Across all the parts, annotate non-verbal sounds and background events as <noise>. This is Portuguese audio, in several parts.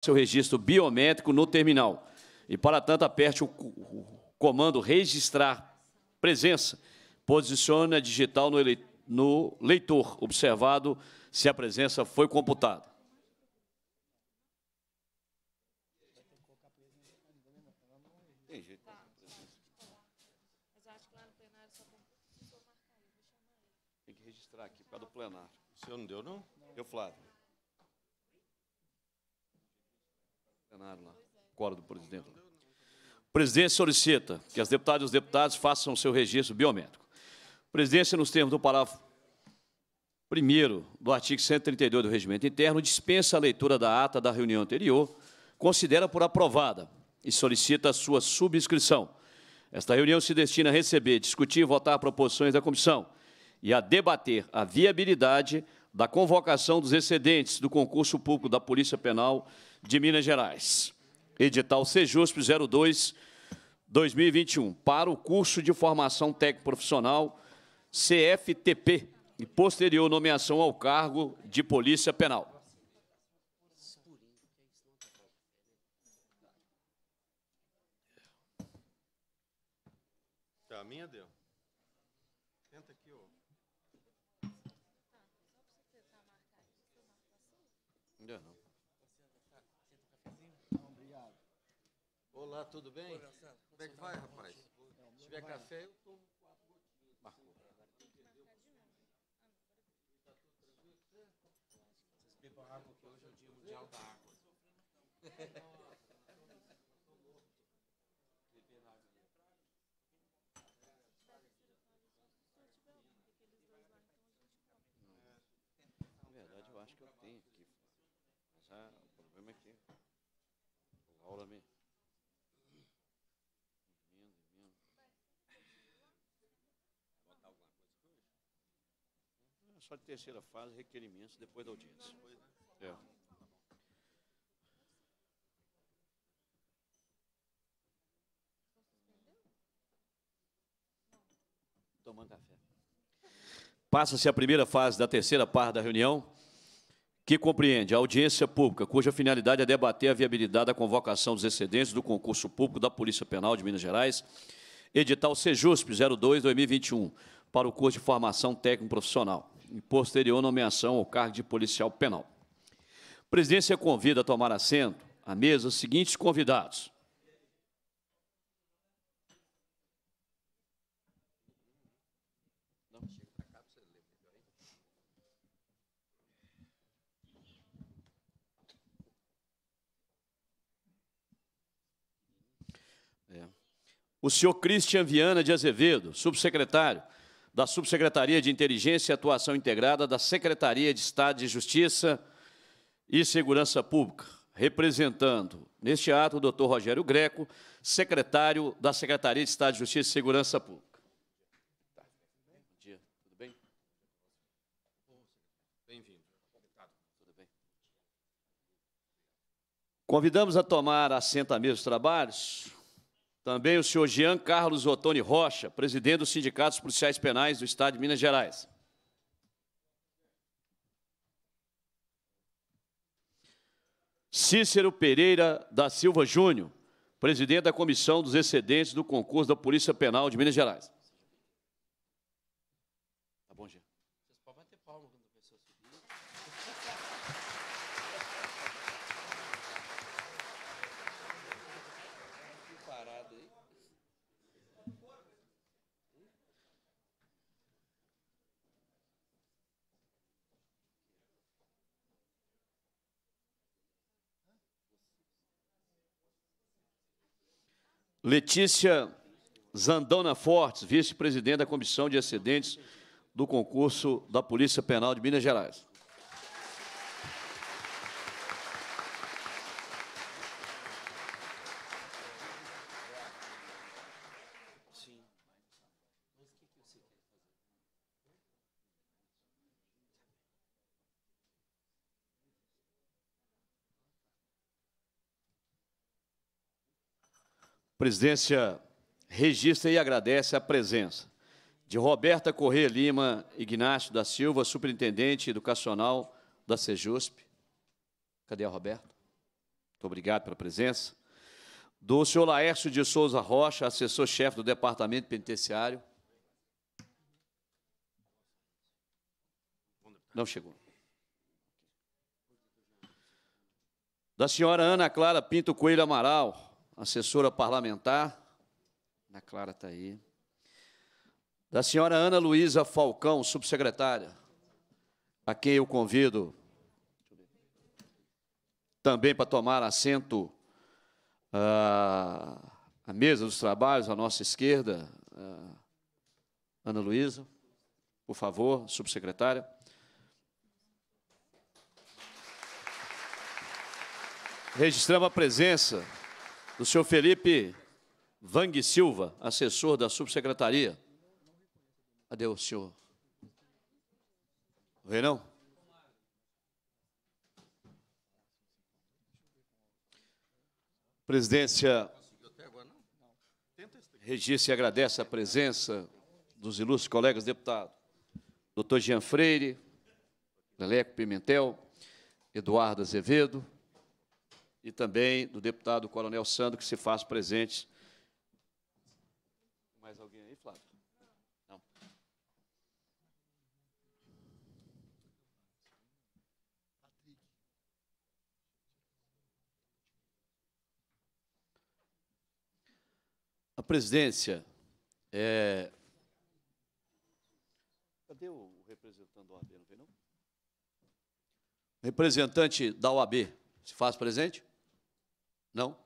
seu registro biométrico no terminal. E, para tanto, aperte o comando Registrar Presença. Posicione a digital no leitor, observado se a presença foi computada. Tem que registrar aqui, plenário. O senhor não deu, não? Eu, Flávio. plenário lá, coro do presidente. O presidente solicita que as deputadas e os deputados façam seu registro biométrico. Presidência, nos termos do parágrafo 1 do artigo 132 do Regimento Interno, dispensa a leitura da ata da reunião anterior, considera por aprovada e solicita a sua subscrição. Esta reunião se destina a receber, discutir e votar proposições da comissão e a debater a viabilidade da convocação dos excedentes do concurso público da Polícia Penal de Minas Gerais. Edital CJUSP 02 2021 para o curso de formação técnico profissional CFTP e posterior nomeação ao cargo de Polícia Penal. tudo bem? Como é que vai, rapaz? Se tiver café, eu tomo quatro gotinhas. Marcou. Vocês bebam água, porque hoje é o dia mundial da água. Na verdade, eu acho que eu tenho aqui. Mas ah, o problema é que o Laura me É só de terceira fase, requerimentos depois da audiência. É. Tá Tomando café. Passa-se a primeira fase da terceira parte da reunião, que compreende a audiência pública, cuja finalidade é debater a viabilidade da convocação dos excedentes do concurso público da Polícia Penal de Minas Gerais, edital CEJUSP 02-2021, para o curso de formação técnico profissional e posterior nomeação ao cargo de policial penal. A presidência convida a tomar assento à mesa os seguintes convidados. É. o senhor Cristian Viana de Azevedo, subsecretário, da Subsecretaria de Inteligência e Atuação Integrada da Secretaria de Estado de Justiça e Segurança Pública, representando, neste ato, o doutor Rogério Greco, secretário da Secretaria de Estado de Justiça e Segurança Pública. Convidamos a tomar assento à mesa dos trabalhos também o senhor Jean Carlos Ottoni Rocha, presidente dos sindicatos Policiais Penais do Estado de Minas Gerais. Cícero Pereira da Silva Júnior, presidente da Comissão dos Excedentes do Concurso da Polícia Penal de Minas Gerais. Letícia Zandona Fortes, vice-presidente da Comissão de Excedentes do concurso da Polícia Penal de Minas Gerais. presidência registra e agradece a presença de Roberta Corrêa Lima Ignacio da Silva, superintendente educacional da Sejusp. Cadê a Roberta? Muito obrigado pela presença. Do senhor Laércio de Souza Rocha, assessor-chefe do Departamento Penitenciário. Não chegou. Da senhora Ana Clara Pinto Coelho Amaral, assessora parlamentar, Ana Clara está aí, da senhora Ana Luísa Falcão, subsecretária, a quem eu convido também para tomar assento à ah, mesa dos trabalhos, à nossa esquerda. Ah, Ana Luísa, por favor, subsecretária. Registramos a presença do senhor Felipe Vang Silva, assessor da subsecretaria. Cadê o senhor? Vem não? Presidência, registra e agradece a presença dos ilustres colegas deputados, doutor Jean Freire, Leleco Pimentel, Eduardo Azevedo, e também do deputado Coronel Sandro, que se faz presente. Mais alguém aí, Flávio? Não. A presidência é... Cadê o representante da OAB? Não vem, não? Representante da OAB, se faz presente? Não?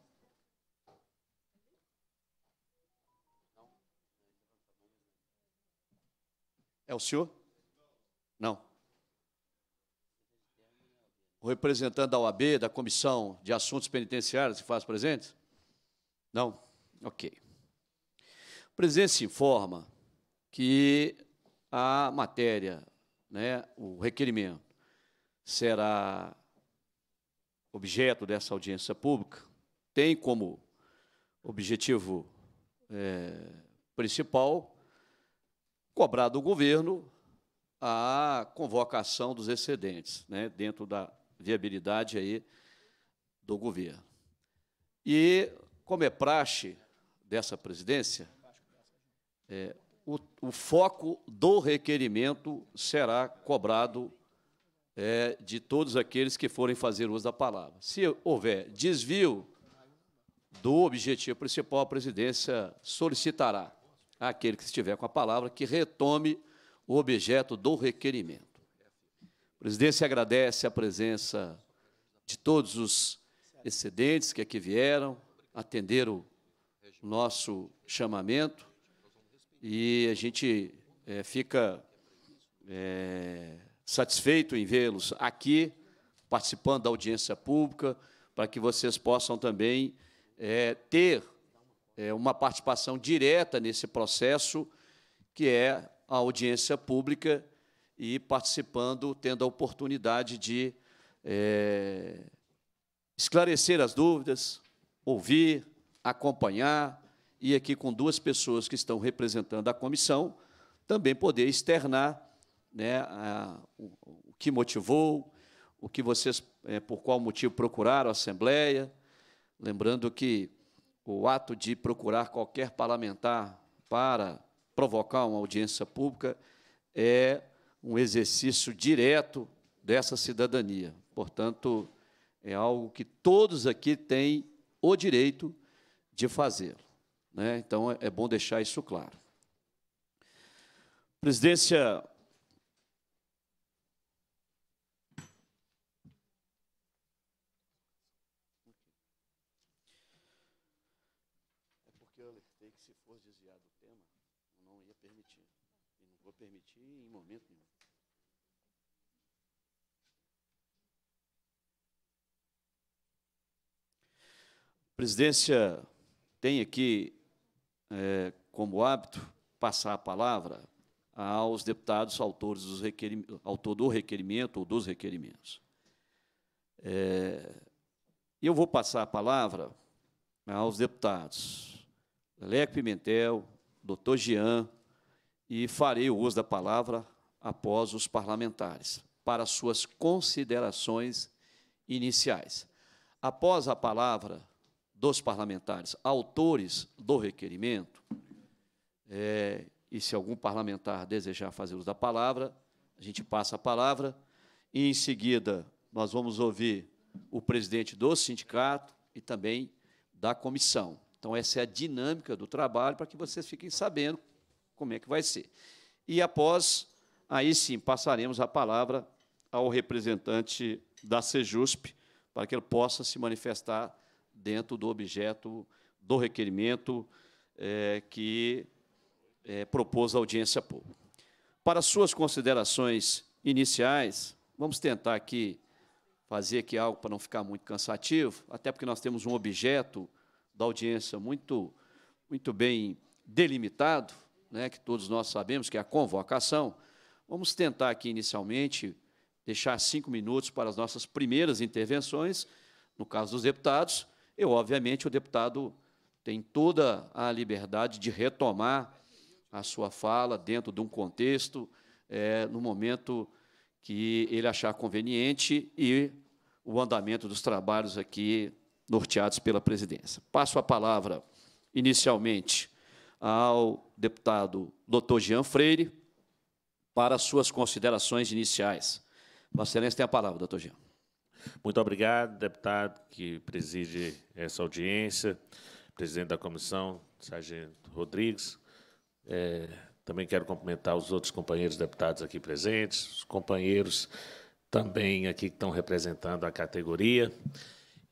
É o senhor? Não. O representante da OAB, da Comissão de Assuntos Penitenciários, se faz presente? Não? Ok. O presidente se informa que a matéria, né, o requerimento, será objeto dessa audiência pública tem como objetivo é, principal cobrar do governo a convocação dos excedentes, né, dentro da viabilidade aí do governo. E, como é praxe dessa presidência, é, o, o, foco do requerimento será cobrado é, de todos aqueles que forem fazer uso da palavra. Se houver desvio do objetivo principal, a presidência solicitará àquele que estiver com a palavra que retome o objeto do requerimento. A presidência agradece a presença de todos os excedentes que aqui vieram, atenderam o nosso chamamento e a gente é, fica é, satisfeito em vê-los aqui, participando da audiência pública, para que vocês possam também é, ter é, uma participação direta nesse processo, que é a audiência pública, e participando, tendo a oportunidade de é, esclarecer as dúvidas, ouvir, acompanhar, e aqui com duas pessoas que estão representando a comissão, também poder externar né, a, o, o, que motivou, o que vocês, é, por qual motivo procuraram a Assembleia, Lembrando que o ato de procurar qualquer parlamentar para provocar uma audiência pública é um exercício direto dessa cidadania. Portanto, é algo que todos aqui têm o direito de fazê-lo. Né? Então, é bom deixar isso claro. Presidência A presidência tem aqui é, como hábito passar a palavra aos deputados autores do requerim, autor do requerimento ou dos requerimentos. É, eu vou passar a palavra aos deputados Leco Pimentel, doutor Jean, e farei o uso da palavra após os parlamentares, para suas considerações iniciais. Após a palavra dos parlamentares autores do requerimento, é, e se algum parlamentar desejar fazer uso da palavra, a gente passa a palavra, e em seguida nós vamos ouvir o presidente do sindicato e também da comissão. Então, essa é a dinâmica do trabalho, para que vocês fiquem sabendo como é que vai ser. E após, aí sim, passaremos a palavra ao representante da Sejusp, para que ele possa se manifestar dentro do objeto do requerimento é, que é, propôs a audiência pública. Para suas considerações iniciais, vamos tentar aqui fazer aqui algo para não ficar muito cansativo, até porque nós temos um objeto da audiência muito, muito bem delimitado, né, que todos nós sabemos que é a convocação. Vamos tentar aqui inicialmente deixar cinco minutos para as nossas primeiras intervenções, no caso dos deputados, eu, obviamente, o deputado tem toda a liberdade de retomar a sua fala dentro de um contexto, é, no momento que ele achar conveniente e o andamento dos trabalhos aqui norteados pela presidência. Passo a palavra, inicialmente, ao deputado doutor Jean Freire para suas considerações iniciais. Vossa Excelência tem a palavra, doutor Jean. Muito obrigado, deputado, que preside essa audiência, presidente da comissão, sargento Rodrigues. É, também quero cumprimentar os outros companheiros deputados aqui presentes, os companheiros também aqui que estão representando a categoria.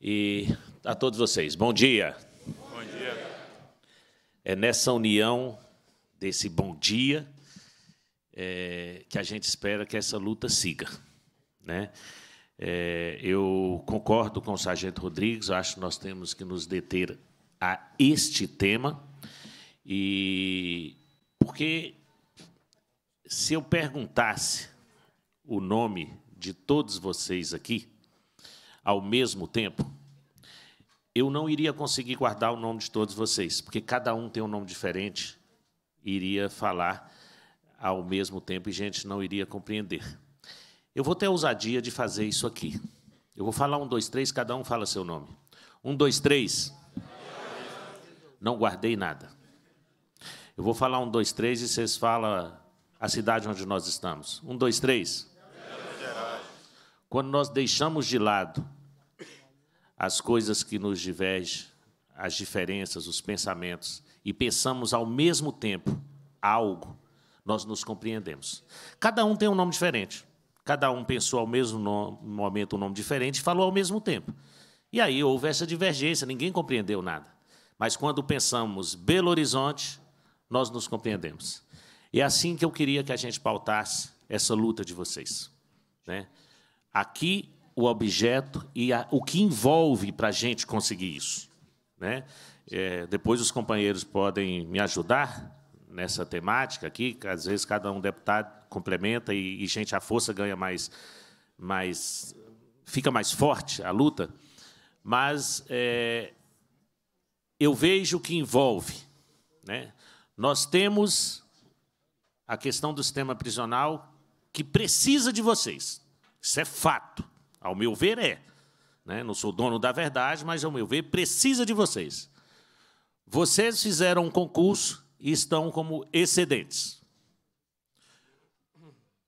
E a todos vocês, bom dia. Bom dia. É nessa união desse bom dia é, que a gente espera que essa luta siga, né? É, eu concordo com o Sargento Rodrigues, acho que nós temos que nos deter a este tema, e porque se eu perguntasse o nome de todos vocês aqui ao mesmo tempo, eu não iria conseguir guardar o nome de todos vocês, porque cada um tem um nome diferente, iria falar ao mesmo tempo e a gente não iria compreender. Eu vou ter a ousadia de fazer isso aqui. Eu vou falar um, dois, três, cada um fala seu nome. Um, dois, três. Não guardei nada. Eu vou falar um, dois, três e vocês falam a cidade onde nós estamos. Um, dois, três. Quando nós deixamos de lado as coisas que nos divergem, as diferenças, os pensamentos, e pensamos ao mesmo tempo algo, nós nos compreendemos. Cada um tem um nome diferente. Cada um pensou ao mesmo nome, momento um nome diferente e falou ao mesmo tempo. E aí houve essa divergência, ninguém compreendeu nada. Mas quando pensamos Belo Horizonte, nós nos compreendemos. E é assim que eu queria que a gente pautasse essa luta de vocês. Né? Aqui, o objeto e a, o que envolve para a gente conseguir isso. Né? É, depois os companheiros podem me ajudar nessa temática aqui, às vezes cada um deputado complementa e, e, gente, a força ganha mais, mais. fica mais forte a luta. Mas é, eu vejo que envolve. Né? Nós temos a questão do sistema prisional que precisa de vocês. Isso é fato. Ao meu ver, é. Né? Não sou dono da verdade, mas, ao meu ver, precisa de vocês. Vocês fizeram um concurso e estão como excedentes.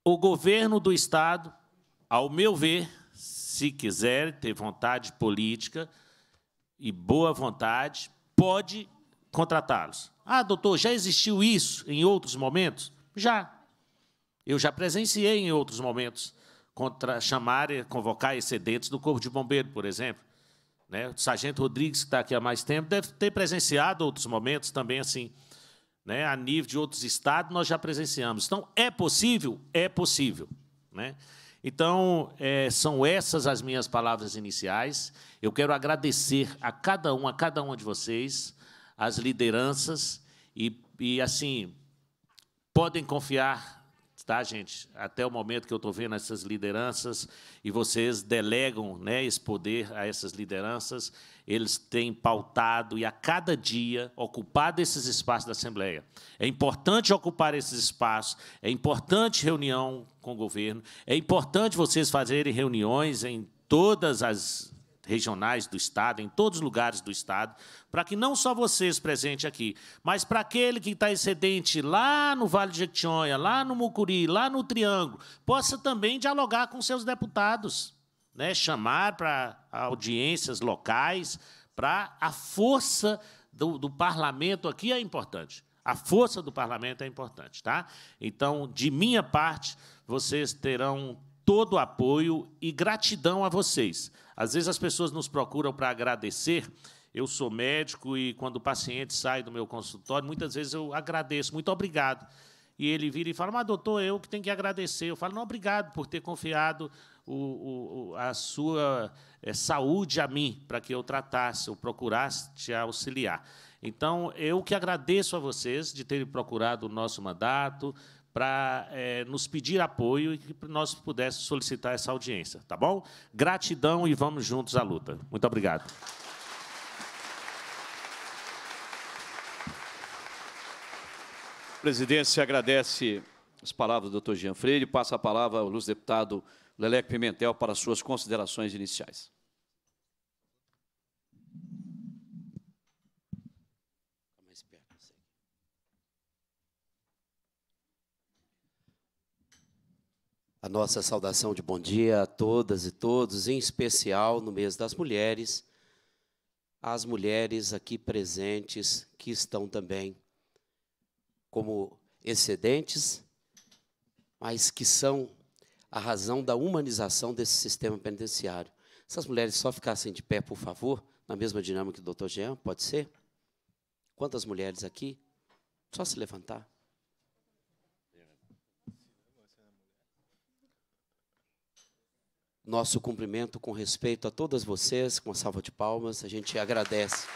O governo do Estado, ao meu ver, se quiser ter vontade política e boa vontade, pode contratá-los. Ah, doutor, já existiu isso em outros momentos? Já. Eu já presenciei em outros momentos contra chamar e convocar excedentes do Corpo de Bombeiro, por exemplo. Né? O sargento Rodrigues, que está aqui há mais tempo, deve ter presenciado outros momentos também assim né, a nível de outros estados, nós já presenciamos. Então, é possível? É possível. Né? Então, é, são essas as minhas palavras iniciais. Eu quero agradecer a cada um, a cada uma de vocês, as lideranças, e, e assim, podem confiar tá, gente? Até o momento que eu estou vendo essas lideranças e vocês delegam né, esse poder a essas lideranças, eles têm pautado e a cada dia ocupado esses espaços da Assembleia. É importante ocupar esses espaços, é importante reunião com o governo, é importante vocês fazerem reuniões em todas as regionais do Estado, em todos os lugares do Estado, para que não só vocês presentes aqui, mas para aquele que está excedente lá no Vale de Jequitinhonha, lá no Mucuri, lá no Triângulo, possa também dialogar com seus deputados, né? chamar para audiências locais, para a força do, do parlamento aqui é importante. A força do parlamento é importante, tá? Então, de minha parte, vocês terão todo o apoio e gratidão a vocês. Às vezes as pessoas nos procuram para agradecer. Eu sou médico e quando o paciente sai do meu consultório, muitas vezes eu agradeço, muito obrigado. E ele vira e fala, mas doutor, eu que tenho que agradecer. Eu falo, não, obrigado por ter confiado o, o, a sua é, saúde a mim, para que eu tratasse, eu procurasse te auxiliar. Então, eu que agradeço a vocês de terem procurado o nosso mandato, para é, eh, nos pedir apoio e que nós pudéssemos solicitar essa audiência, tá bom? Gratidão e vamos juntos à luta. Muito obrigado. A presidência agradece as palavras do doutor Jean Freire e passa a palavra ao ilustre deputado Leleco Pimentel para suas considerações iniciais. a nossa saudação de bom dia a todas e todos, em especial no mês das mulheres, as mulheres aqui presentes que estão também como excedentes, mas que são a razão da humanização desse sistema penitenciário. Se as mulheres só ficassem de pé, por favor, na mesma dinâmica do Dr. Jean, pode ser? Quantas mulheres aqui? Só se levantar. nosso cumprimento com respeito a todas vocês, com a salva de palmas. A gente agradece.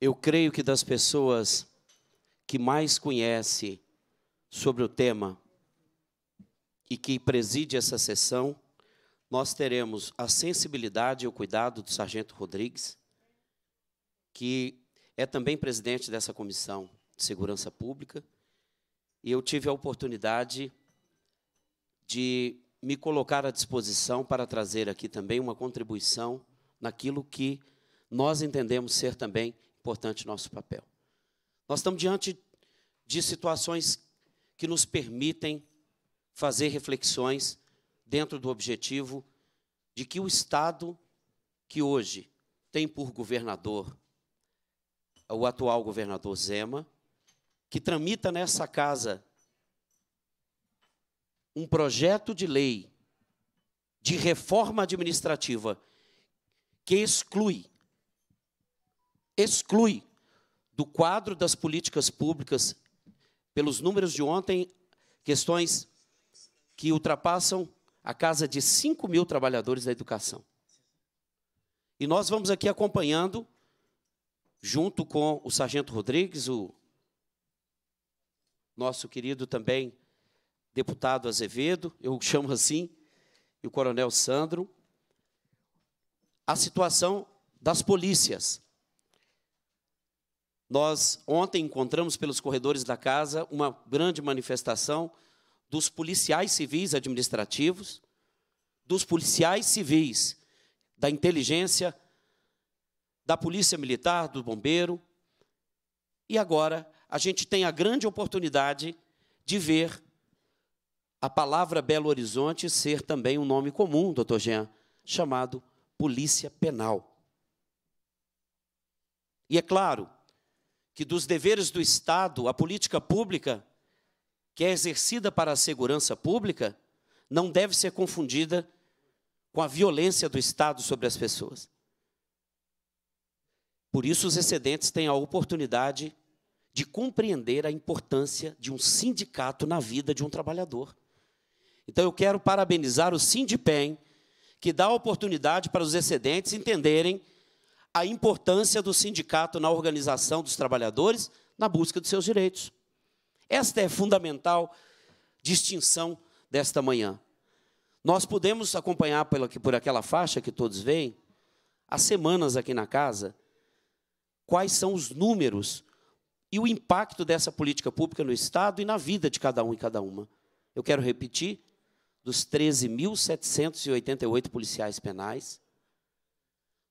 Eu creio que das pessoas que mais conhece sobre o tema e que preside essa sessão, nós teremos a sensibilidade e o cuidado do Sargento Rodrigues, que é também presidente dessa Comissão de Segurança Pública, e eu tive a oportunidade de me colocar à disposição para trazer aqui também uma contribuição naquilo que nós entendemos ser também importante nosso papel. Nós estamos diante de situações que nos permitem fazer reflexões dentro do objetivo de que o Estado que hoje tem por governador o atual governador Zema, que tramita nessa casa um projeto de lei de reforma administrativa que exclui exclui do quadro das políticas públicas pelos números de ontem questões que ultrapassam a casa de 5 mil trabalhadores da educação. E nós vamos aqui acompanhando junto com o Sargento Rodrigues, o nosso querido também deputado Azevedo, eu chamo assim, e o Coronel Sandro, a situação das polícias. Nós ontem encontramos pelos corredores da casa uma grande manifestação dos policiais civis administrativos, dos policiais civis da inteligência da Polícia Militar, do Bombeiro. E agora a gente tem a grande oportunidade de ver a palavra Belo Horizonte ser também um nome comum, doutor Jean, chamado Polícia Penal. E é claro que dos deveres do Estado, a política pública que é exercida para a segurança pública não deve ser confundida com a violência do Estado sobre as pessoas. Por isso, os excedentes têm a oportunidade de compreender a importância de um sindicato na vida de um trabalhador. Então, eu quero parabenizar o Sindipem, que dá a oportunidade para os excedentes entenderem a importância do sindicato na organização dos trabalhadores na busca de seus direitos. Esta é a fundamental distinção desta manhã. Nós podemos acompanhar pela, por aquela faixa que todos veem, as semanas aqui na casa, quais são os números e o impacto dessa política pública no Estado e na vida de cada um e cada uma. Eu quero repetir: dos 13.788 policiais penais,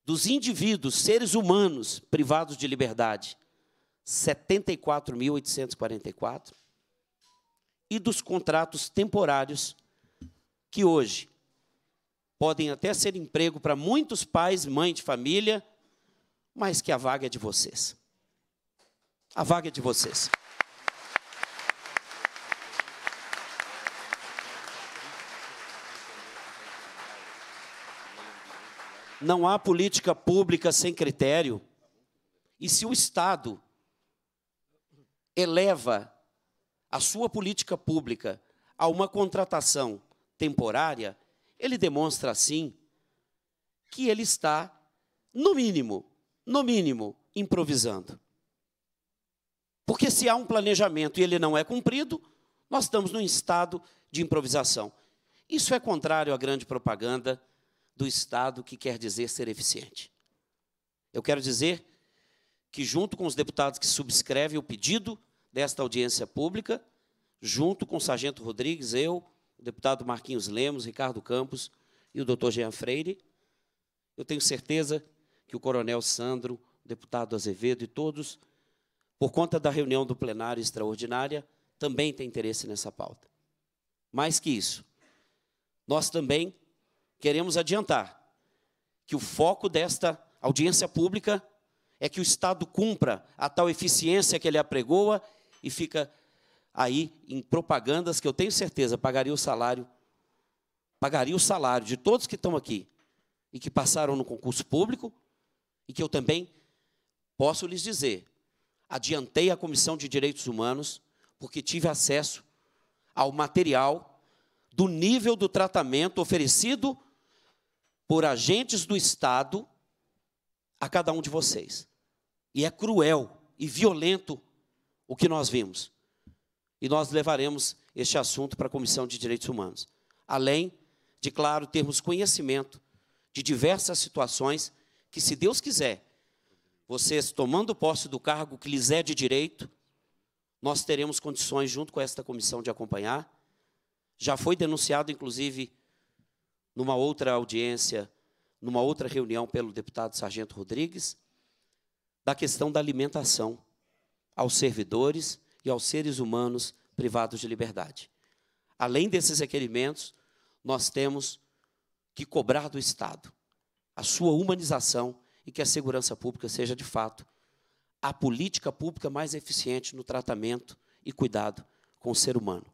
dos indivíduos, seres humanos privados de liberdade, 74.844, e dos contratos temporários, que hoje podem até ser emprego para muitos pais, mães de família mas que a vaga é de vocês. A vaga é de vocês. Não há política pública sem critério. E se o Estado eleva a sua política pública a uma contratação temporária, ele demonstra assim que ele está, no mínimo, no mínimo, improvisando. Porque se há um planejamento e ele não é cumprido, nós estamos num estado de improvisação. Isso é contrário à grande propaganda do Estado que quer dizer ser eficiente. Eu quero dizer que, junto com os deputados que subscrevem o pedido desta audiência pública, junto com o Sargento Rodrigues, eu, o deputado Marquinhos Lemos, Ricardo Campos e o doutor Jean Freire, eu tenho certeza que o coronel Sandro, o deputado Azevedo e todos, por conta da reunião do plenário extraordinária, também têm interesse nessa pauta. Mais que isso, nós também queremos adiantar que o foco desta audiência pública é que o Estado cumpra a tal eficiência que ele apregoa e fica aí em propagandas que eu tenho certeza pagaria o salário, pagaria o salário de todos que estão aqui e que passaram no concurso público e que eu também posso lhes dizer, adiantei a Comissão de Direitos Humanos porque tive acesso ao material do nível do tratamento oferecido por agentes do Estado a cada um de vocês. E é cruel e violento o que nós vimos. E nós levaremos este assunto para a Comissão de Direitos Humanos. Além de, claro, termos conhecimento de diversas situações que, se Deus quiser, vocês tomando posse do cargo que lhes é de direito, nós teremos condições, junto com esta comissão, de acompanhar. Já foi denunciado, inclusive, numa outra audiência, numa outra reunião pelo deputado Sargento Rodrigues, da questão da alimentação aos servidores e aos seres humanos privados de liberdade. Além desses requerimentos, nós temos que cobrar do Estado a sua humanização e que a segurança pública seja, de fato, a política pública mais eficiente no tratamento e cuidado com o ser humano.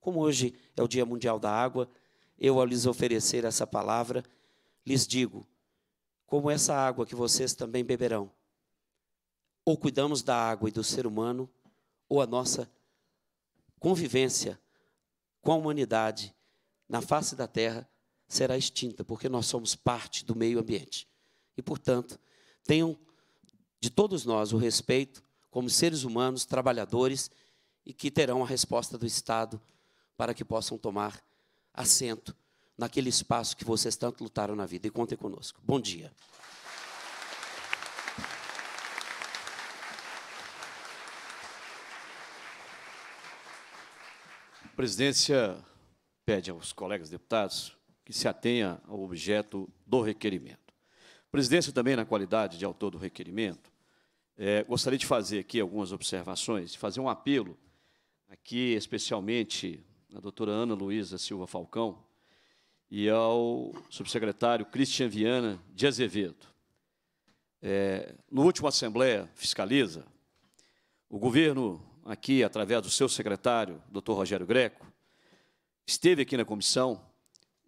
Como hoje é o Dia Mundial da Água, eu, ao lhes oferecer essa palavra, lhes digo: como essa água que vocês também beberão, ou cuidamos da água e do ser humano, ou a nossa convivência com a humanidade na face da terra será extinta, porque nós somos parte do meio ambiente. E, portanto, tenham de todos nós o respeito como seres humanos, trabalhadores, e que terão a resposta do Estado para que possam tomar assento naquele espaço que vocês tanto lutaram na vida. E contem conosco. Bom dia. A presidência pede aos colegas deputados que se atenha ao objeto do requerimento. Presidência, também, na qualidade de autor do requerimento, é, gostaria de fazer aqui algumas observações, de fazer um apelo aqui, especialmente, à doutora Ana Luísa Silva Falcão e ao subsecretário Cristian Viana de Azevedo. É, no último Assembleia Fiscaliza, o governo, aqui, através do seu secretário, doutor Rogério Greco, esteve aqui na comissão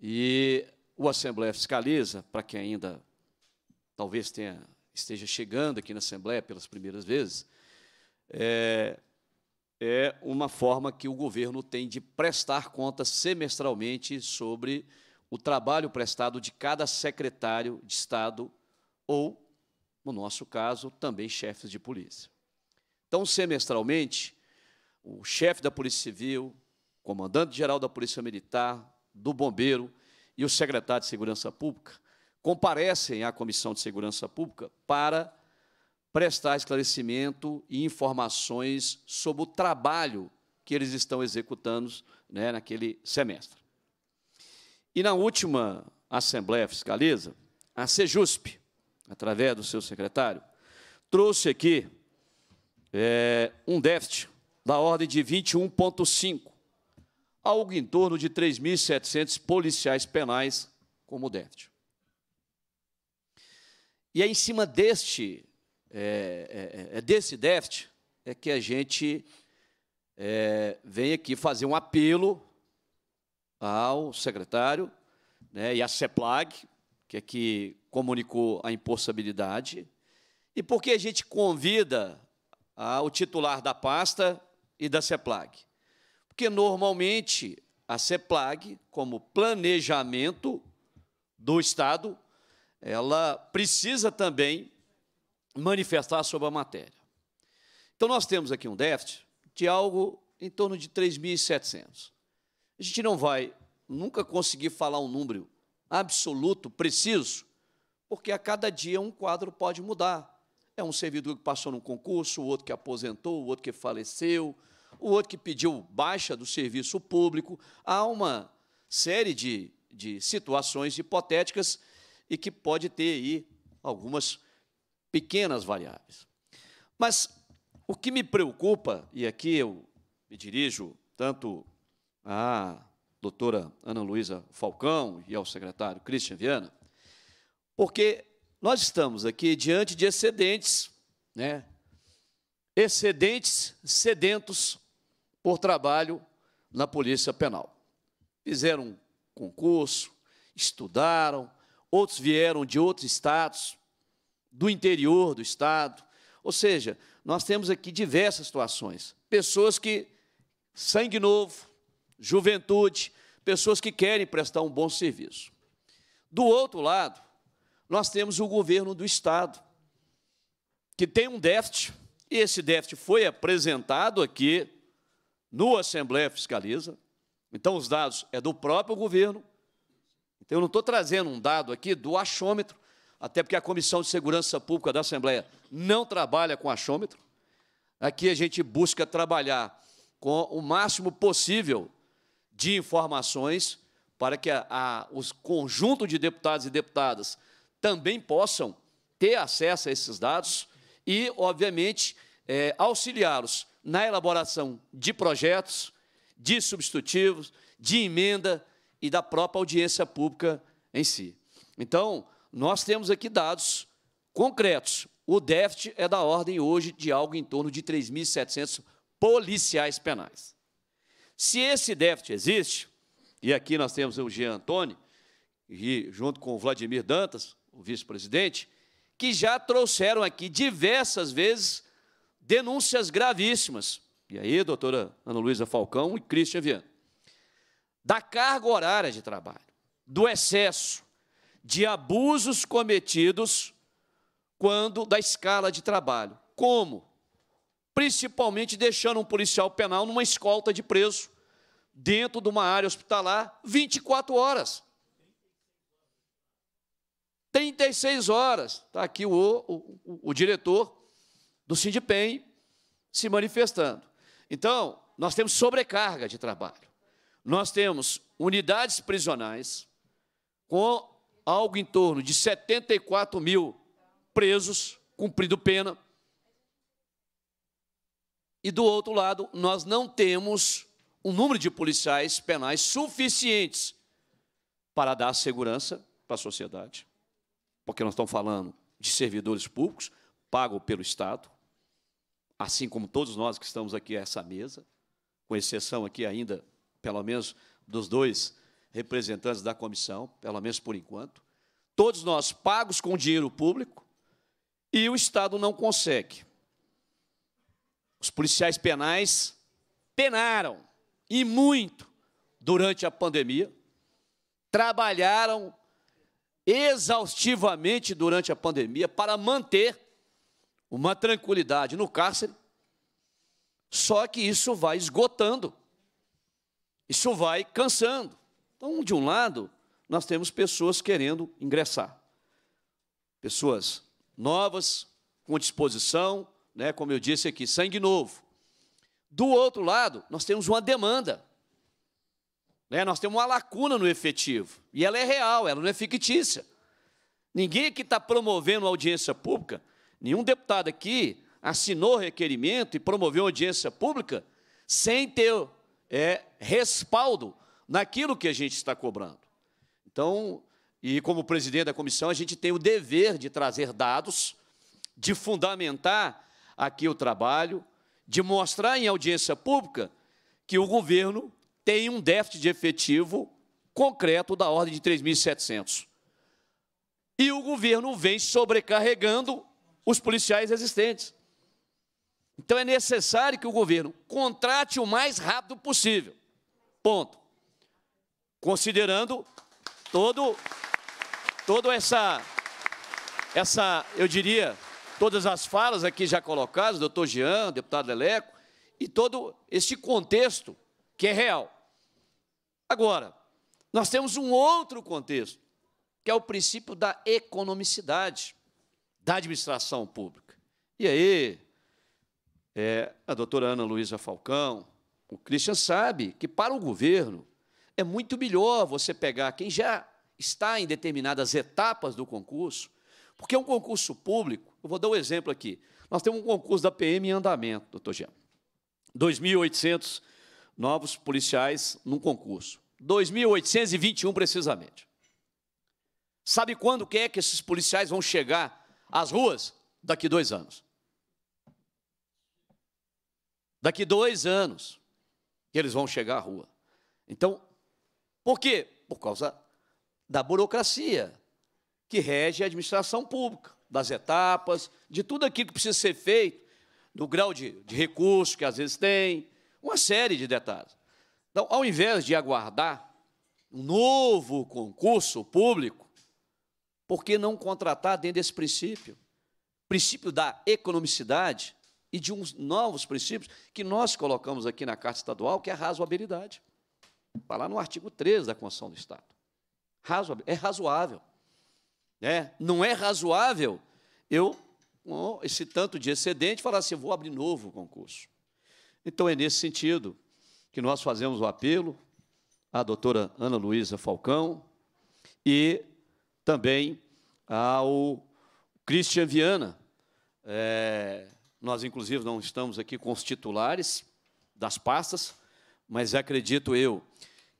e o Assembleia fiscaliza, para quem ainda talvez tenha, esteja chegando aqui na Assembleia pelas primeiras vezes, é, é uma forma que o governo tem de prestar contas semestralmente sobre o trabalho prestado de cada secretário de Estado ou, no nosso caso, também chefes de polícia. Então, semestralmente, o chefe da Polícia Civil, comandante-geral da Polícia Militar, do Bombeiro e o secretário de Segurança Pública comparecem à Comissão de Segurança Pública para prestar esclarecimento e informações sobre o trabalho que eles estão executando né, naquele semestre. E na última Assembleia Fiscaliza, a Sejusp, através do seu secretário, trouxe aqui é, um déficit da ordem de 21,5 algo em torno de 3.700 policiais penais como déficit. E é em cima deste, é, é, é, desse déficit é que a gente é, vem aqui fazer um apelo ao secretário né, e à CEPLAG, que é que comunicou a impossibilidade, e porque a gente convida o titular da pasta e da CEPLAG porque normalmente a CEPLAG, como planejamento do Estado, ela precisa também manifestar sobre a matéria. Então, nós temos aqui um déficit de algo em torno de 3.700. A gente não vai nunca conseguir falar um número absoluto, preciso, porque a cada dia um quadro pode mudar. É um servidor que passou num concurso, o outro que aposentou, o outro que faleceu, o outro que pediu baixa do serviço público. Há uma série de, de situações hipotéticas e que pode ter aí algumas pequenas variáveis. Mas o que me preocupa, e aqui eu me dirijo tanto à doutora Ana Luísa Falcão e ao secretário Christian Viana, porque nós estamos aqui diante de excedentes, né? excedentes sedentos por trabalho na Polícia Penal. Fizeram um concurso, estudaram, outros vieram de outros estados, do interior do estado. Ou seja, nós temos aqui diversas situações. Pessoas que, sangue novo, juventude, pessoas que querem prestar um bom serviço. Do outro lado, nós temos o governo do Estado, que tem um déficit, e esse déficit foi apresentado aqui no Assembleia Fiscaliza. Então, os dados é do próprio governo. Então, eu não estou trazendo um dado aqui do achômetro, até porque a Comissão de Segurança Pública da Assembleia não trabalha com achômetro. Aqui a gente busca trabalhar com o máximo possível de informações para que a, a, os conjunto de deputados e deputadas também possam ter acesso a esses dados e, obviamente, é, auxiliá-los na elaboração de projetos, de substitutivos, de emenda e da própria audiência pública em si. Então, nós temos aqui dados concretos. O déficit é da ordem hoje de algo em torno de 3.700 policiais penais. Se esse déficit existe, e aqui nós temos o Jean Antônio, e junto com o Vladimir Dantas, o vice-presidente, que já trouxeram aqui diversas vezes denúncias gravíssimas. E aí, doutora Ana Luísa Falcão e Cristian Viana. Da carga horária de trabalho, do excesso, de abusos cometidos quando da escala de trabalho. Como? Principalmente deixando um policial penal numa escolta de preso dentro de uma área hospitalar 24 horas. 36 horas. Está aqui o, o, o, o diretor do Sindipem se manifestando. Então, nós temos sobrecarga de trabalho. Nós temos unidades prisionais com algo em torno de 74 mil presos, cumprindo pena. E do outro lado, nós não temos um número de policiais penais suficientes para dar segurança para a sociedade, porque nós estamos falando de servidores públicos, pagos pelo Estado, assim como todos nós que estamos aqui a essa mesa, com exceção aqui ainda, pelo menos, dos dois representantes da comissão, pelo menos por enquanto, todos nós pagos com dinheiro público e o Estado não consegue. Os policiais penais penaram, e muito, durante a pandemia, trabalharam exaustivamente durante a pandemia para manter uma tranquilidade no cárcere, só que isso vai esgotando, isso vai cansando. Então, de um lado, nós temos pessoas querendo ingressar, pessoas novas, com disposição, né, como eu disse aqui, sangue novo. Do outro lado, nós temos uma demanda, né, nós temos uma lacuna no efetivo, e ela é real, ela não é fictícia. Ninguém que está promovendo audiência pública Nenhum deputado aqui assinou requerimento e promoveu audiência pública sem ter é, respaldo naquilo que a gente está cobrando. Então, e como presidente da comissão, a gente tem o dever de trazer dados, de fundamentar aqui o trabalho, de mostrar em audiência pública que o governo tem um déficit de efetivo concreto da ordem de 3.700. E o governo vem sobrecarregando os policiais existentes. Então é necessário que o governo contrate o mais rápido possível. Ponto. Considerando todo toda essa essa, eu diria, todas as falas aqui já colocadas, doutor Jean, deputado Leleco, e todo este contexto que é real. Agora, nós temos um outro contexto, que é o princípio da economicidade da administração pública. E aí, é, a doutora Ana Luísa Falcão, o Christian sabe que para o governo é muito melhor você pegar quem já está em determinadas etapas do concurso, porque é um concurso público. Eu vou dar um exemplo aqui. Nós temos um concurso da PM em andamento, doutor Jean. 2.800 novos policiais num concurso. 2.821 precisamente. Sabe quando que é que esses policiais vão chegar as ruas daqui dois anos. Daqui dois anos que eles vão chegar à rua. Então, por quê? Por causa da burocracia que rege a administração pública, das etapas, de tudo aquilo que precisa ser feito, do grau de, de recurso que às vezes tem, uma série de detalhes. Então, ao invés de aguardar um novo concurso público, por que não contratar dentro desse princípio? Princípio da economicidade e de uns novos princípios que nós colocamos aqui na Carta Estadual, que é a razoabilidade. Está lá no artigo 13 da Constituição do Estado. Razoável, é razoável. Né? Não é razoável eu, com esse tanto de excedente, falar assim, vou abrir novo concurso. Então, é nesse sentido que nós fazemos o apelo à doutora Ana Luísa Falcão e também ao Christian Viana. É, nós, inclusive, não estamos aqui com os titulares das pastas, mas acredito eu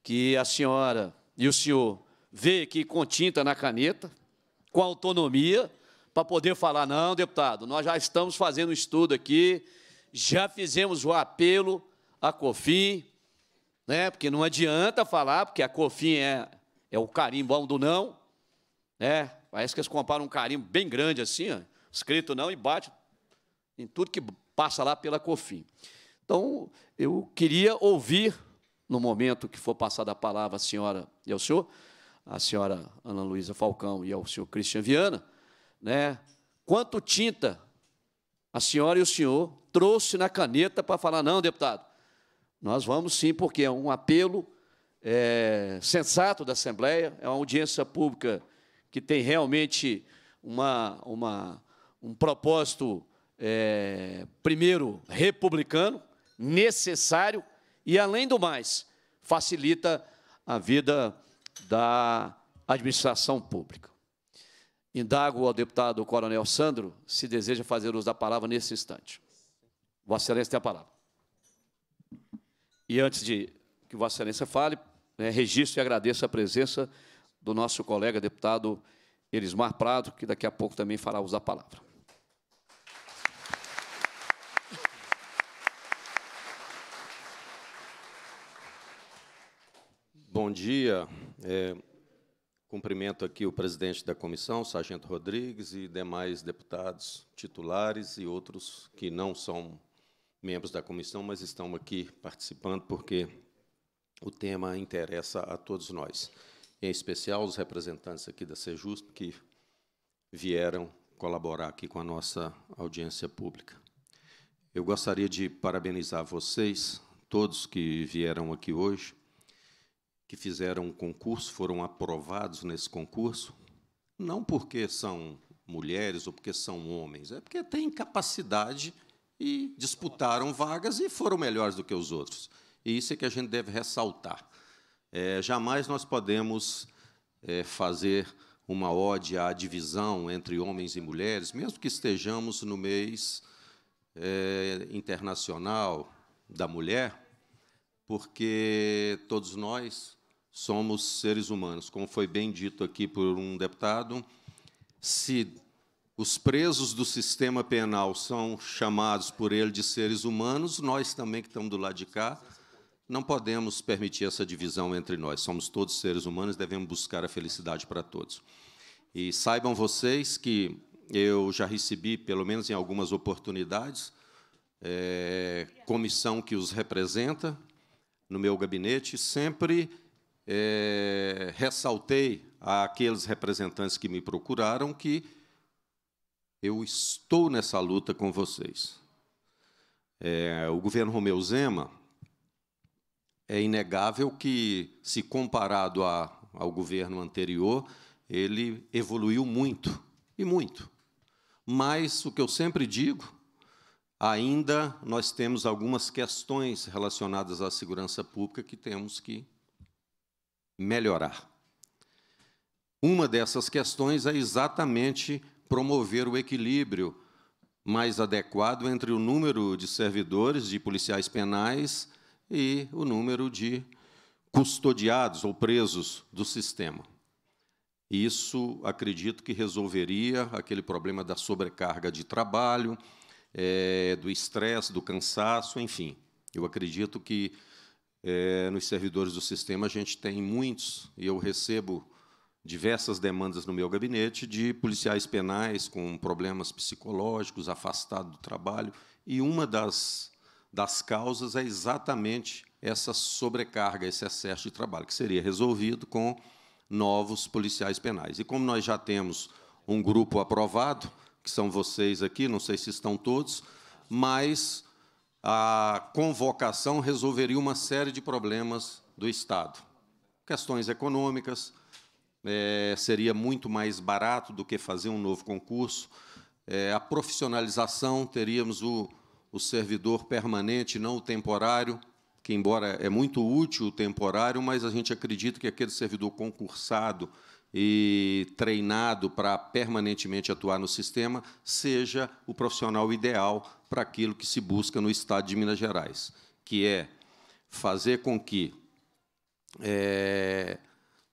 que a senhora e o senhor vê que com tinta na caneta, com autonomia, para poder falar, não, deputado, nós já estamos fazendo um estudo aqui, já fizemos o apelo à COFIN, né, porque não adianta falar, porque a COFIN é, é o carimbão do não, né, Parece que eles compraram um carimbo bem grande assim, ó, escrito não, e bate em tudo que passa lá pela cofin. Então, eu queria ouvir, no momento que for passada a palavra à senhora e ao senhor, à senhora Ana Luísa Falcão e ao senhor Cristian Viana, né, quanto tinta a senhora e o senhor trouxe na caneta para falar, não, deputado, nós vamos sim, porque é um apelo é, sensato da Assembleia, é uma audiência pública que tem realmente uma, uma, um propósito, é, primeiro, republicano, necessário, e, além do mais, facilita a vida da administração pública. Indago ao deputado Coronel Sandro se deseja fazer uso da palavra nesse instante. Vossa Excelência tem a palavra. E antes de que Vossa Excelência fale, né, registro e agradeço a presença do nosso colega deputado Elismar Prado, que daqui a pouco também fará usar a palavra. Bom dia. É, cumprimento aqui o presidente da comissão, Sargento Rodrigues, e demais deputados titulares e outros que não são membros da comissão, mas estão aqui participando porque o tema interessa a todos nós em especial os representantes aqui da Sejusp que vieram colaborar aqui com a nossa audiência pública. Eu gostaria de parabenizar vocês, todos que vieram aqui hoje, que fizeram um concurso, foram aprovados nesse concurso, não porque são mulheres ou porque são homens, é porque têm capacidade e disputaram vagas e foram melhores do que os outros. E isso é que a gente deve ressaltar. É, jamais nós podemos é, fazer uma ode à divisão entre homens e mulheres, mesmo que estejamos no mês é, internacional da mulher, porque todos nós somos seres humanos. Como foi bem dito aqui por um deputado, se os presos do sistema penal são chamados por ele de seres humanos, nós também que estamos do lado de cá não podemos permitir essa divisão entre nós. Somos todos seres humanos, devemos buscar a felicidade para todos. E saibam vocês que eu já recebi, pelo menos em algumas oportunidades, é, comissão que os representa no meu gabinete, sempre é, ressaltei àqueles representantes que me procuraram que eu estou nessa luta com vocês. É, o governo Romeu Zema é inegável que, se comparado a, ao governo anterior, ele evoluiu muito, e muito. Mas o que eu sempre digo, ainda nós temos algumas questões relacionadas à segurança pública que temos que melhorar. Uma dessas questões é exatamente promover o equilíbrio mais adequado entre o número de servidores, de policiais penais e o número de custodiados ou presos do sistema. Isso, acredito que resolveria aquele problema da sobrecarga de trabalho, é, do estresse, do cansaço, enfim. Eu acredito que é, nos servidores do sistema a gente tem muitos, e eu recebo diversas demandas no meu gabinete de policiais penais com problemas psicológicos, afastados do trabalho, e uma das das causas é exatamente essa sobrecarga, esse excesso de trabalho, que seria resolvido com novos policiais penais. E como nós já temos um grupo aprovado, que são vocês aqui, não sei se estão todos, mas a convocação resolveria uma série de problemas do Estado. Questões econômicas, é, seria muito mais barato do que fazer um novo concurso. É, a profissionalização, teríamos o, o servidor permanente, não o temporário, que embora é muito útil o temporário, mas a gente acredita que aquele servidor concursado e treinado para permanentemente atuar no sistema seja o profissional ideal para aquilo que se busca no Estado de Minas Gerais, que é fazer com que é,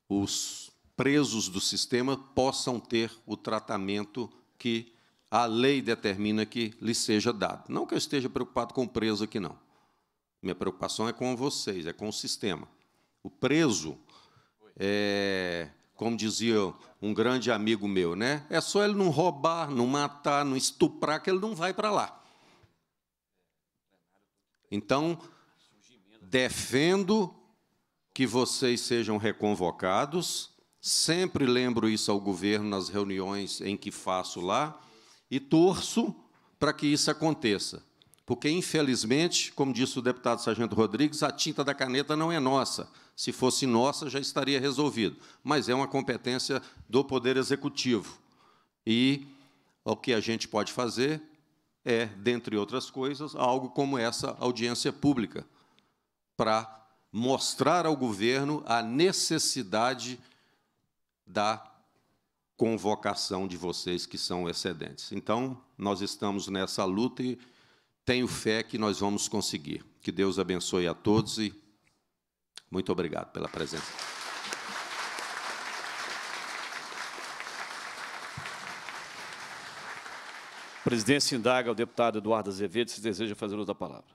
os presos do sistema possam ter o tratamento que a lei determina que lhe seja dado. Não que eu esteja preocupado com o preso aqui, não. Minha preocupação é com vocês, é com o sistema. O preso, é, como dizia um grande amigo meu, né? é só ele não roubar, não matar, não estuprar, que ele não vai para lá. Então, defendo que vocês sejam reconvocados. Sempre lembro isso ao governo nas reuniões em que faço lá e torço para que isso aconteça, porque, infelizmente, como disse o deputado Sargento Rodrigues, a tinta da caneta não é nossa. Se fosse nossa, já estaria resolvido, mas é uma competência do Poder Executivo. E o que a gente pode fazer é, dentre outras coisas, algo como essa audiência pública, para mostrar ao governo a necessidade da convocação de vocês que são excedentes. Então, nós estamos nessa luta e tenho fé que nós vamos conseguir. Que Deus abençoe a todos e muito obrigado pela presença. A presidência indaga o deputado Eduardo Azevedo se deseja fazer uso da palavra.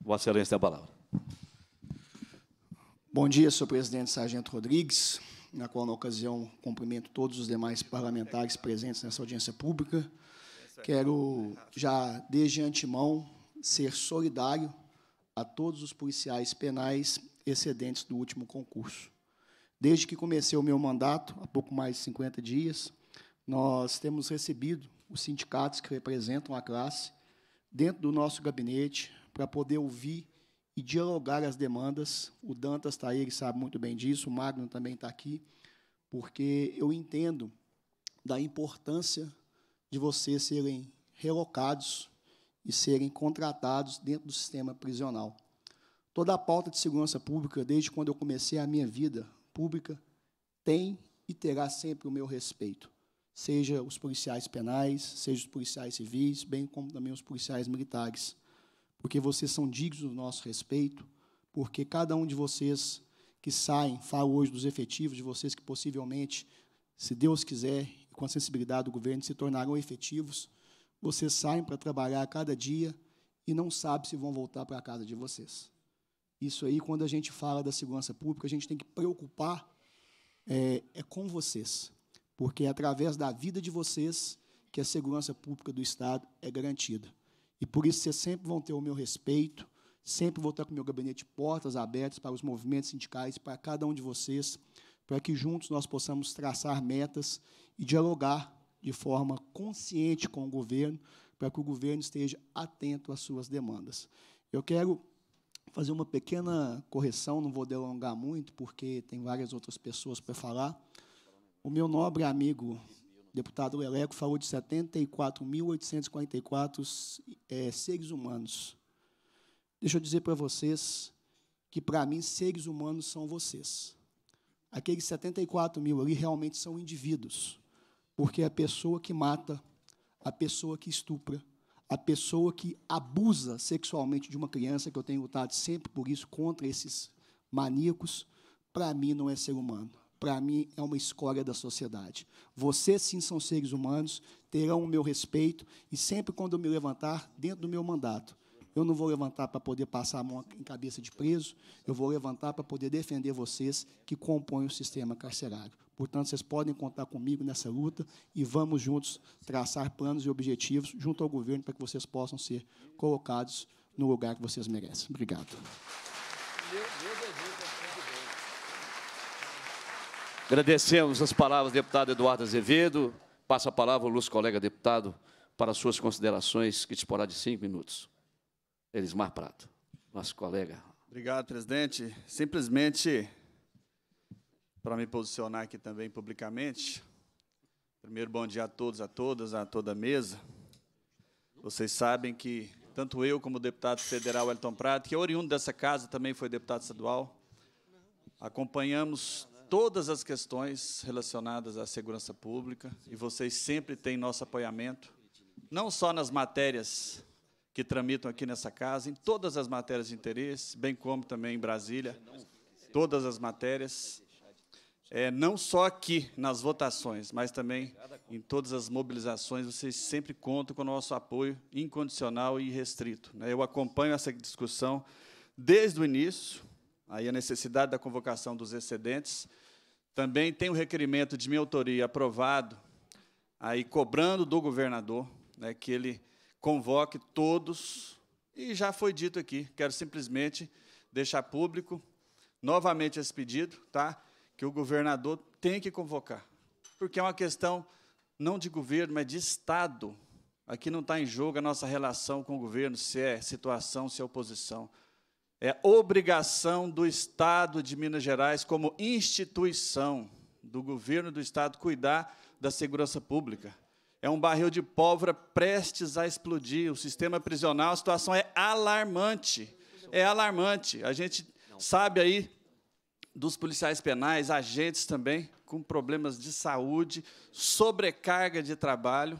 Vossa Excelência tem a palavra. Bom dia, senhor presidente Sargento Rodrigues, na qual, na ocasião, cumprimento todos os demais parlamentares presentes nessa audiência pública. Quero, já desde antemão, ser solidário a todos os policiais penais excedentes do último concurso. Desde que comecei o meu mandato, há pouco mais de 50 dias, nós temos recebido os sindicatos que representam a classe dentro do nosso gabinete para poder ouvir e dialogar as demandas. O Dantas está aí, ele sabe muito bem disso, o Magno também está aqui, porque eu entendo da importância de vocês serem relocados e serem contratados dentro do sistema prisional. Toda a pauta de segurança pública, desde quando eu comecei a minha vida pública, tem e terá sempre o meu respeito, seja os policiais penais, seja os policiais civis, bem como também os policiais militares porque vocês são dignos do nosso respeito, porque cada um de vocês que saem, falo hoje dos efetivos, de vocês que possivelmente, se Deus quiser, com a sensibilidade do governo, se tornarão efetivos, vocês saem para trabalhar a cada dia e não sabem se vão voltar para a casa de vocês. Isso aí, quando a gente fala da segurança pública, a gente tem que preocupar é, é com vocês, porque é através da vida de vocês que a segurança pública do Estado é garantida. E por isso vocês sempre vão ter o meu respeito, sempre vou estar com o meu gabinete portas abertas para os movimentos sindicais, para cada um de vocês, para que juntos nós possamos traçar metas e dialogar de forma consciente com o governo, para que o governo esteja atento às suas demandas. Eu quero fazer uma pequena correção, não vou delongar muito, porque tem várias outras pessoas para falar. O meu nobre amigo deputado Leleco falou de 74.844 é, seres humanos. Deixa eu dizer para vocês que, para mim, seres humanos são vocês. Aqueles 74 mil ali realmente são indivíduos, porque é a pessoa que mata, a pessoa que estupra, a pessoa que abusa sexualmente de uma criança, que eu tenho lutado sempre por isso, contra esses maníacos, para mim não é ser humano para mim, é uma escória da sociedade. Vocês, sim, são seres humanos, terão o meu respeito, e sempre quando eu me levantar, dentro do meu mandato, eu não vou levantar para poder passar a mão em cabeça de preso, eu vou levantar para poder defender vocês que compõem o sistema carcerário. Portanto, vocês podem contar comigo nessa luta e vamos juntos traçar planos e objetivos junto ao governo para que vocês possam ser colocados no lugar que vocês merecem. Obrigado. Meu, meu Agradecemos as palavras do deputado Eduardo Azevedo. Passa a palavra ao nosso colega deputado, para suas considerações, que disporá de cinco minutos. Elismar Prato, nosso colega. Obrigado, presidente. Simplesmente, para me posicionar aqui também publicamente, primeiro, bom dia a todos, a todas, a toda a mesa. Vocês sabem que tanto eu como o deputado federal Elton Prado, que é oriundo dessa casa, também foi deputado estadual, acompanhamos todas as questões relacionadas à segurança pública e vocês sempre têm nosso apoiamento, não só nas matérias que tramitam aqui nessa casa, em todas as matérias de interesse, bem como também em Brasília, todas as matérias, é, não só aqui nas votações, mas também em todas as mobilizações, vocês sempre contam com o nosso apoio incondicional e restrito. Né? Eu acompanho essa discussão desde o início, aí a necessidade da convocação dos excedentes. Também tem o um requerimento de minha autoria aprovado, aí cobrando do governador né, que ele convoque todos, e já foi dito aqui, quero simplesmente deixar público novamente esse pedido, tá? que o governador tem que convocar, porque é uma questão não de governo, mas de Estado. Aqui não está em jogo a nossa relação com o governo, se é situação, se é oposição é obrigação do Estado de Minas Gerais, como instituição do governo do Estado, cuidar da segurança pública. É um barril de pólvora prestes a explodir. O sistema prisional, a situação é alarmante. É alarmante. A gente sabe aí dos policiais penais, agentes também, com problemas de saúde, sobrecarga de trabalho.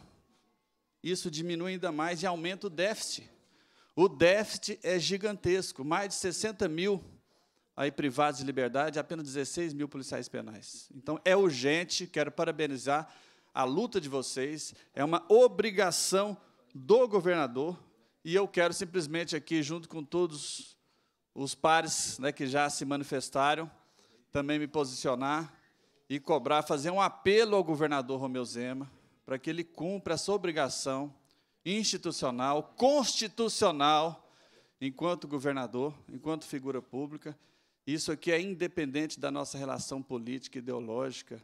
Isso diminui ainda mais e aumenta o déficit. O déficit é gigantesco, mais de 60 mil aí privados de liberdade, apenas 16 mil policiais penais. Então é urgente, quero parabenizar a luta de vocês, é uma obrigação do governador e eu quero simplesmente aqui, junto com todos os pares né, que já se manifestaram, também me posicionar e cobrar, fazer um apelo ao governador Romeu Zema para que ele cumpra a sua obrigação institucional, constitucional, enquanto governador, enquanto figura pública. Isso aqui é independente da nossa relação política, ideológica,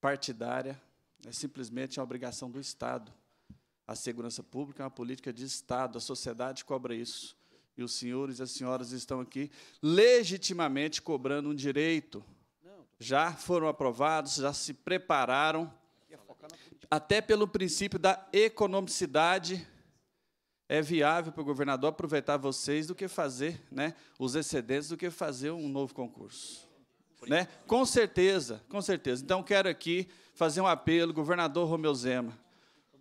partidária. É simplesmente a obrigação do Estado. A segurança pública é uma política de Estado, a sociedade cobra isso. E os senhores e as senhoras estão aqui legitimamente cobrando um direito. Já foram aprovados, já se prepararam até pelo princípio da economicidade, é viável para o governador aproveitar vocês do que fazer né, os excedentes, do que fazer um novo concurso. Né? Com certeza, com certeza. Então, quero aqui fazer um apelo, governador Romeu Zema,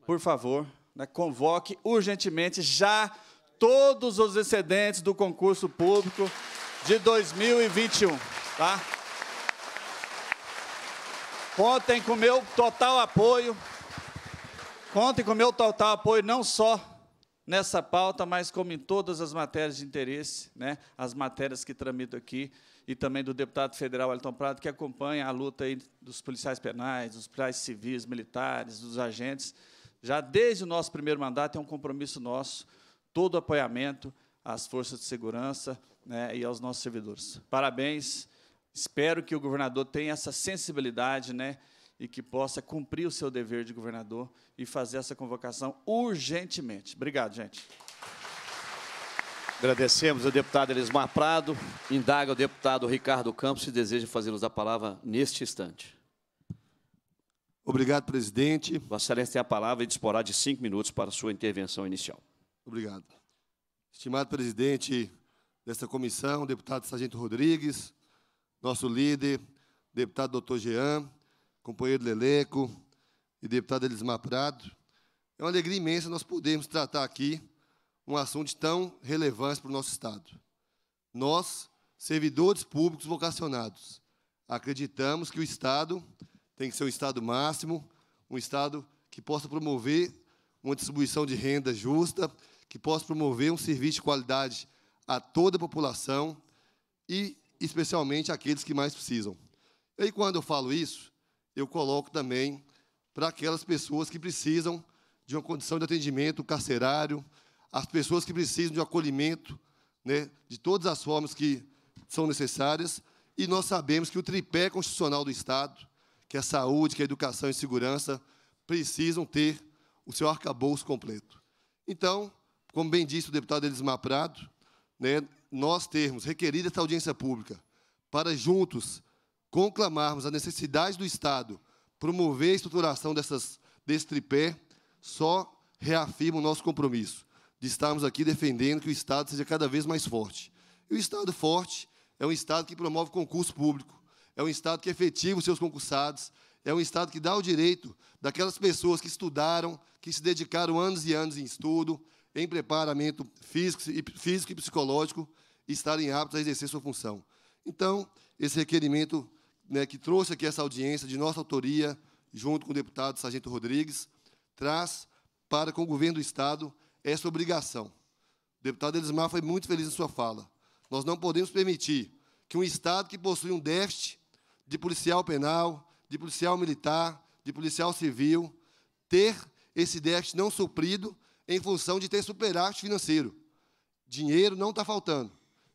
por favor, né, convoque urgentemente já todos os excedentes do concurso público de 2021. Tá? Contem com meu total apoio. Contem com o meu total apoio, não só nessa pauta, mas como em todas as matérias de interesse, né, as matérias que tramito aqui, e também do deputado federal Elton Prado, que acompanha a luta aí dos policiais penais, dos policiais civis, militares, dos agentes. Já desde o nosso primeiro mandato, é um compromisso nosso, todo o apoiamento às forças de segurança né, e aos nossos servidores. Parabéns. Espero que o governador tenha essa sensibilidade, né, e que possa cumprir o seu dever de governador e fazer essa convocação urgentemente. Obrigado, gente. Agradecemos ao deputado Elismar Prado. Indaga o deputado Ricardo Campos se deseja fazer-nos a palavra neste instante. Obrigado, presidente. Vossa Excelência tem a palavra e disporá de cinco minutos para sua intervenção inicial. Obrigado. Estimado presidente desta comissão, deputado Sargento Rodrigues, nosso líder, deputado doutor Jean, companheiro Leleco e deputado Elismar Prado. É uma alegria imensa nós podermos tratar aqui um assunto de tão relevância para o nosso Estado. Nós, servidores públicos vocacionados, acreditamos que o Estado tem que ser um Estado máximo, um Estado que possa promover uma distribuição de renda justa, que possa promover um serviço de qualidade a toda a população e, especialmente, àqueles que mais precisam. E quando eu falo isso, eu coloco também para aquelas pessoas que precisam de uma condição de atendimento carcerário, as pessoas que precisam de um acolhimento, né, de todas as formas que são necessárias, e nós sabemos que o tripé constitucional do Estado, que é a saúde, que é a educação e segurança, precisam ter o seu arcabouço completo. Então, como bem disse o deputado Elismar Prado, né, nós termos requerido essa audiência pública para juntos conclamarmos a necessidade do Estado promover a estruturação dessas, desse tripé, só reafirma o nosso compromisso de estarmos aqui defendendo que o Estado seja cada vez mais forte. E o Estado forte é um Estado que promove concurso público, é um Estado que efetiva os seus concursados, é um Estado que dá o direito daquelas pessoas que estudaram, que se dedicaram anos e anos em estudo, em preparamento físico e, físico e psicológico, estarem aptos a exercer sua função. Então, esse requerimento né, que trouxe aqui essa audiência de nossa autoria, junto com o deputado Sargento Rodrigues, traz para com o governo do Estado essa obrigação. O deputado Elismar foi muito feliz em sua fala. Nós não podemos permitir que um Estado que possui um déficit de policial penal, de policial militar, de policial civil, ter esse déficit não suprido em função de ter superávit financeiro. Dinheiro não está faltando.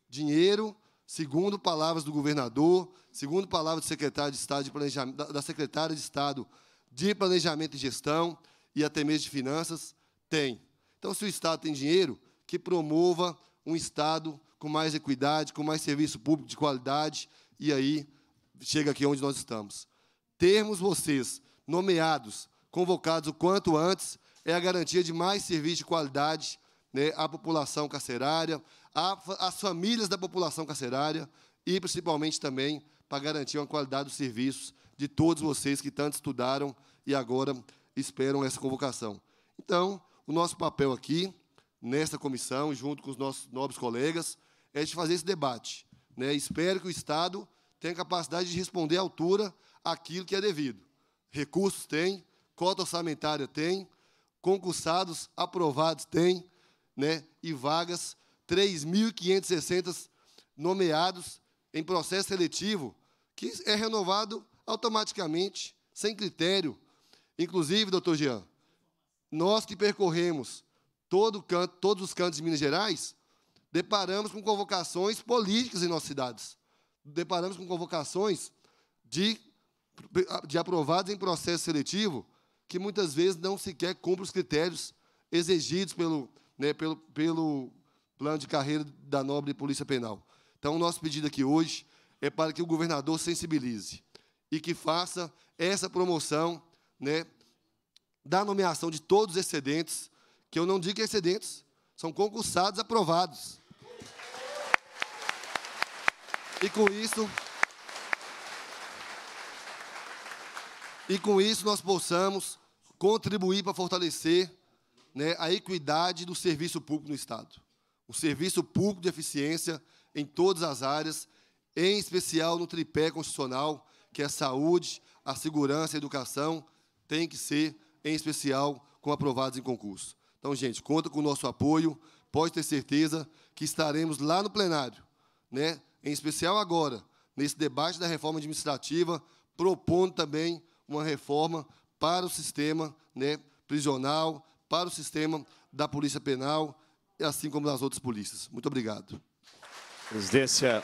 Dinheiro segundo palavras do governador, segundo palavras do secretário de Estado de Planejamento, da secretária de Estado de Planejamento e Gestão e até mesmo de Finanças, tem. Então, se o Estado tem dinheiro, que promova um Estado com mais equidade, com mais serviço público de qualidade, e aí chega aqui onde nós estamos. Termos vocês nomeados, convocados o quanto antes, é a garantia de mais serviço de qualidade né, à população carcerária, às famílias da população carcerária e, principalmente, também para garantir uma qualidade dos serviços de todos vocês que tanto estudaram e agora esperam essa convocação. Então, o nosso papel aqui, nesta comissão, junto com os nossos nobres colegas, é de fazer esse debate. Né? Espero que o Estado tenha capacidade de responder à altura aquilo que é devido. Recursos tem, cota orçamentária tem, concursados aprovados tem, né? e vagas 3.560 nomeados em processo seletivo, que é renovado automaticamente, sem critério. Inclusive, doutor Jean, nós que percorremos todo canto, todos os cantos de Minas Gerais, deparamos com convocações políticas em nossas cidades. Deparamos com convocações de, de aprovados em processo seletivo, que muitas vezes não sequer cumprem os critérios exigidos pelo, né, pelo, pelo plano de carreira da nobre Polícia Penal. Então, o nosso pedido aqui hoje é para que o governador sensibilize e que faça essa promoção né, da nomeação de todos os excedentes, que eu não digo excedentes, são concursados aprovados. E com isso, e com isso nós possamos contribuir para fortalecer né, a equidade do serviço público no Estado o serviço público de eficiência em todas as áreas, em especial no tripé constitucional, que é a saúde, a segurança e a educação, tem que ser, em especial, com aprovados em concurso. Então, gente, conta com o nosso apoio, pode ter certeza que estaremos lá no plenário, né, em especial agora, nesse debate da reforma administrativa, propondo também uma reforma para o sistema né, prisional, para o sistema da Polícia Penal, é assim como nas outras polícias. Muito obrigado. Presidência,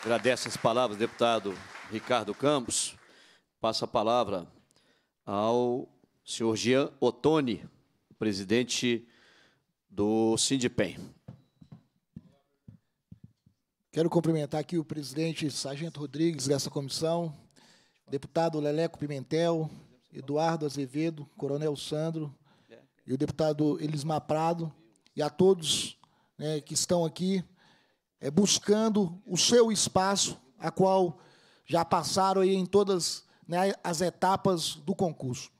agradece as palavras, deputado Ricardo Campos. Passa a palavra ao senhor Jean Ottoni, presidente do Sindipem. Quero cumprimentar aqui o presidente Sargento Rodrigues dessa comissão, deputado Leleco Pimentel, Eduardo Azevedo, Coronel Sandro e o deputado Elismar Prado, e a todos né, que estão aqui é, buscando o seu espaço, a qual já passaram aí em todas né, as etapas do concurso.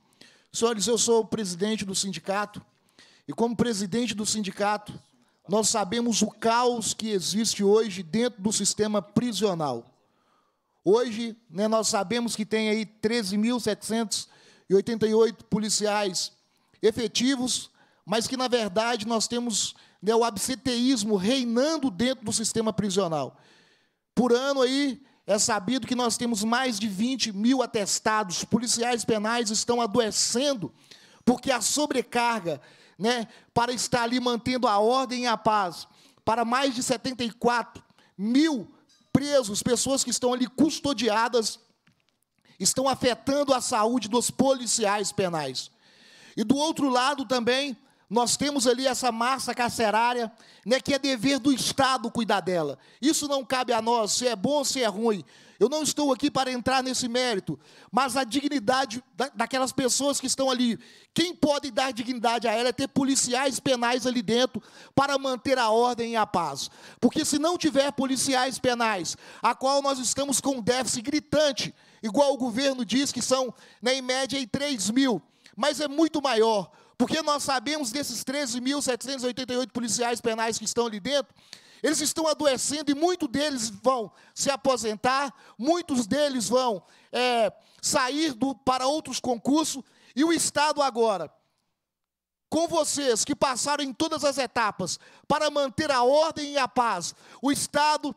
Senhores, eu sou o presidente do sindicato e, como presidente do sindicato, nós sabemos o caos que existe hoje dentro do sistema prisional. Hoje, né, nós sabemos que tem aí 13.788 policiais efetivos mas que, na verdade, nós temos né, o absenteísmo reinando dentro do sistema prisional. Por ano aí, é sabido que nós temos mais de 20 mil atestados. Policiais penais estão adoecendo, porque a sobrecarga né, para estar ali mantendo a ordem e a paz para mais de 74 mil presos, pessoas que estão ali custodiadas, estão afetando a saúde dos policiais penais. E do outro lado também, nós temos ali essa massa carcerária, né, que é dever do Estado cuidar dela. Isso não cabe a nós, se é bom ou se é ruim. Eu não estou aqui para entrar nesse mérito, mas a dignidade daquelas pessoas que estão ali, quem pode dar dignidade a ela é ter policiais penais ali dentro para manter a ordem e a paz. Porque se não tiver policiais penais, a qual nós estamos com um déficit gritante, igual o governo diz que são, né, em média, em 3 mil, mas é muito maior porque nós sabemos desses 13.788 policiais penais que estão ali dentro, eles estão adoecendo e muitos deles vão se aposentar, muitos deles vão é, sair do, para outros concursos, e o Estado agora, com vocês que passaram em todas as etapas para manter a ordem e a paz, o Estado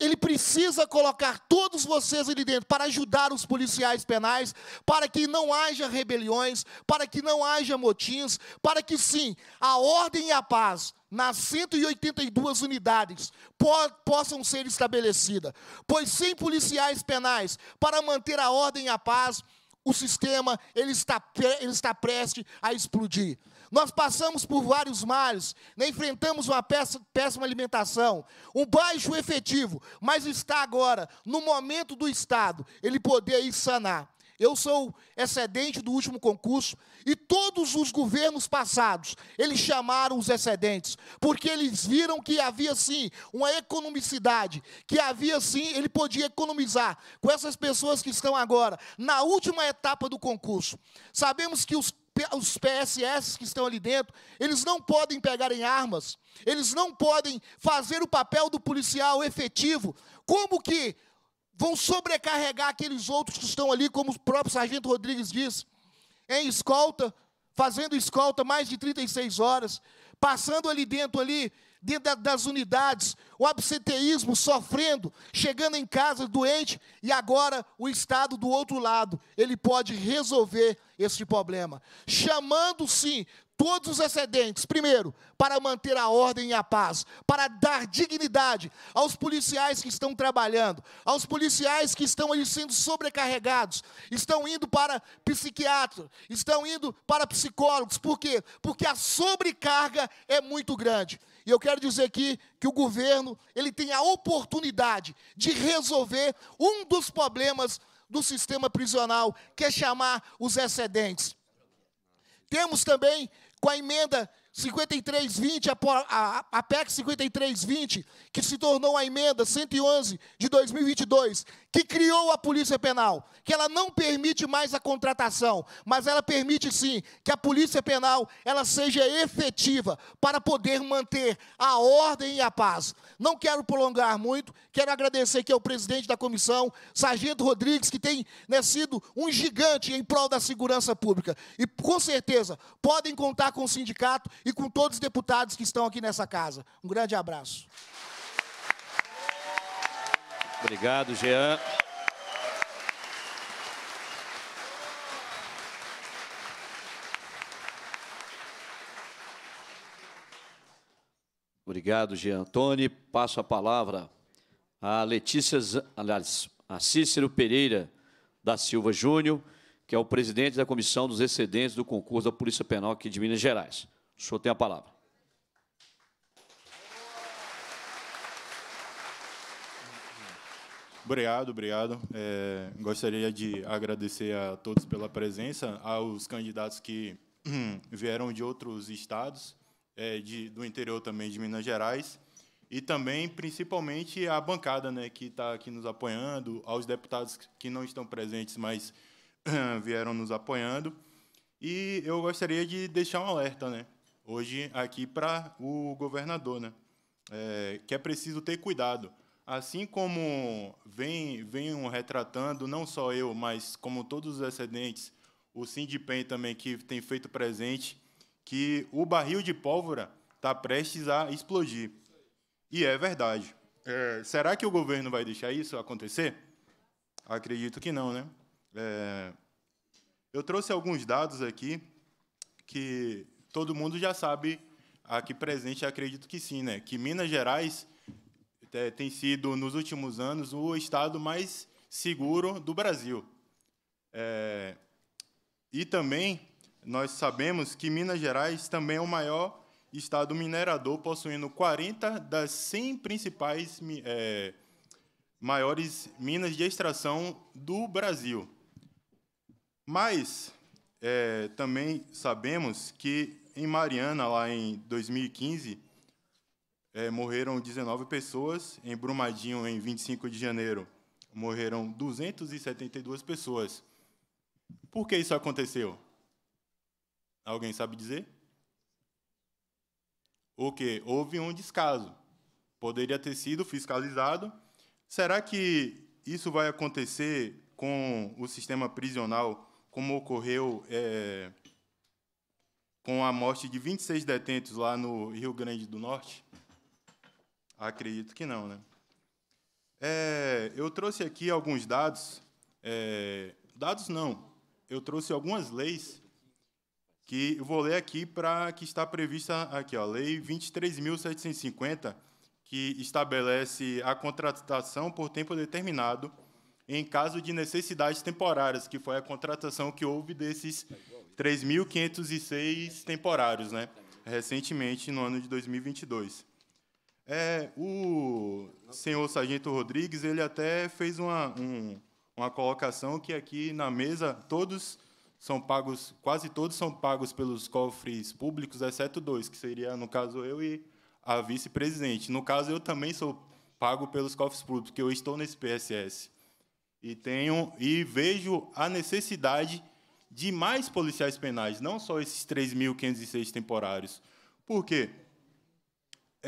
ele precisa colocar todos vocês ali dentro para ajudar os policiais penais, para que não haja rebeliões, para que não haja motins, para que sim, a ordem e a paz nas 182 unidades po possam ser estabelecidas. Pois sem policiais penais para manter a ordem e a paz, o sistema ele está, ele está prestes a explodir. Nós passamos por vários males, né? enfrentamos uma péssima alimentação, um baixo efetivo, mas está agora, no momento do Estado, ele poder ir sanar. Eu sou excedente do último concurso e todos os governos passados, eles chamaram os excedentes, porque eles viram que havia sim uma economicidade, que havia sim, ele podia economizar com essas pessoas que estão agora na última etapa do concurso. Sabemos que os os PSS que estão ali dentro, eles não podem pegar em armas, eles não podem fazer o papel do policial efetivo. Como que vão sobrecarregar aqueles outros que estão ali, como o próprio sargento Rodrigues disse, em escolta, fazendo escolta mais de 36 horas, passando ali dentro ali dentro das unidades, o absenteísmo sofrendo, chegando em casa doente, e agora o Estado do outro lado, ele pode resolver esse problema. Chamando, sim, todos os excedentes, primeiro, para manter a ordem e a paz, para dar dignidade aos policiais que estão trabalhando, aos policiais que estão ali sendo sobrecarregados, estão indo para psiquiatras, estão indo para psicólogos, por quê? Porque a sobrecarga é muito grande. E eu quero dizer aqui que o governo, ele tem a oportunidade de resolver um dos problemas do sistema prisional, que é chamar os excedentes. Temos também, com a emenda 5320, a, a PEC 5320, que se tornou a emenda 111 de 2022, que criou a Polícia Penal, que ela não permite mais a contratação, mas ela permite sim que a Polícia Penal ela seja efetiva para poder manter a ordem e a paz. Não quero prolongar muito, quero agradecer que é o presidente da comissão, Sargento Rodrigues, que tem né, sido um gigante em prol da segurança pública. E com certeza podem contar com o sindicato e com todos os deputados que estão aqui nessa casa. Um grande abraço. Obrigado, Jean. Obrigado, Jean Antônio. Passo a palavra a Letícia, aliás, a Cícero Pereira da Silva Júnior, que é o presidente da Comissão dos Excedentes do concurso da Polícia Penal aqui de Minas Gerais. O senhor tem a palavra. Obrigado, obrigado. É, gostaria de agradecer a todos pela presença, aos candidatos que hum, vieram de outros estados, é, de, do interior também de Minas Gerais, e também, principalmente, à bancada né, que está aqui nos apoiando, aos deputados que não estão presentes, mas hum, vieram nos apoiando. E eu gostaria de deixar um alerta né, hoje aqui para o governador, né, é, que é preciso ter cuidado assim como vem, venho retratando, não só eu, mas como todos os excedentes, o Sindipem também, que tem feito presente, que o barril de pólvora está prestes a explodir. E é verdade. É, será que o governo vai deixar isso acontecer? Acredito que não, né? É, eu trouxe alguns dados aqui que todo mundo já sabe aqui presente, acredito que sim, né? Que Minas Gerais é, tem sido, nos últimos anos, o estado mais seguro do Brasil. É, e também nós sabemos que Minas Gerais também é o maior estado minerador, possuindo 40 das 100 principais é, maiores minas de extração do Brasil. Mas é, também sabemos que em Mariana, lá em 2015, é, morreram 19 pessoas. Em Brumadinho, em 25 de janeiro, morreram 272 pessoas. Por que isso aconteceu? Alguém sabe dizer? O que? Houve um descaso. Poderia ter sido fiscalizado. Será que isso vai acontecer com o sistema prisional, como ocorreu é, com a morte de 26 detentos lá no Rio Grande do Norte? Acredito que não, né? É, eu trouxe aqui alguns dados, é, dados não, eu trouxe algumas leis que eu vou ler aqui para que está prevista aqui, ó, Lei 23.750, que estabelece a contratação por tempo determinado em caso de necessidades temporárias, que foi a contratação que houve desses 3.506 temporários, né, recentemente no ano de 2022. É, o senhor Sargento Rodrigues ele até fez uma, um, uma colocação que aqui na mesa todos são pagos, quase todos são pagos pelos cofres públicos, exceto dois, que seria, no caso, eu e a vice-presidente. No caso, eu também sou pago pelos cofres públicos, porque eu estou nesse PSS. E tenho e vejo a necessidade de mais policiais penais, não só esses 3.506 temporários. Por quê?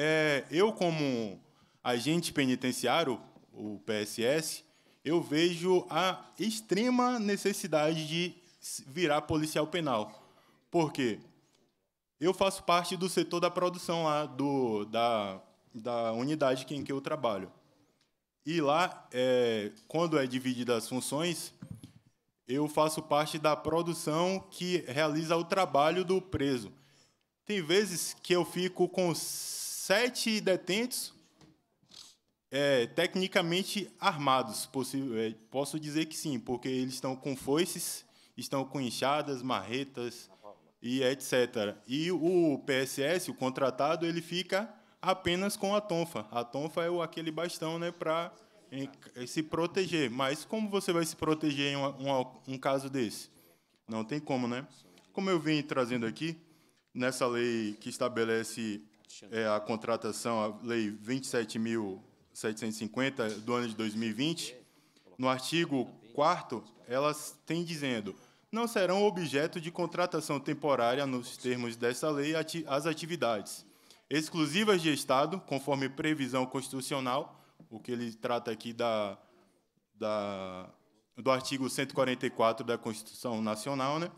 é, eu, como agente penitenciário, o PSS, eu vejo a extrema necessidade de virar policial penal. Por quê? Eu faço parte do setor da produção lá, do, da, da unidade em que eu trabalho. E lá, é, quando é dividida as funções, eu faço parte da produção que realiza o trabalho do preso. Tem vezes que eu fico com sete detentos é, tecnicamente armados. É, posso dizer que sim, porque eles estão com foices, estão com enxadas, marretas e etc. E o PSS, o contratado, ele fica apenas com a tonfa. A tonfa é aquele bastão né, para é, se proteger. Mas como você vai se proteger em um, um caso desse? Não tem como, né? Como eu vim trazendo aqui, nessa lei que estabelece é a contratação, a Lei 27.750 do ano de 2020, no artigo 4 ela tem dizendo não serão objeto de contratação temporária nos termos dessa lei ati as atividades exclusivas de Estado, conforme previsão constitucional, o que ele trata aqui da, da do artigo 144 da Constituição Nacional, né?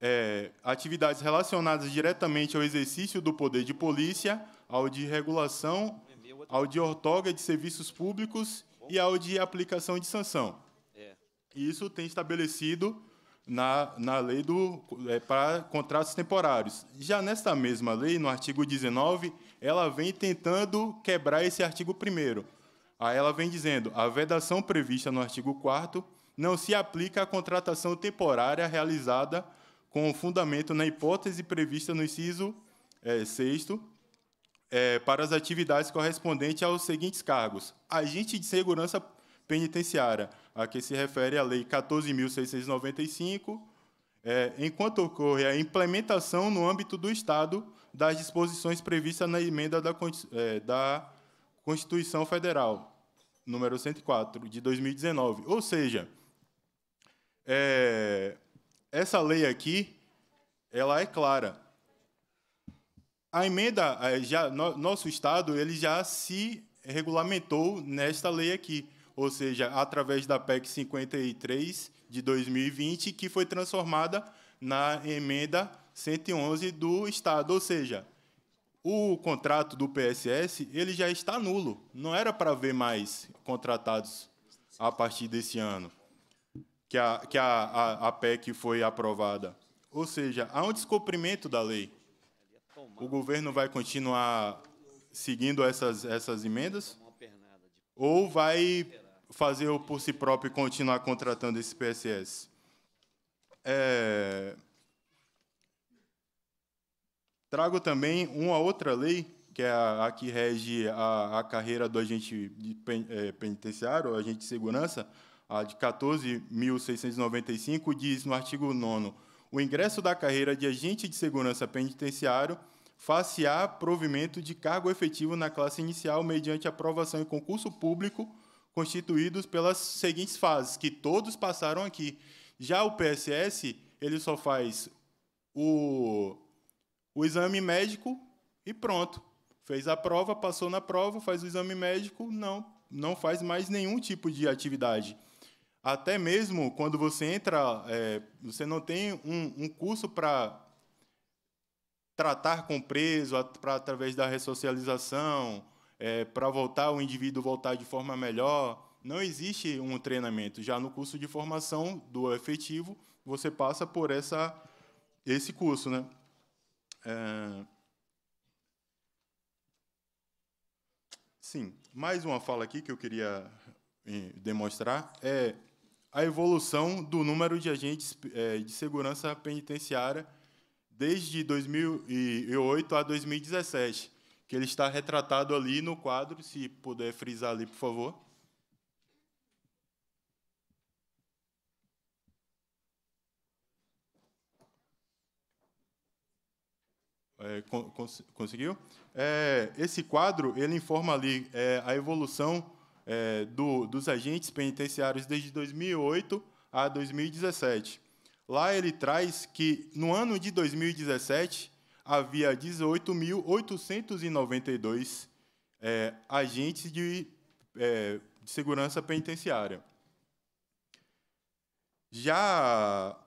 é, atividades relacionadas diretamente ao exercício do poder de polícia, ao de regulação, ao de ortoga de serviços públicos e ao de aplicação de sanção. É. Isso tem estabelecido na, na lei do é, para contratos temporários. Já nesta mesma lei, no artigo 19, ela vem tentando quebrar esse artigo 1 Aí ela vem dizendo: "A vedação prevista no artigo 4 não se aplica à contratação temporária realizada com fundamento na hipótese prevista no inciso é, é, para as atividades correspondentes aos seguintes cargos: agente de segurança penitenciária, a que se refere a Lei 14.695, é, enquanto ocorre a implementação no âmbito do Estado das disposições previstas na emenda da, é, da Constituição Federal, número 104, de 2019. Ou seja, é, essa lei aqui, ela é clara. A emenda, eh, já, no, nosso Estado, ele já se regulamentou nesta lei aqui, ou seja, através da PEC 53 de 2020, que foi transformada na emenda 111 do Estado, ou seja, o contrato do PSS ele já está nulo. Não era para ver mais contratados a partir desse ano que a, que a, a, a PEC foi aprovada. Ou seja, há um descumprimento da lei. O governo vai continuar seguindo essas, essas emendas? Ou vai fazer o por si próprio e continuar contratando esse PSS? É... Trago também uma outra lei, que é a, a que rege a, a carreira do agente é, penitenciário, agente de segurança, a de 14.695, diz no artigo 9 o ingresso da carreira de agente de segurança penitenciário face a provimento de cargo efetivo na classe inicial mediante aprovação em concurso público constituídos pelas seguintes fases, que todos passaram aqui. Já o PSS, ele só faz o, o exame médico e pronto. Fez a prova, passou na prova, faz o exame médico, não, não faz mais nenhum tipo de atividade até mesmo quando você entra, é, você não tem um, um curso para tratar com preso, para através da ressocialização, é, para voltar o indivíduo voltar de forma melhor. Não existe um treinamento. Já no curso de formação do efetivo, você passa por essa, esse curso, né? É... Sim, mais uma fala aqui que eu queria eh, demonstrar é a evolução do número de agentes eh, de segurança penitenciária desde 2008 a 2017, que ele está retratado ali no quadro, se puder frisar ali, por favor. É, cons conseguiu? É, esse quadro ele informa ali é, a evolução é, do, dos agentes penitenciários desde 2008 a 2017. Lá ele traz que, no ano de 2017, havia 18.892 é, agentes de, é, de segurança penitenciária. Já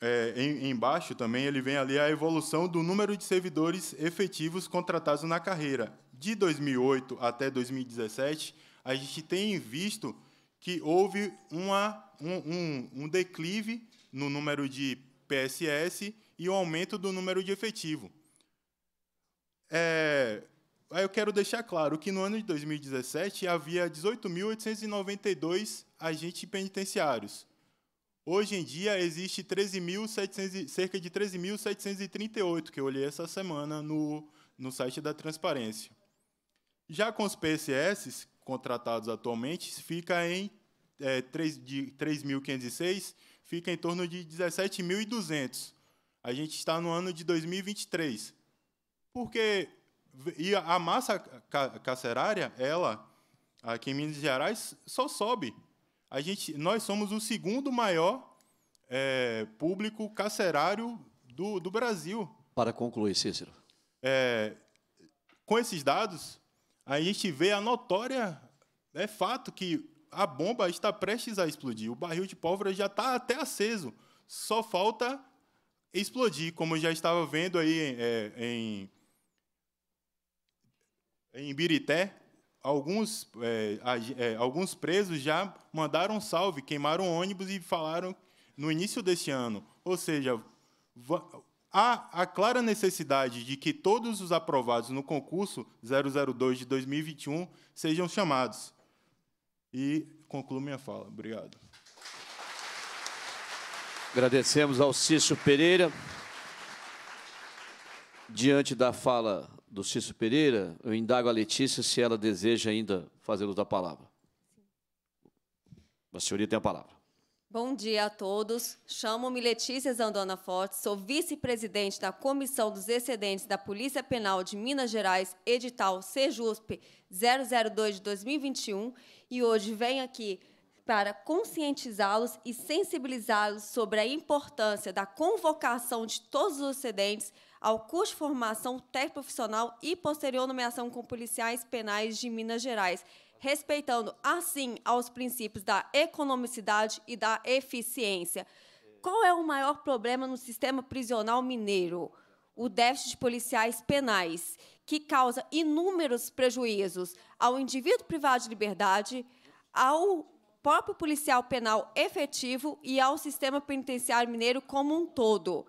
é, em, embaixo também ele vem ali a evolução do número de servidores efetivos contratados na carreira. De 2008 até 2017, a gente tem visto que houve uma, um, um, um declive no número de PSS e o um aumento do número de efetivo. É, eu quero deixar claro que no ano de 2017 havia 18.892 agentes penitenciários. Hoje em dia existe 13 cerca de 13.738, que eu olhei essa semana no, no site da Transparência. Já com os PSS, contratados atualmente fica em é, 3, de 3.506, fica em torno de 17.200. A gente está no ano de 2023. Porque e a massa carcerária, ela aqui em Minas Gerais só sobe. A gente, nós somos o segundo maior é, público carcerário do, do Brasil. Para concluir, Cícero. É, com esses dados, a gente vê a notória é fato que a bomba está prestes a explodir. O barril de pólvora já está até aceso. Só falta explodir, como já estava vendo aí é, em, em Birité. Alguns, é, é, alguns presos já mandaram um salve, queimaram um ônibus e falaram no início deste ano. Ou seja, Há a clara necessidade de que todos os aprovados no concurso 002 de 2021 sejam chamados. E concluo minha fala. Obrigado. Agradecemos ao Cício Pereira. Diante da fala do Cício Pereira, eu indago a Letícia se ela deseja ainda fazer uso da palavra. A senhoria tem a palavra. Bom dia a todos. Chamo-me Letícia Zandona Forte, sou vice-presidente da Comissão dos Excedentes da Polícia Penal de Minas Gerais, edital CJUSP 002 de 2021, e hoje venho aqui para conscientizá-los e sensibilizá-los sobre a importância da convocação de todos os excedentes ao curso de formação técnico profissional e posterior nomeação com policiais penais de Minas Gerais, respeitando, assim, aos princípios da economicidade e da eficiência. Qual é o maior problema no sistema prisional mineiro? O déficit de policiais penais, que causa inúmeros prejuízos ao indivíduo privado de liberdade, ao próprio policial penal efetivo e ao sistema penitenciário mineiro como um todo.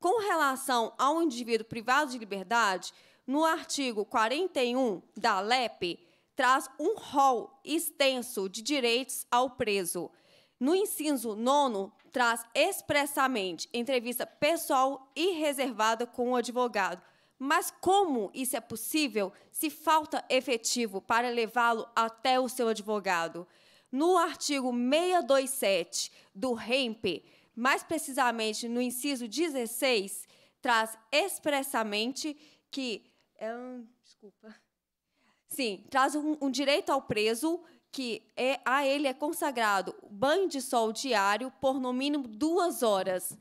Com relação ao indivíduo privado de liberdade, no artigo 41 da LEP, traz um rol extenso de direitos ao preso. No inciso 9, traz expressamente entrevista pessoal e reservada com o advogado. Mas como isso é possível se falta efetivo para levá-lo até o seu advogado? No artigo 627 do REMP, mais precisamente no inciso 16, traz expressamente que. É um, desculpa. Sim, traz um, um direito ao preso que é, a ele é consagrado banho de sol diário por no mínimo duas horas.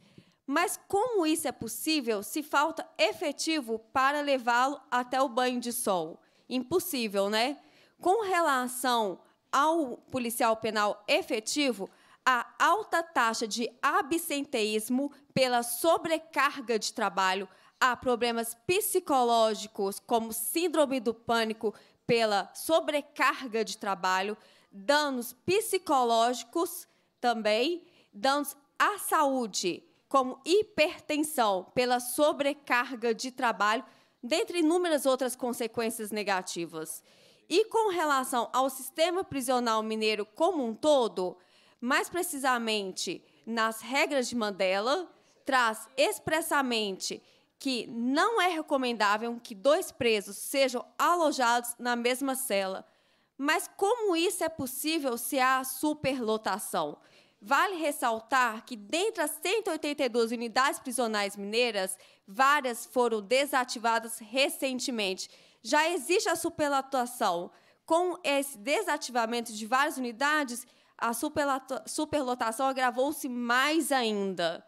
Mas como isso é possível se falta efetivo para levá-lo até o banho de sol? Impossível, né? Com relação ao policial penal efetivo, a alta taxa de absenteísmo pela sobrecarga de trabalho, há problemas psicológicos como síndrome do pânico, pela sobrecarga de trabalho, danos psicológicos também, danos à saúde, como hipertensão pela sobrecarga de trabalho, dentre inúmeras outras consequências negativas. E com relação ao sistema prisional mineiro como um todo, mais precisamente nas regras de Mandela, traz expressamente que não é recomendável que dois presos sejam alojados na mesma cela. Mas como isso é possível se há superlotação? Vale ressaltar que, dentre as 182 unidades prisionais mineiras, várias foram desativadas recentemente. Já existe a superlotação. Com esse desativamento de várias unidades, a superlotação agravou-se mais ainda.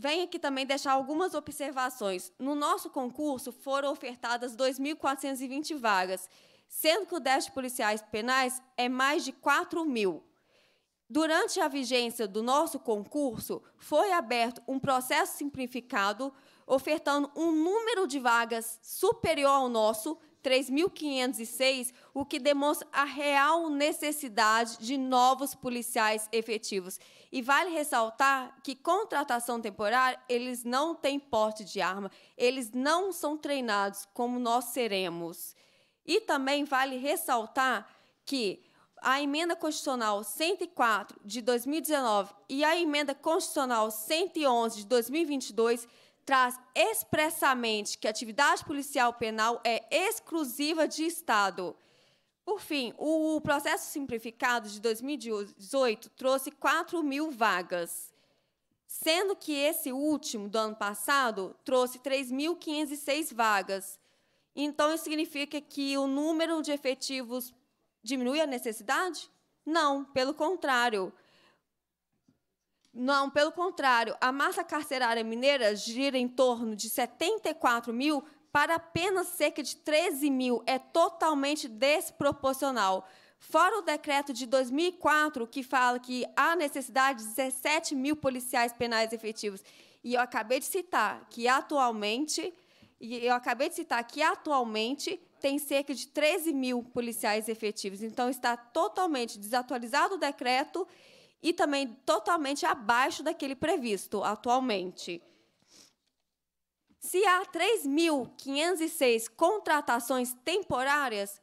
Venho aqui também deixar algumas observações. No nosso concurso foram ofertadas 2.420 vagas, sendo que o déficit policiais penais é mais de 4 mil. Durante a vigência do nosso concurso, foi aberto um processo simplificado, ofertando um número de vagas superior ao nosso, 3.506, o que demonstra a real necessidade de novos policiais efetivos. E vale ressaltar que contratação temporária, eles não têm porte de arma, eles não são treinados como nós seremos. E também vale ressaltar que a emenda constitucional 104 de 2019 e a emenda constitucional 111 de 2022 traz expressamente que a atividade policial penal é exclusiva de Estado. Por fim, o processo simplificado de 2018 trouxe 4 mil vagas, sendo que esse último, do ano passado, trouxe 3.506 vagas. Então, isso significa que o número de efetivos diminui a necessidade? Não, pelo contrário. Não, pelo contrário, a massa carcerária mineira gira em torno de 74 mil para apenas cerca de 13 mil. É totalmente desproporcional. Fora o decreto de 2004, que fala que há necessidade de 17 mil policiais penais efetivos. E eu acabei de citar que atualmente, e eu acabei de citar que atualmente tem cerca de 13 mil policiais efetivos. Então, está totalmente desatualizado o decreto e também totalmente abaixo daquele previsto atualmente. Se há 3.506 contratações temporárias,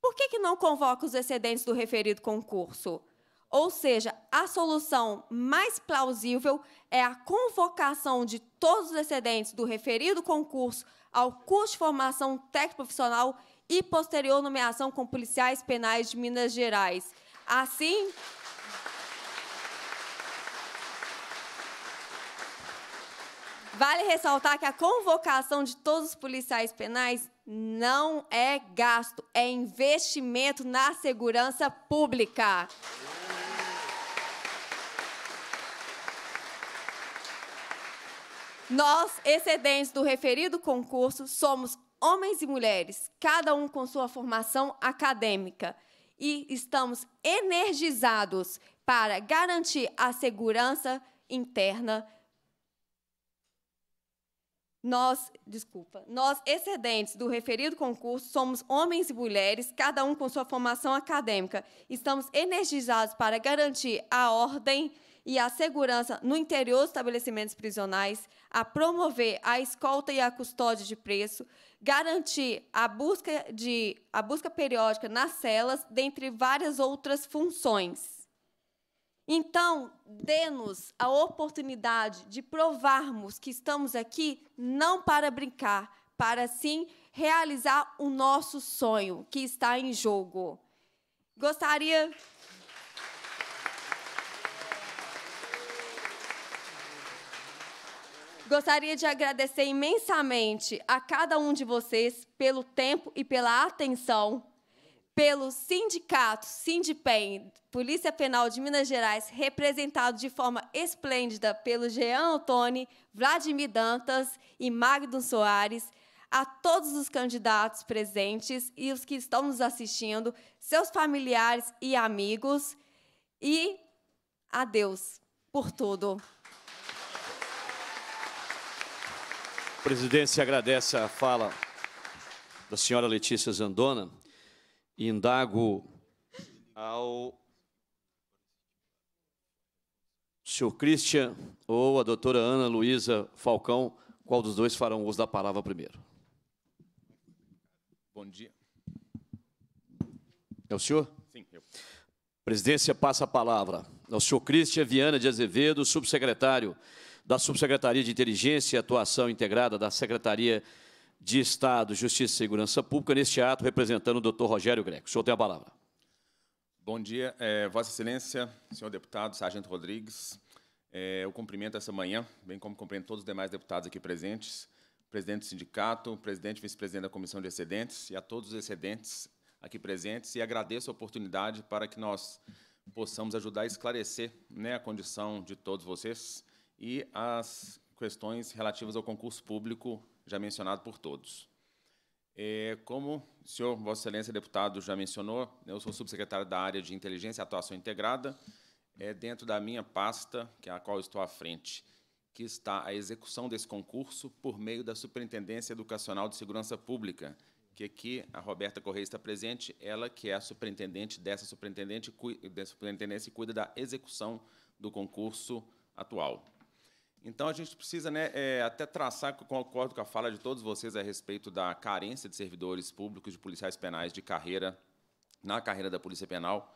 por que, que não convoca os excedentes do referido concurso? Ou seja, a solução mais plausível é a convocação de todos os excedentes do referido concurso ao curso de formação técnico profissional e posterior nomeação com policiais penais de Minas Gerais. Assim, Vale ressaltar que a convocação de todos os policiais penais não é gasto, é investimento na segurança pública. Nós, excedentes do referido concurso, somos homens e mulheres, cada um com sua formação acadêmica, e estamos energizados para garantir a segurança interna nós, desculpa, nós excedentes do referido concurso somos homens e mulheres, cada um com sua formação acadêmica. Estamos energizados para garantir a ordem e a segurança no interior dos estabelecimentos prisionais, a promover a escolta e a custódia de preço, garantir a busca de a busca periódica nas celas, dentre várias outras funções. Então, dê-nos a oportunidade de provarmos que estamos aqui não para brincar, para sim realizar o nosso sonho que está em jogo. Gostaria. Gostaria de agradecer imensamente a cada um de vocês pelo tempo e pela atenção pelo sindicato Sindipem, Polícia Penal de Minas Gerais, representado de forma esplêndida pelo Jean Antoni, Vladimir Dantas e Magno Soares, a todos os candidatos presentes e os que estão nos assistindo, seus familiares e amigos, e a Deus por tudo. A presidência agradece a fala da senhora Letícia Zandona indago ao senhor Christian ou a doutora Ana Luísa Falcão, qual dos dois farão uso da palavra primeiro? Bom dia. É o senhor? Sim, eu. Presidência passa a palavra ao senhor Cristian Viana de Azevedo, subsecretário da Subsecretaria de Inteligência e Atuação Integrada da Secretaria de de Estado, Justiça e Segurança Pública, neste ato, representando o doutor Rogério Greco. O senhor tem a palavra. Bom dia, é, Vossa Excelência, senhor deputado Sargento Rodrigues. É, eu cumprimento essa manhã, bem como cumprimento todos os demais deputados aqui presentes, presidente do sindicato, presidente e vice-presidente da Comissão de Excedentes e a todos os excedentes aqui presentes, e agradeço a oportunidade para que nós possamos ajudar a esclarecer né, a condição de todos vocês e as questões relativas ao concurso público já mencionado por todos. É, como o senhor, Vossa Excelência, deputado, já mencionou, né, eu sou subsecretário da área de Inteligência e Atuação Integrada, é dentro da minha pasta, que é a qual estou à frente, que está a execução desse concurso por meio da Superintendência Educacional de Segurança Pública, que aqui a Roberta Correia está presente, ela que é a superintendente dessa superintendente, dessa superintendência e cuida da execução do concurso atual. Então, a gente precisa né, é, até traçar, concordo com a fala de todos vocês a respeito da carência de servidores públicos, de policiais penais de carreira, na carreira da Polícia Penal.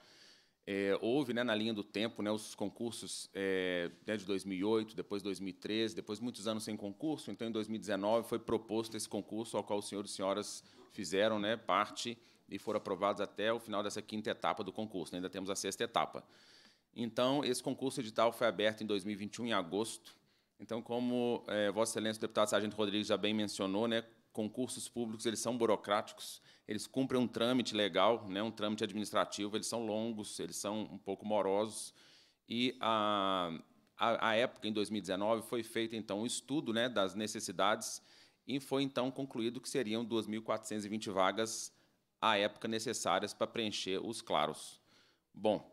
É, houve, né, na linha do tempo, né, os concursos é, né, de 2008, depois 2013, depois muitos anos sem concurso. Então, em 2019, foi proposto esse concurso ao qual os senhores e senhoras fizeram né, parte e foram aprovados até o final dessa quinta etapa do concurso. Né. Ainda temos a sexta etapa. Então, esse concurso edital foi aberto em 2021, em agosto, então, como é, Vossa Excelência, o deputado Sargento Rodrigues já bem mencionou, né, concursos públicos eles são burocráticos, eles cumprem um trâmite legal, né, um trâmite administrativo, eles são longos, eles são um pouco morosos. E a, a, a época, em 2019, foi feito então um estudo né, das necessidades e foi então concluído que seriam 2.420 vagas à época necessárias para preencher os claros. Bom,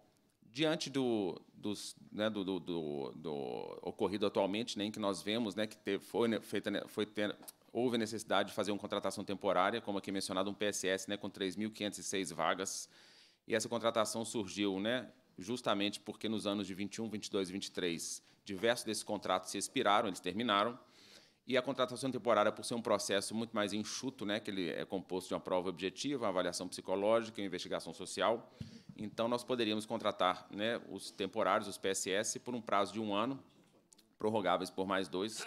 diante do, dos, né, do, do, do, do, ocorrido atualmente, né, em que nós vemos né, que teve, foi né, feita, né, foi ter, houve a necessidade de fazer uma contratação temporária, como aqui mencionado, um PSS né, com 3.506 vagas, e essa contratação surgiu né, justamente porque nos anos de 21, 22 e 23, diversos desses contratos se expiraram, eles terminaram, e a contratação temporária, por ser um processo muito mais enxuto, né, que ele é composto de uma prova objetiva, uma avaliação psicológica, e investigação social, então, nós poderíamos contratar né, os temporários, os PSS, por um prazo de um ano, prorrogáveis por mais dois,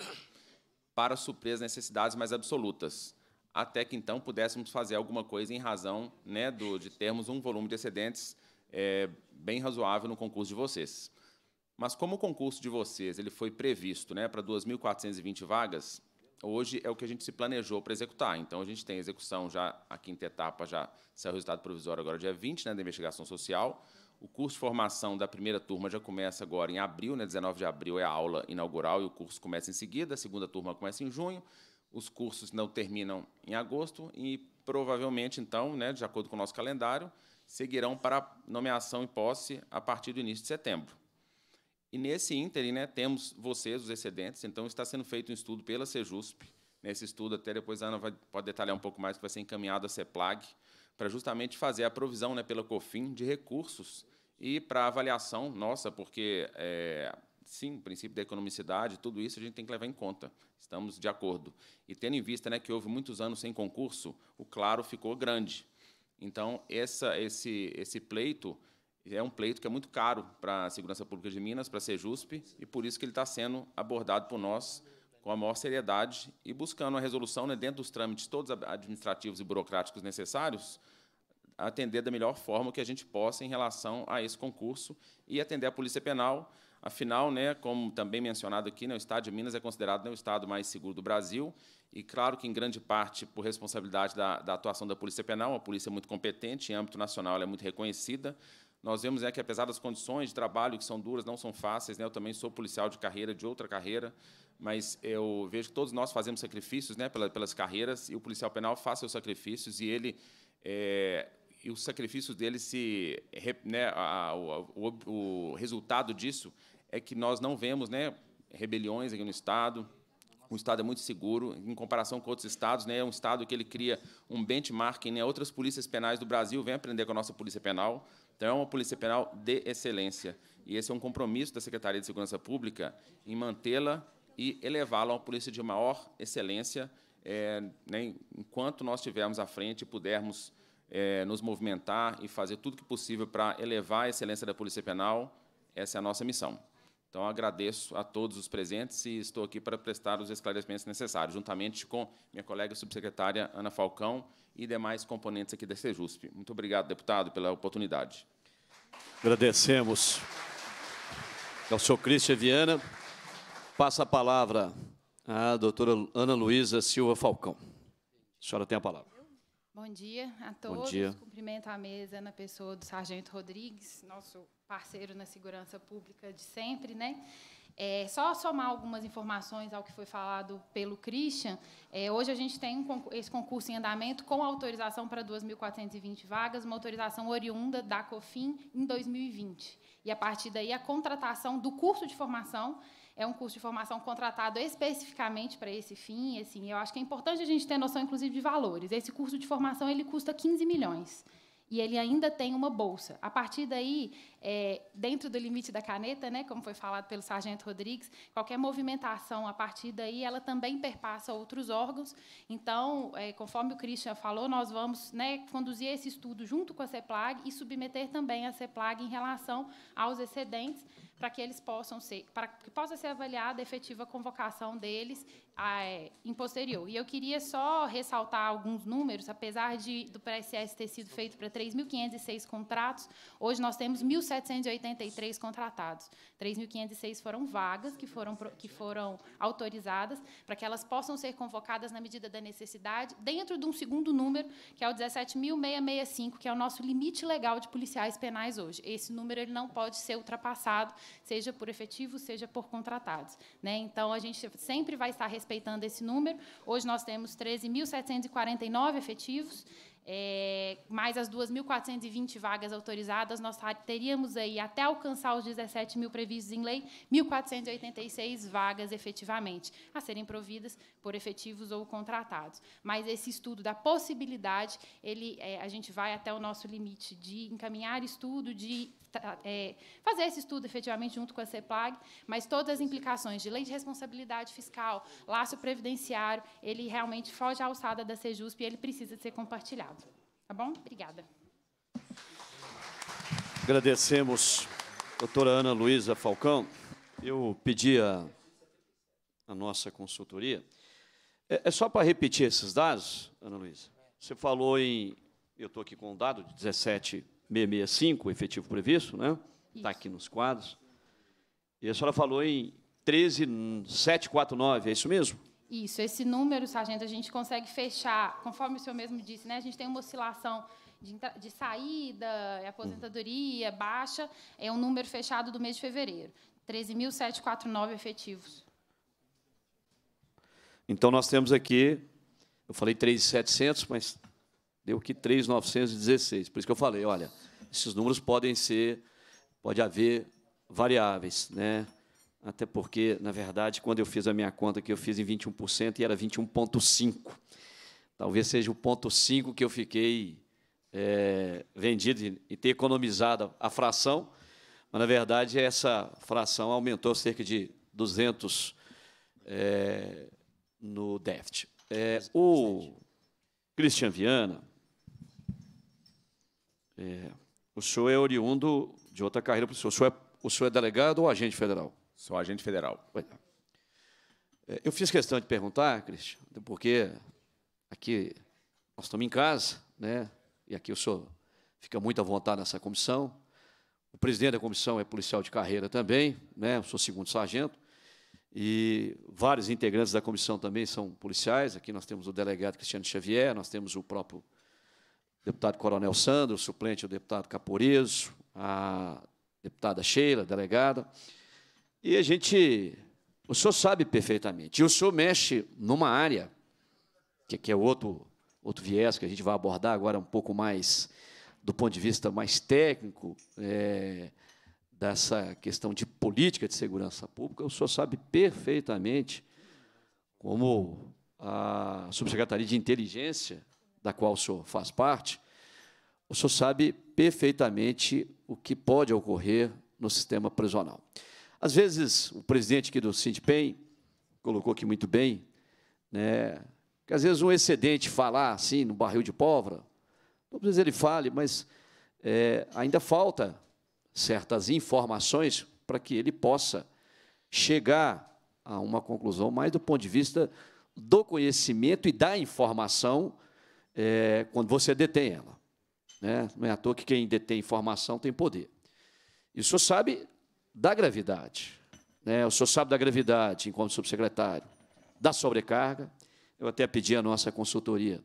para suprir as necessidades mais absolutas, até que então pudéssemos fazer alguma coisa em razão né, do, de termos um volume de excedentes é, bem razoável no concurso de vocês. Mas como o concurso de vocês ele foi previsto né, para 2.420 vagas, hoje é o que a gente se planejou para executar. Então, a gente tem execução já, a quinta etapa já saiu o resultado provisório agora dia 20, né, da investigação social. O curso de formação da primeira turma já começa agora em abril, né, 19 de abril é a aula inaugural e o curso começa em seguida, a segunda turma começa em junho, os cursos não terminam em agosto e provavelmente, então, né, de acordo com o nosso calendário, seguirão para nomeação e posse a partir do início de setembro. E nesse ínterim, né, temos vocês, os excedentes, então está sendo feito um estudo pela Sejusp. Nesse né, estudo, até depois a Ana vai, pode detalhar um pouco mais, que vai ser encaminhado à CEPLAG, para justamente fazer a provisão né, pela COFIN de recursos e para avaliação nossa, porque, é, sim, o princípio da economicidade, tudo isso a gente tem que levar em conta. Estamos de acordo. E tendo em vista né, que houve muitos anos sem concurso, o claro ficou grande. Então, essa, esse, esse pleito é um pleito que é muito caro para a Segurança Pública de Minas, para a Sejusp, e por isso que ele está sendo abordado por nós com a maior seriedade e buscando a resolução, né, dentro dos trâmites todos administrativos e burocráticos necessários, atender da melhor forma que a gente possa em relação a esse concurso e atender a Polícia Penal. Afinal, né, como também mencionado aqui, né, o Estado de Minas é considerado né, o Estado mais seguro do Brasil, e claro que, em grande parte, por responsabilidade da, da atuação da Polícia Penal, uma polícia muito competente, em âmbito nacional ela é muito reconhecida, nós vemos é que, apesar das condições de trabalho que são duras, não são fáceis, né, eu também sou policial de carreira, de outra carreira, mas eu vejo que todos nós fazemos sacrifícios né, pelas, pelas carreiras, e o policial penal faz seus sacrifícios, e ele é, e os sacrifícios dele se né, a, a, o, o, resultado disso é que nós não vemos né, rebeliões aqui no estado o Estado é muito seguro, em comparação com outros estados, né, é um Estado que ele cria um benchmark, né, outras polícias penais do Brasil vêm aprender com a nossa Polícia Penal, então é uma Polícia Penal de excelência. E esse é um compromisso da Secretaria de Segurança Pública em mantê-la e elevá-la a uma polícia de maior excelência, é, né, enquanto nós estivermos à frente e pudermos é, nos movimentar e fazer tudo o que possível para elevar a excelência da Polícia Penal, essa é a nossa missão. Então, agradeço a todos os presentes e estou aqui para prestar os esclarecimentos necessários, juntamente com minha colega subsecretária Ana Falcão e demais componentes aqui da CEJUSP. Muito obrigado, deputado, pela oportunidade. Agradecemos. Ao senhor Cristian Viana, passa a palavra à doutora Ana Luísa Silva Falcão. A senhora tem a palavra. Bom dia a todos. Bom dia. Cumprimento a mesa na pessoa do Sargento Rodrigues, nosso parceiro na segurança pública de sempre, né? É, só somar algumas informações ao que foi falado pelo Christian, é, hoje a gente tem um esse concurso em andamento com autorização para 2.420 vagas, uma autorização oriunda da COFIN em 2020. E, a partir daí, a contratação do curso de formação é um curso de formação contratado especificamente para esse fim. E, assim, eu acho que é importante a gente ter noção, inclusive, de valores. Esse curso de formação ele custa 15 milhões e ele ainda tem uma bolsa. A partir daí, é, dentro do limite da caneta, né, como foi falado pelo Sargento Rodrigues, qualquer movimentação a partir daí, ela também perpassa outros órgãos. Então, é, conforme o Christian falou, nós vamos né, conduzir esse estudo junto com a CEPLAG e submeter também a CEPLAG em relação aos excedentes, para que eles possam ser, para que possa ser avaliada a efetiva convocação deles ah, é, em posterior. E eu queria só ressaltar alguns números, apesar de do PSS ter sido feito para 3.506 contratos, hoje nós temos 1.783 contratados. 3.506 foram vagas que foram que foram autorizadas para que elas possam ser convocadas na medida da necessidade, dentro de um segundo número, que é o 17.665, que é o nosso limite legal de policiais penais hoje. Esse número ele não pode ser ultrapassado, seja por efetivo, seja por contratados, né? Então a gente sempre vai estar respeitando esse número. Hoje nós temos 13.749 efetivos, é, mais as 2.420 vagas autorizadas, nós tá, teríamos aí, até alcançar os 17 mil previstos em lei, 1.486 vagas efetivamente a serem providas por efetivos ou contratados. Mas esse estudo da possibilidade, ele, é, a gente vai até o nosso limite de encaminhar estudo, de é, fazer esse estudo efetivamente junto com a CEPLAG, mas todas as implicações de lei de responsabilidade fiscal, laço previdenciário, ele realmente foge à alçada da CEJUSP e ele precisa ser compartilhado. Tá bom? Obrigada. Agradecemos, doutora Ana Luísa Falcão. Eu pedi a, a nossa consultoria. É, é só para repetir esses dados, Ana Luísa? Você falou em, eu estou aqui com um dado de 17 665, o efetivo previsto, né? Está aqui nos quadros. E a senhora falou em 13749, é isso mesmo? Isso, esse número, sargento, a gente consegue fechar, conforme o senhor mesmo disse, né? A gente tem uma oscilação de, de saída, é aposentadoria, baixa, é um número fechado do mês de fevereiro. 13.749 efetivos. Então, nós temos aqui, eu falei 3.700, mas Deu aqui 3,916. Por isso que eu falei, olha, esses números podem ser, pode haver variáveis, né? Até porque, na verdade, quando eu fiz a minha conta que eu fiz em 21% e era 21,5%. Talvez seja o ponto 5 que eu fiquei é, vendido e ter economizado a fração, mas, na verdade, essa fração aumentou cerca de 200 é, no déficit. É, o Christian Viana, é, o senhor é oriundo de outra carreira para o senhor. O senhor, é, é delegado ou agente federal? Sou agente federal. É. é, eu fiz questão de perguntar, Cristian, porque aqui nós estamos em casa, né? e aqui o senhor fica muito à vontade nessa comissão. O presidente da comissão é policial de carreira também, né? sou segundo sargento, e vários integrantes da comissão também são policiais. Aqui nós temos o delegado Cristiano Xavier, nós temos o próprio deputado Coronel Sandro, suplente o deputado Caporeso, a deputada Sheila, delegada. E a gente, o senhor sabe perfeitamente, e o senhor mexe numa área, que, que é outro, outro viés que a gente vai abordar agora um pouco mais do ponto de vista mais técnico é, dessa questão de política de segurança pública, o senhor sabe perfeitamente como a Subsecretaria de Inteligência da qual o senhor faz parte, o senhor sabe perfeitamente o que pode ocorrer no sistema prisional. Às vezes, o presidente aqui do Sindpen colocou aqui muito bem, né, que às vezes um excedente falar assim, no barril de pólvora, talvez ele fale, mas é, ainda falta certas informações para que ele possa chegar a uma conclusão mais do ponto de vista do conhecimento e da informação é, quando você detém ela. Né? Não é à toa que quem detém informação tem poder. E o senhor sabe da gravidade. Né? O senhor sabe da gravidade enquanto subsecretário, da sobrecarga. Eu até pedi à nossa consultoria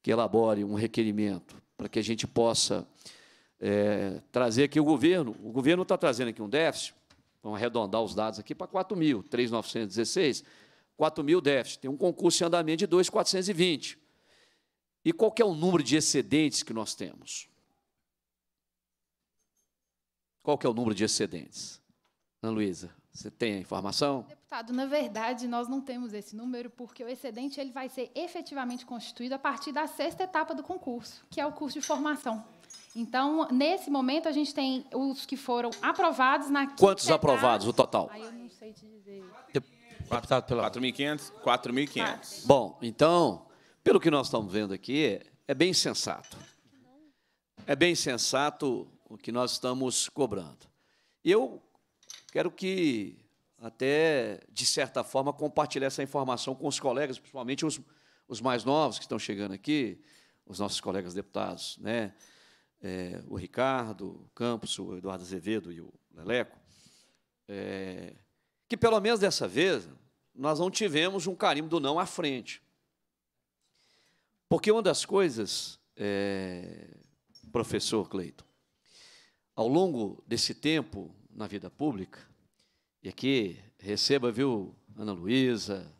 que elabore um requerimento para que a gente possa é, trazer aqui o governo. O governo está trazendo aqui um déficit, vamos arredondar os dados aqui para 4 mil, 3.916, 4 mil déficit. Tem um concurso em andamento de 2.420. E qual é o número de excedentes que nós temos? Qual é o número de excedentes? Ana Luísa, você tem a informação? Deputado, na verdade, nós não temos esse número, porque o excedente ele vai ser efetivamente constituído a partir da sexta etapa do concurso, que é o curso de formação. Então, nesse momento, a gente tem os que foram aprovados na Quantos etapa... aprovados, o total? Aí eu não sei te dizer. 4.500. 4.500. Bom, então, pelo que nós estamos vendo aqui, é bem sensato. É bem sensato o que nós estamos cobrando. Eu quero que, até de certa forma, compartilhe essa informação com os colegas, principalmente os, os mais novos que estão chegando aqui, os nossos colegas deputados, né? É, o Ricardo o Campos, o Eduardo Azevedo e o Leleco, é, que pelo menos dessa vez nós não tivemos um carimbo do não à frente. Porque uma das coisas, é, professor Cleiton, ao longo desse tempo na vida pública, e aqui receba, viu, Ana Luísa,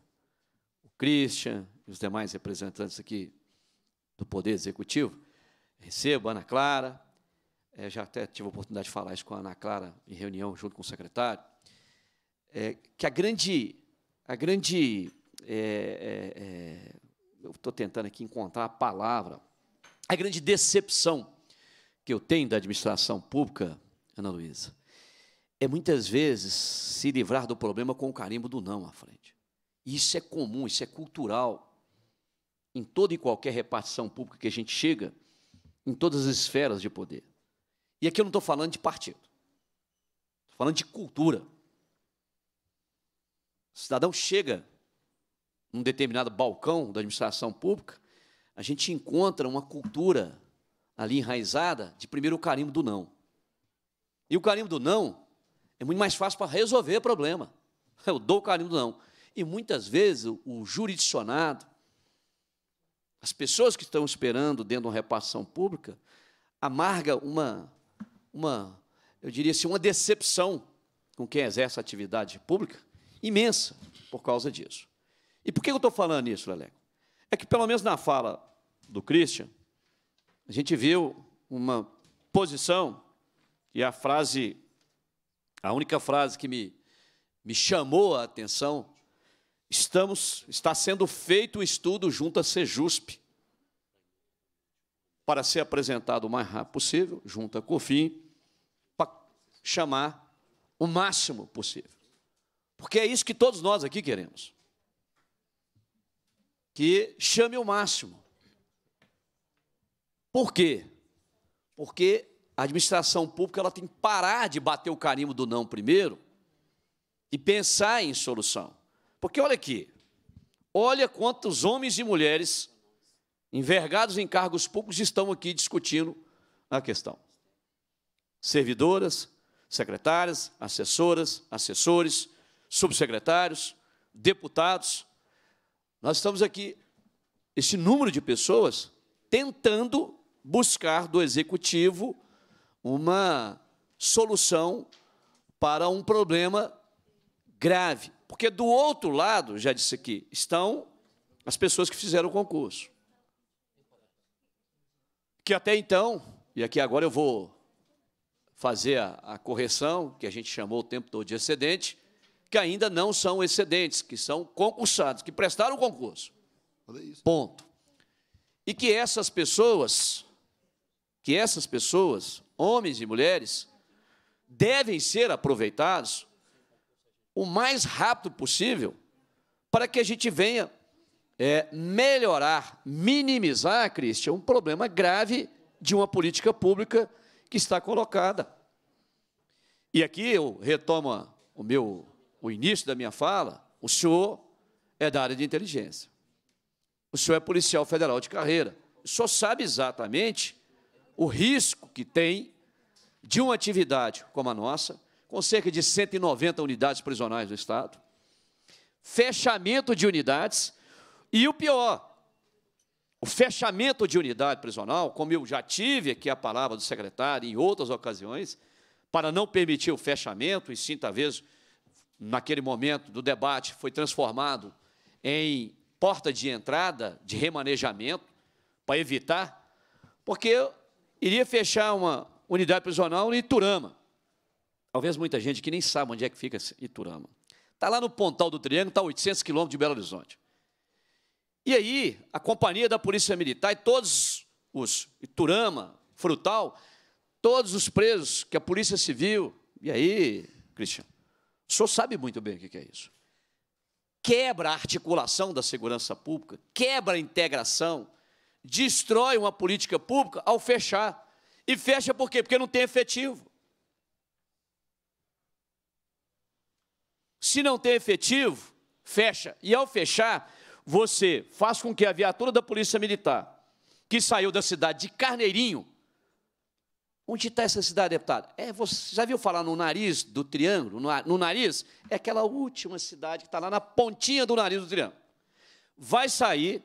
o Christian e os demais representantes aqui do Poder Executivo, recebo Ana Clara, é, já até tive a oportunidade de falar isso com a Ana Clara em reunião junto com o secretário, é, que a grande, a grande é, é, é eu estou tentando aqui encontrar a palavra, a grande decepção que eu tenho da administração pública, Ana Luísa, é muitas vezes se livrar do problema com o carimbo do não à frente. Isso é comum, isso é cultural. Em toda e qualquer repartição pública que a gente chega, em todas as esferas de poder. E aqui eu não estou falando de partido, estou falando de cultura. O cidadão chega num determinado balcão da administração pública, a gente encontra uma cultura ali enraizada de primeiro o carimbo do não. E o carimbo do não é muito mais fácil para resolver o problema. <laughs> Eu dou o carimbo do não. E muitas vezes o, jurisdicionado, as pessoas que estão esperando dentro de uma repartição pública, amarga uma, uma eu diria assim, uma decepção com quem exerce a atividade pública imensa por causa disso. E por que eu estou falando isso, Leleco? É que, pelo menos na fala do Christian, a gente viu uma posição e a frase, a única frase que me, me chamou a atenção, estamos, está sendo feito o estudo junto à Sejusp para ser apresentado o mais rápido possível, junto à COFIM, para chamar o máximo possível. Porque é isso que todos nós aqui queremos que chame o máximo. Por quê? Porque a administração pública ela tem que parar de bater o carimbo do não primeiro e pensar em solução. Porque olha aqui, olha quantos homens e mulheres envergados em cargos públicos estão aqui discutindo a questão. Servidoras, secretárias, assessoras, assessores, subsecretários, deputados, nós estamos aqui, esse número de pessoas, tentando buscar do executivo uma solução para um problema grave. Porque do outro lado, já disse aqui, estão as pessoas que fizeram o concurso. Que até então, e aqui agora eu vou fazer a, a correção, que a gente chamou o tempo todo de excedente, que ainda não são excedentes, que são concursados, que prestaram o concurso. Ponto. E que essas pessoas, que essas pessoas, homens e mulheres, devem ser aproveitados o mais rápido possível para que a gente venha é, melhorar, minimizar, Cristian, um problema grave de uma política pública que está colocada. E aqui eu retomo o meu o início da minha fala, o senhor é da área de inteligência. O senhor é policial federal de carreira. O senhor sabe exatamente o risco que tem de uma atividade como a nossa, com cerca de 190 unidades prisionais do Estado, fechamento de unidades e o pior, o fechamento de unidade prisional, como eu já tive aqui a palavra do secretário em outras ocasiões, para não permitir o fechamento, e sim, talvez, naquele momento do debate, foi transformado em porta de entrada, de remanejamento, para evitar, porque iria fechar uma unidade prisional em Iturama. Talvez muita gente que nem sabe onde é que fica Iturama. Está lá no Pontal do Triângulo, está a 800 quilômetros de Belo Horizonte. E aí, a companhia da Polícia Militar e todos os Iturama, Frutal, todos os presos que a Polícia Civil, e aí, Cristian, o senhor sabe muito bem o que é isso. Quebra a articulação da segurança pública, quebra a integração, destrói uma política pública ao fechar. E fecha por quê? Porque não tem efetivo. Se não tem efetivo, fecha. E ao fechar, você faz com que a viatura da Polícia Militar, que saiu da cidade de Carneirinho, Onde está essa cidade, deputado? É, você já viu falar no nariz do triângulo? No, nariz? É aquela última cidade que está lá na pontinha do nariz do triângulo. Vai sair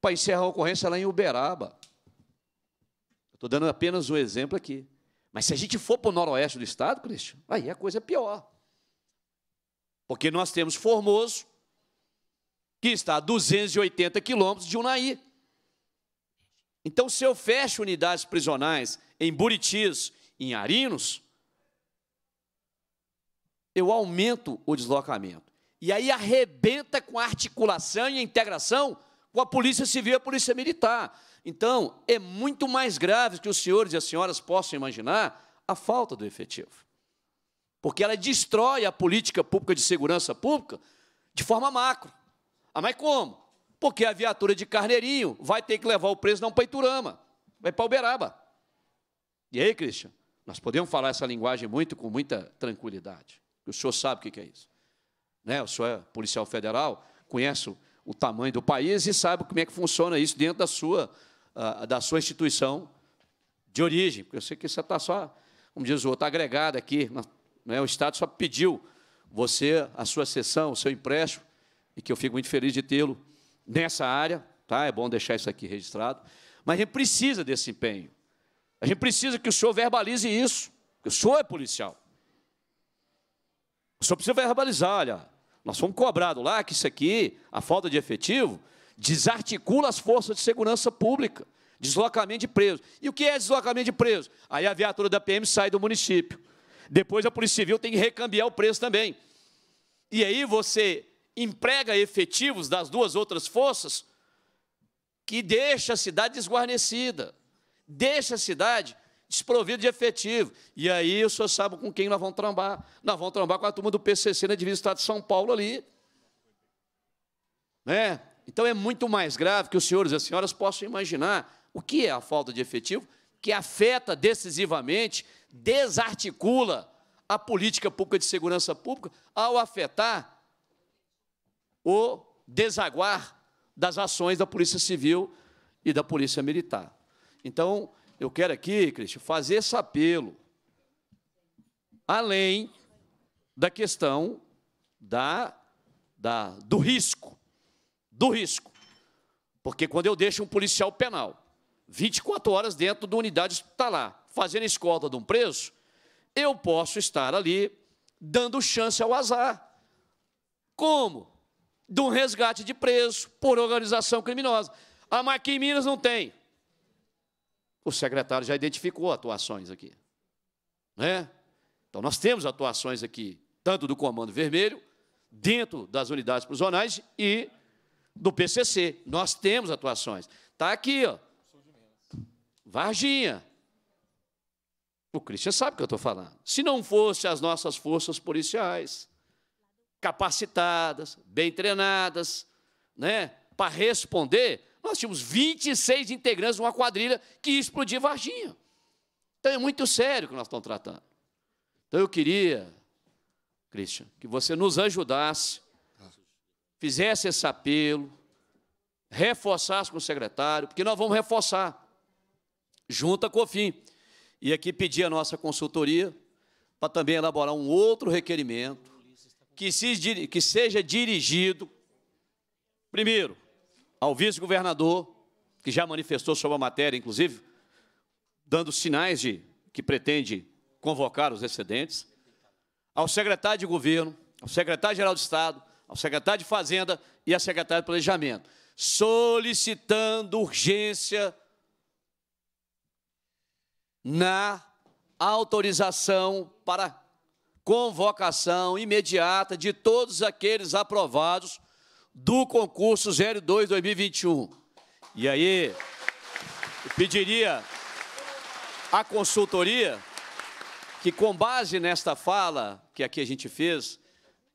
para encerrar a ocorrência lá em Uberaba. Estou dando apenas um exemplo aqui. Mas se a gente for para o noroeste do estado, Cristian, aí a coisa é pior. Porque nós temos Formoso, que está a 280 quilômetros de Unaí. Então, se eu fecho unidades prisionais em Buritis, em Arinos, eu aumento o deslocamento. E aí arrebenta com a articulação e a integração com a Polícia Civil e a Polícia Militar. Então, é muito mais grave que os senhores e as senhoras possam imaginar a falta do efetivo. Porque ela destrói a política pública de segurança pública de forma macro. Ah, mas como? Porque a viatura de Carneirinho vai ter que levar o preso não para Iturama, vai para Uberaba. E aí, Christian, nós podemos falar essa linguagem muito com muita tranquilidade. O senhor sabe o que é isso. Né? O senhor é policial federal, conhece o tamanho do país e sabe como é que funciona isso dentro da sua, ah, da sua instituição de origem. Porque eu sei que você está só, como diz o outro, agregado aqui. Né? O Estado só pediu você, a sua sessão, o seu empréstimo, e que eu fico muito feliz de tê-lo nessa área. Tá? É bom deixar isso aqui registrado. Mas a gente precisa desse empenho. A gente precisa que o senhor verbalize isso. O senhor é policial. O senhor precisa verbalizar, olha, nós fomos cobrados lá que isso aqui, a falta de efetivo, desarticula as forças de segurança pública. Deslocamento de preso. E o que é deslocamento de preso? Aí a viatura da PM sai do município. Depois a Polícia Civil tem que recambiar o preso também. E aí você emprega efetivos das duas outras forças que deixa a cidade desguarnecida deixa a cidade desprovido de efetivo. E aí o senhor sabe com quem nós vamos trambar Nós vamos trambar com a turma do PCC na divisa do Estado de São Paulo ali. Né? Então é muito mais grave que os senhores e as senhoras possam imaginar o que é a falta de efetivo, que afeta decisivamente, desarticula a política pública de segurança pública ao afetar o desaguar das ações da Polícia Civil e da Polícia Militar. Então, eu quero aqui, Cristian, fazer esse apelo, além da questão da, da, do risco, do risco. Porque quando eu deixo um policial penal 24 horas dentro da unidade hospitalar, tá fazendo escolta de um preso, eu posso estar ali dando chance ao azar. Como? De um resgate de preso por organização criminosa. Ah, mas aqui em Minas não tem. O secretário já identificou atuações aqui. Né? Então, nós temos atuações aqui, tanto do Comando Vermelho, dentro das unidades prisionais e do PCC. Nós temos atuações. Está aqui, ó. Varginha. O Cristian sabe o que eu estou falando. Se não fosse as nossas forças policiais, capacitadas, bem treinadas, né, para responder nós tínhamos 26 integrantes de uma quadrilha que explodia Varginha. Então é muito sério o que nós estamos tratando. Então eu queria, Christian, que você nos ajudasse, fizesse esse apelo, reforçasse com o secretário, porque nós vamos reforçar, junto com o fim. E aqui pedir a nossa consultoria para também elaborar um outro requerimento que seja dirigido, primeiro, ao vice-governador, que já manifestou sobre a matéria, inclusive, dando sinais de que pretende convocar os excedentes, ao secretário de governo, ao secretário-geral de Estado, ao secretário de Fazenda e à secretária de Planejamento, solicitando urgência na autorização para convocação imediata de todos aqueles aprovados do concurso 02 2021. E aí, pediria à consultoria que, com base nesta fala que aqui a gente fez,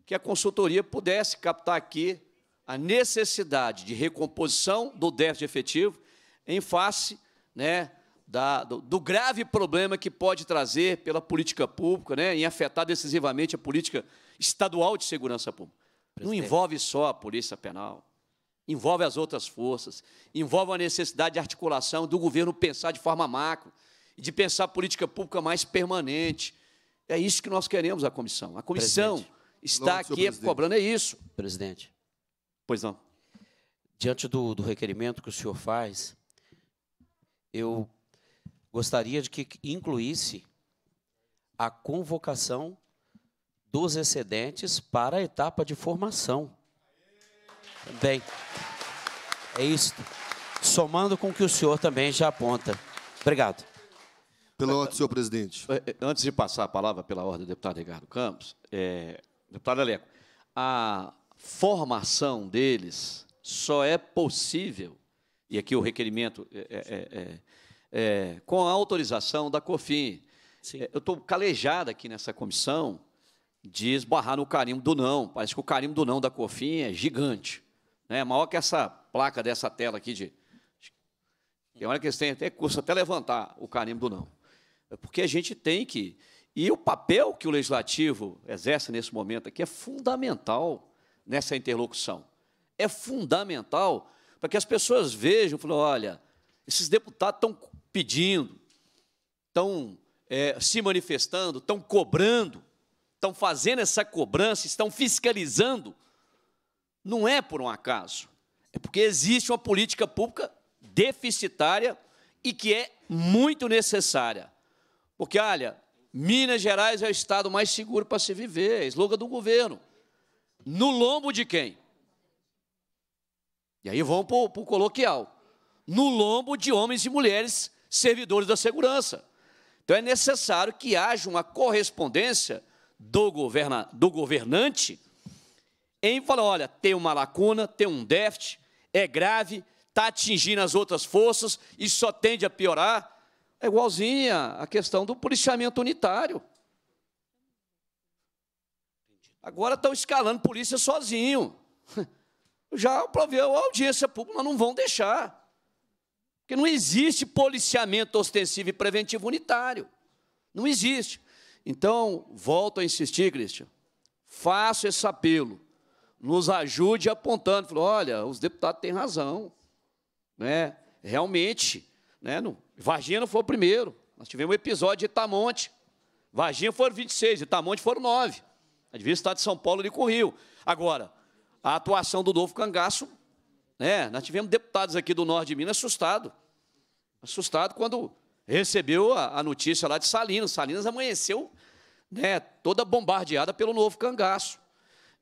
que a consultoria pudesse captar aqui a necessidade de recomposição do déficit efetivo em face né, da, do, do, grave problema que pode trazer pela política pública, né, em afetar decisivamente a política estadual de segurança pública. Não envolve só a Polícia Penal, envolve as outras forças, envolve a necessidade de articulação do governo pensar de forma macro, de pensar política pública mais permanente. É isso que nós queremos a comissão. A comissão presidente, está aqui presidente. cobrando é isso. Presidente. Pois não. Diante do, do requerimento que o senhor faz, eu gostaria de que incluísse a convocação dos excedentes para a etapa de formação. Bem, É isso. Somando com o que o senhor também já aponta. Obrigado. Pela ordem, senhor presidente. Eh, eh, antes de passar a palavra pela ordem do deputado Ricardo Campos, é, deputado Aleco, a formação deles só é possível, e aqui o requerimento é, é, é com a autorização da COFIN. eu estou calejado aqui nessa comissão de esbarrar no carimbo do não. Parece que o carimbo do não da COFIN é gigante. Né? Maior que essa placa dessa tela aqui de. Tem hora que eles têm até custa até levantar o carimbo do não. É porque a gente tem que. E o papel que o legislativo exerce nesse momento aqui é fundamental nessa interlocução. É fundamental para que as pessoas vejam, falou, olha, esses deputados estão pedindo, estão é, eh, se manifestando, estão cobrando estão fazendo essa cobrança, estão fiscalizando, não é por um acaso. É porque existe uma política pública deficitária e que é muito necessária. Porque, olha, Minas Gerais é o estado mais seguro para se viver, é slogan do governo. No lombo de quem? E aí vão para o coloquial. No lombo de homens e mulheres servidores da segurança. Então é necessário que haja uma correspondência do, governa, do governante em falar, olha, tem uma lacuna, tem um déficit, é grave, está atingindo as outras forças e só tende a piorar. É igualzinha a questão do policiamento unitário. Agora estão escalando polícia sozinho. <laughs> Já proveu a audiência pública, não vão deixar. Porque não existe policiamento ostensivo e preventivo unitário. Não existe. Então, volto a insistir, Cristian, faça esse apelo, nos ajude apontando, falou, olha, os deputados têm razão, né? realmente, né? Varginha não foi o primeiro, nós tivemos um episódio de Itamonte, Varginha foram 26, Itamonte foram 9, a devia estar de São Paulo ali com o Rio. Agora, a atuação do Novo Cangaço, né? nós tivemos deputados aqui do Norte de Minas assustados, assustados quando recebeu a, a notícia lá de Salinas. Salinas amanheceu né, toda bombardeada pelo novo cangaço.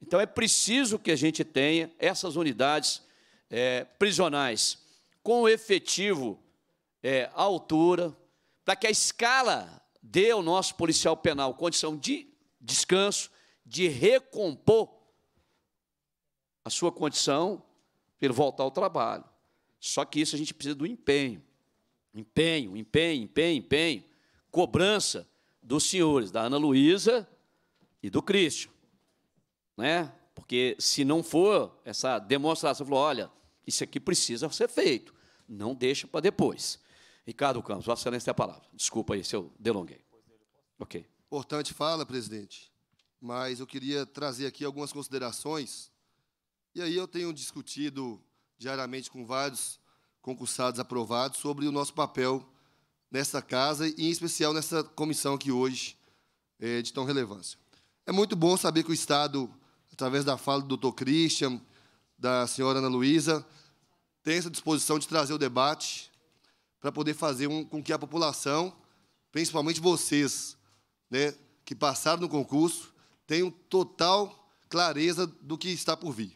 Então é preciso que a gente tenha essas unidades é, prisionais com o efetivo é, à altura, para que a escala dê ao nosso policial penal condição de descanso, de recompor a sua condição para ele voltar ao trabalho. Só que isso a gente precisa do empenho. Empenho, empenho, empenho, empenho. Cobrança dos senhores, da Ana Luísa e do Cristo. Né? Porque se não for essa demonstração, falou, olha, isso aqui precisa ser feito. Não deixa para depois. Ricardo Campos, Vossa Excelência tem a palavra. Desculpa aí se eu delonguei. Ok. Importante fala, presidente, mas eu queria trazer aqui algumas considerações. E aí eu tenho discutido diariamente com vários concursados aprovados sobre o nosso papel nessa casa e, em especial, nessa comissão aqui hoje é, de tão relevância. É muito bom saber que o Estado, através da fala do doutor Christian, da senhora Ana Luísa, tem essa disposição de trazer o debate para poder fazer um, com que a população, principalmente vocês, né, que passaram no concurso, tenham total clareza do que está por vir.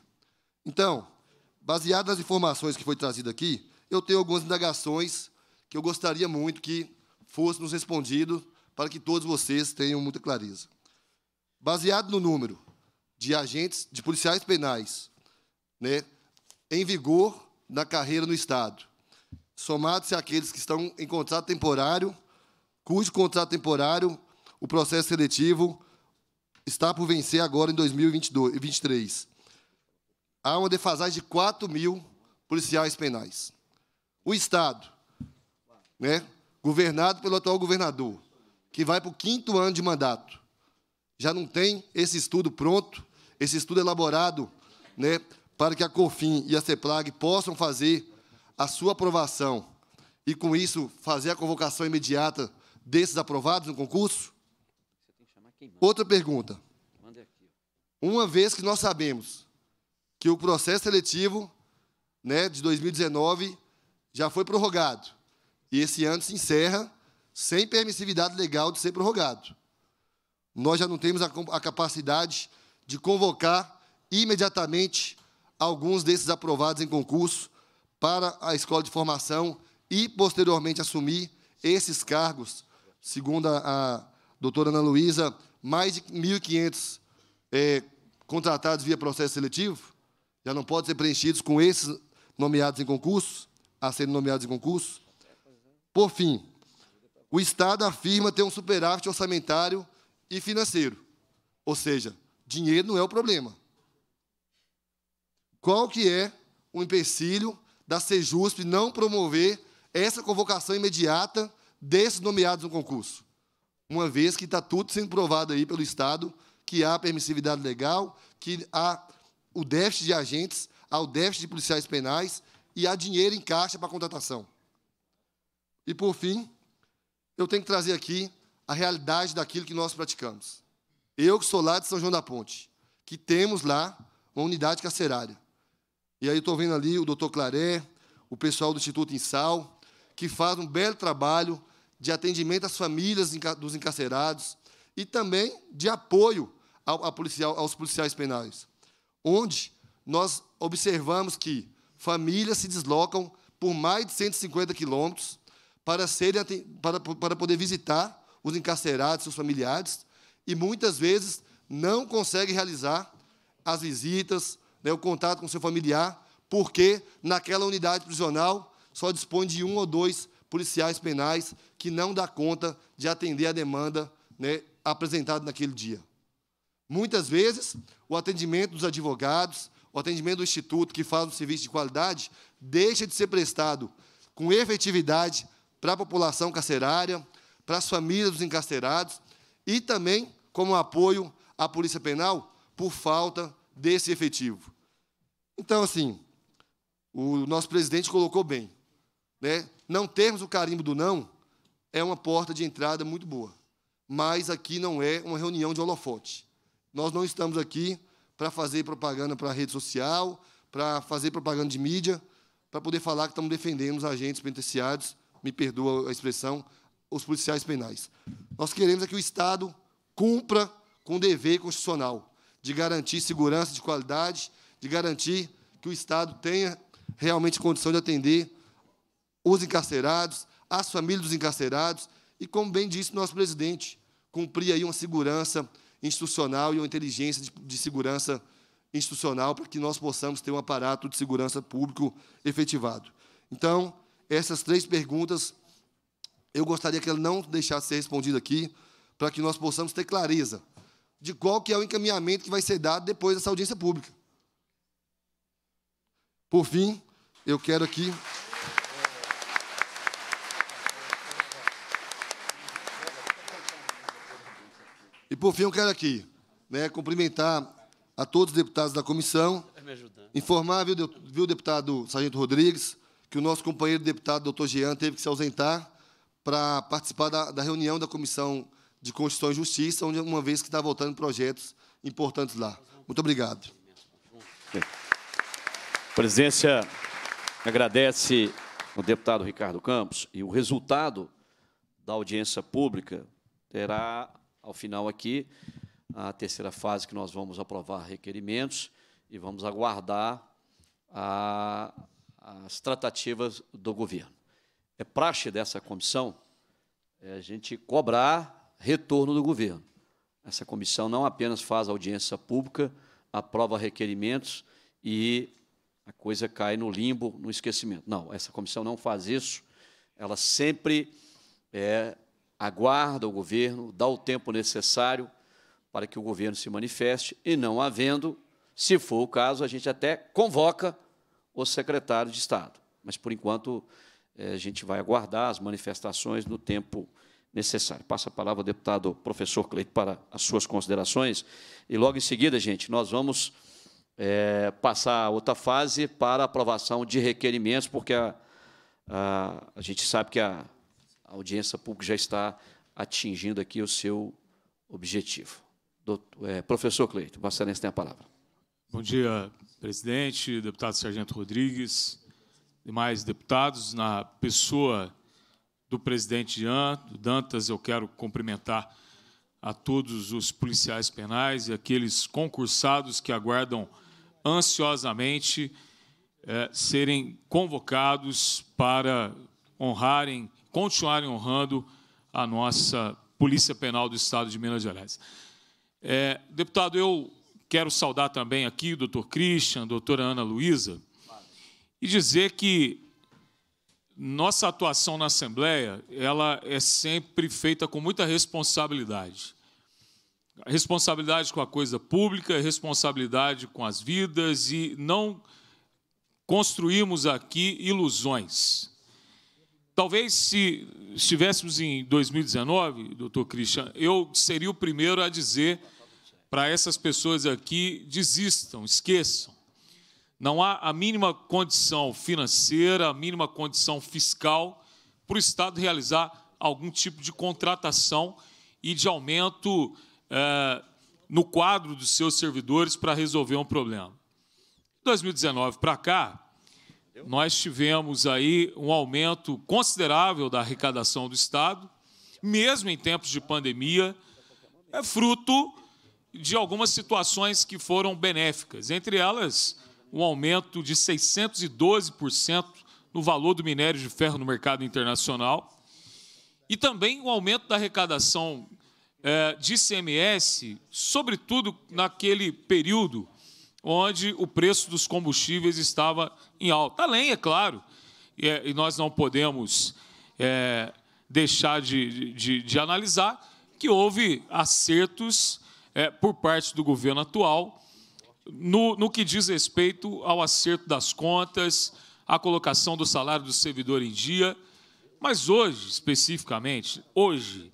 Então, baseado nas informações que foi trazido aqui, eu tenho algumas indagações que eu gostaria muito que fosse nos respondido para que todos vocês tenham muita clareza. Baseado no número de agentes, de policiais penais, né, em vigor na carreira no Estado, somados-se aqueles que estão em contrato temporário, cujo contrato temporário o processo seletivo está por vencer agora em 2023. Há uma defasagem de 4 mil policiais penais o Estado, né, governado pelo atual governador, que vai para o quinto ano de mandato, já não tem esse estudo pronto, esse estudo elaborado né, para que a COFIN e a CEPLAG possam fazer a sua aprovação e, com isso, fazer a convocação imediata desses aprovados no concurso? Outra pergunta. Uma vez que nós sabemos que o processo seletivo né, de 2019 já foi prorrogado. E esse ano se encerra sem permissividade legal de ser prorrogado. Nós já não temos a, a capacidade de convocar imediatamente alguns desses aprovados em concurso para a escola de formação e, posteriormente, assumir esses cargos, segundo a, a doutora Ana Luísa, mais de 1.500 é, contratados via processo seletivo, já não podem ser preenchidos com esses nomeados em concurso a serem nomeados em concurso. Por fim, o Estado afirma ter um superávit orçamentário e financeiro. Ou seja, dinheiro não é o problema. Qual que é o empecilho da Sejusp não promover essa convocação imediata desses nomeados no concurso? Uma vez que está tudo sendo provado aí pelo Estado que há permissividade legal, que há o déficit de agentes, há o déficit de policiais penais e há dinheiro em caixa para contratação. E por fim, eu tenho que trazer aqui a realidade daquilo que nós praticamos. Eu que sou lá de São João da Ponte, que temos lá uma unidade carcerária. E aí estou vendo ali o doutor Claré, o pessoal do Instituto Insal, que faz um belo trabalho de atendimento às famílias dos encarcerados e também de apoio ao, policial, aos policiais penais, onde nós observamos que famílias se deslocam por mais de 150 quilômetros para, serem, para, para poder visitar os encarcerados, seus familiares, e muitas vezes não conseguem realizar as visitas, né, o contato com seu familiar, porque naquela unidade prisional só dispõe de um ou dois policiais penais que não dá conta de atender a demanda né, apresentada naquele dia. Muitas vezes, o atendimento dos advogados, o atendimento do Instituto, que faz um serviço de qualidade, deixa de ser prestado com efetividade para a população carcerária, para as famílias dos encarcerados e também como apoio à Polícia Penal por falta desse efetivo. Então, assim, o nosso presidente colocou bem. Né? Não termos o carimbo do não é uma porta de entrada muito boa, mas aqui não é uma reunião de holofote. Nós não estamos aqui para fazer propaganda para a rede social, para fazer propaganda de mídia, para poder falar que estamos defendendo os agentes penitenciários, me perdoa a expressão, os policiais penais. Nós queremos é que o Estado cumpra com o dever constitucional de garantir segurança de qualidade, de garantir que o Estado tenha realmente condição de atender os encarcerados, as famílias dos encarcerados e, como bem disse o nosso presidente, cumprir aí uma segurança institucional e uma inteligência de, de segurança institucional para que nós possamos ter um aparato de segurança público efetivado. Então, essas três perguntas eu gostaria que ela não deixasse ser respondida aqui, para que nós possamos ter clareza de qual que é o encaminhamento que vai ser dado depois dessa audiência pública. Por fim, eu quero aqui por fim, eu quero aqui né, cumprimentar a todos os deputados da comissão, tá informar, viu, viu, deputado Sargento Rodrigues, que o nosso companheiro deputado, doutor Jean, teve que se ausentar para participar da, da reunião da Comissão de Constituição e Justiça, onde, uma vez que está votando projetos importantes lá. Muito obrigado. A presidência agradece o deputado Ricardo Campos e o resultado da audiência pública terá ao final aqui, a terceira fase que nós vamos aprovar requerimentos e vamos aguardar a, as tratativas do governo. É praxe dessa comissão é a gente cobrar retorno do governo. Essa comissão não apenas faz audiência pública, aprova requerimentos e a coisa cai no limbo, no esquecimento. Não, essa comissão não faz isso. Ela sempre é, aguarda o governo, dá o tempo necessário para que o governo se manifeste e, não havendo, se for o caso, a gente até convoca o secretário de Estado. Mas, por enquanto, eh, a gente vai aguardar as manifestações no tempo necessário. Passa a palavra ao deputado professor Cleito para as suas considerações. E, logo em seguida, gente, nós vamos é, passar a outra fase para aprovação de requerimentos, porque a, a, a gente sabe que a a audiência pública já está atingindo aqui o seu objetivo. Doutor, é, professor Cleito, Vossa Excelência tem a palavra. Bom dia, presidente, deputado Sargento Rodrigues, demais deputados. Na pessoa do presidente Ian, do Dantas, eu quero cumprimentar a todos os policiais penais e aqueles concursados que aguardam ansiosamente é, serem convocados para honrarem continuarem honrando a nossa Polícia Penal do Estado de Minas Gerais. É, deputado, eu quero saudar também aqui o doutor Christian, a doutora Ana Luísa, e dizer que nossa atuação na Assembleia ela é sempre feita com muita responsabilidade. Responsabilidade com a coisa pública, responsabilidade com as vidas e não construímos aqui ilusões. Talvez se estivéssemos em 2019, doutor Christian, eu seria o primeiro a dizer para essas pessoas aqui: desistam, esqueçam. Não há a mínima condição financeira, a mínima condição fiscal para o Estado realizar algum tipo de contratação e de aumento é, no quadro dos seus servidores para resolver um problema. 2019 para cá, nós tivemos aí um aumento considerável da arrecadação do Estado, mesmo em tempos de pandemia, é fruto de algumas situações que foram benéficas, entre elas um aumento de 612% no valor do minério de ferro no mercado internacional e também o um aumento da arrecadação eh, de ICMS, sobretudo naquele período onde o preço dos combustíveis estava em alta. Tá Além, é claro, é, e, nós não podemos é, deixar de, de, de, analisar, que houve acertos é, por parte do governo atual no, no que diz respeito ao acerto das contas, à colocação do salário do servidor em dia. Mas hoje, especificamente, hoje,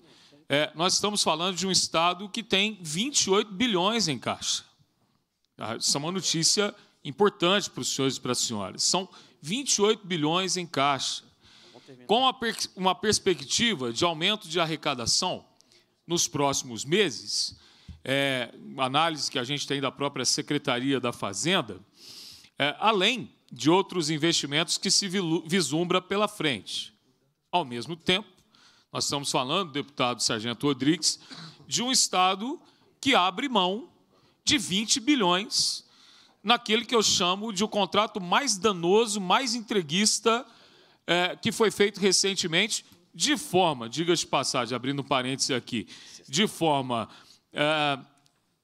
é, nós estamos falando de um Estado que tem 28 bilhões em caixa. Ah, isso é uma notícia importante para os senhores e para as senhoras. São 28 bilhões em caixa. Com uma perspectiva de aumento de arrecadação nos próximos meses, é, análise que a gente tem da própria Secretaria da Fazenda, é, além de outros investimentos que se vislumbra pela frente. Ao mesmo tempo, nós estamos falando, deputado Sargento Rodrigues, de um Estado que abre mão de 20 bilhões naquele que eu chamo de o um contrato mais danoso, mais entreguista é, que foi feito recentemente, de forma, diga-se de passagem, abrindo um parênteses aqui, de forma é,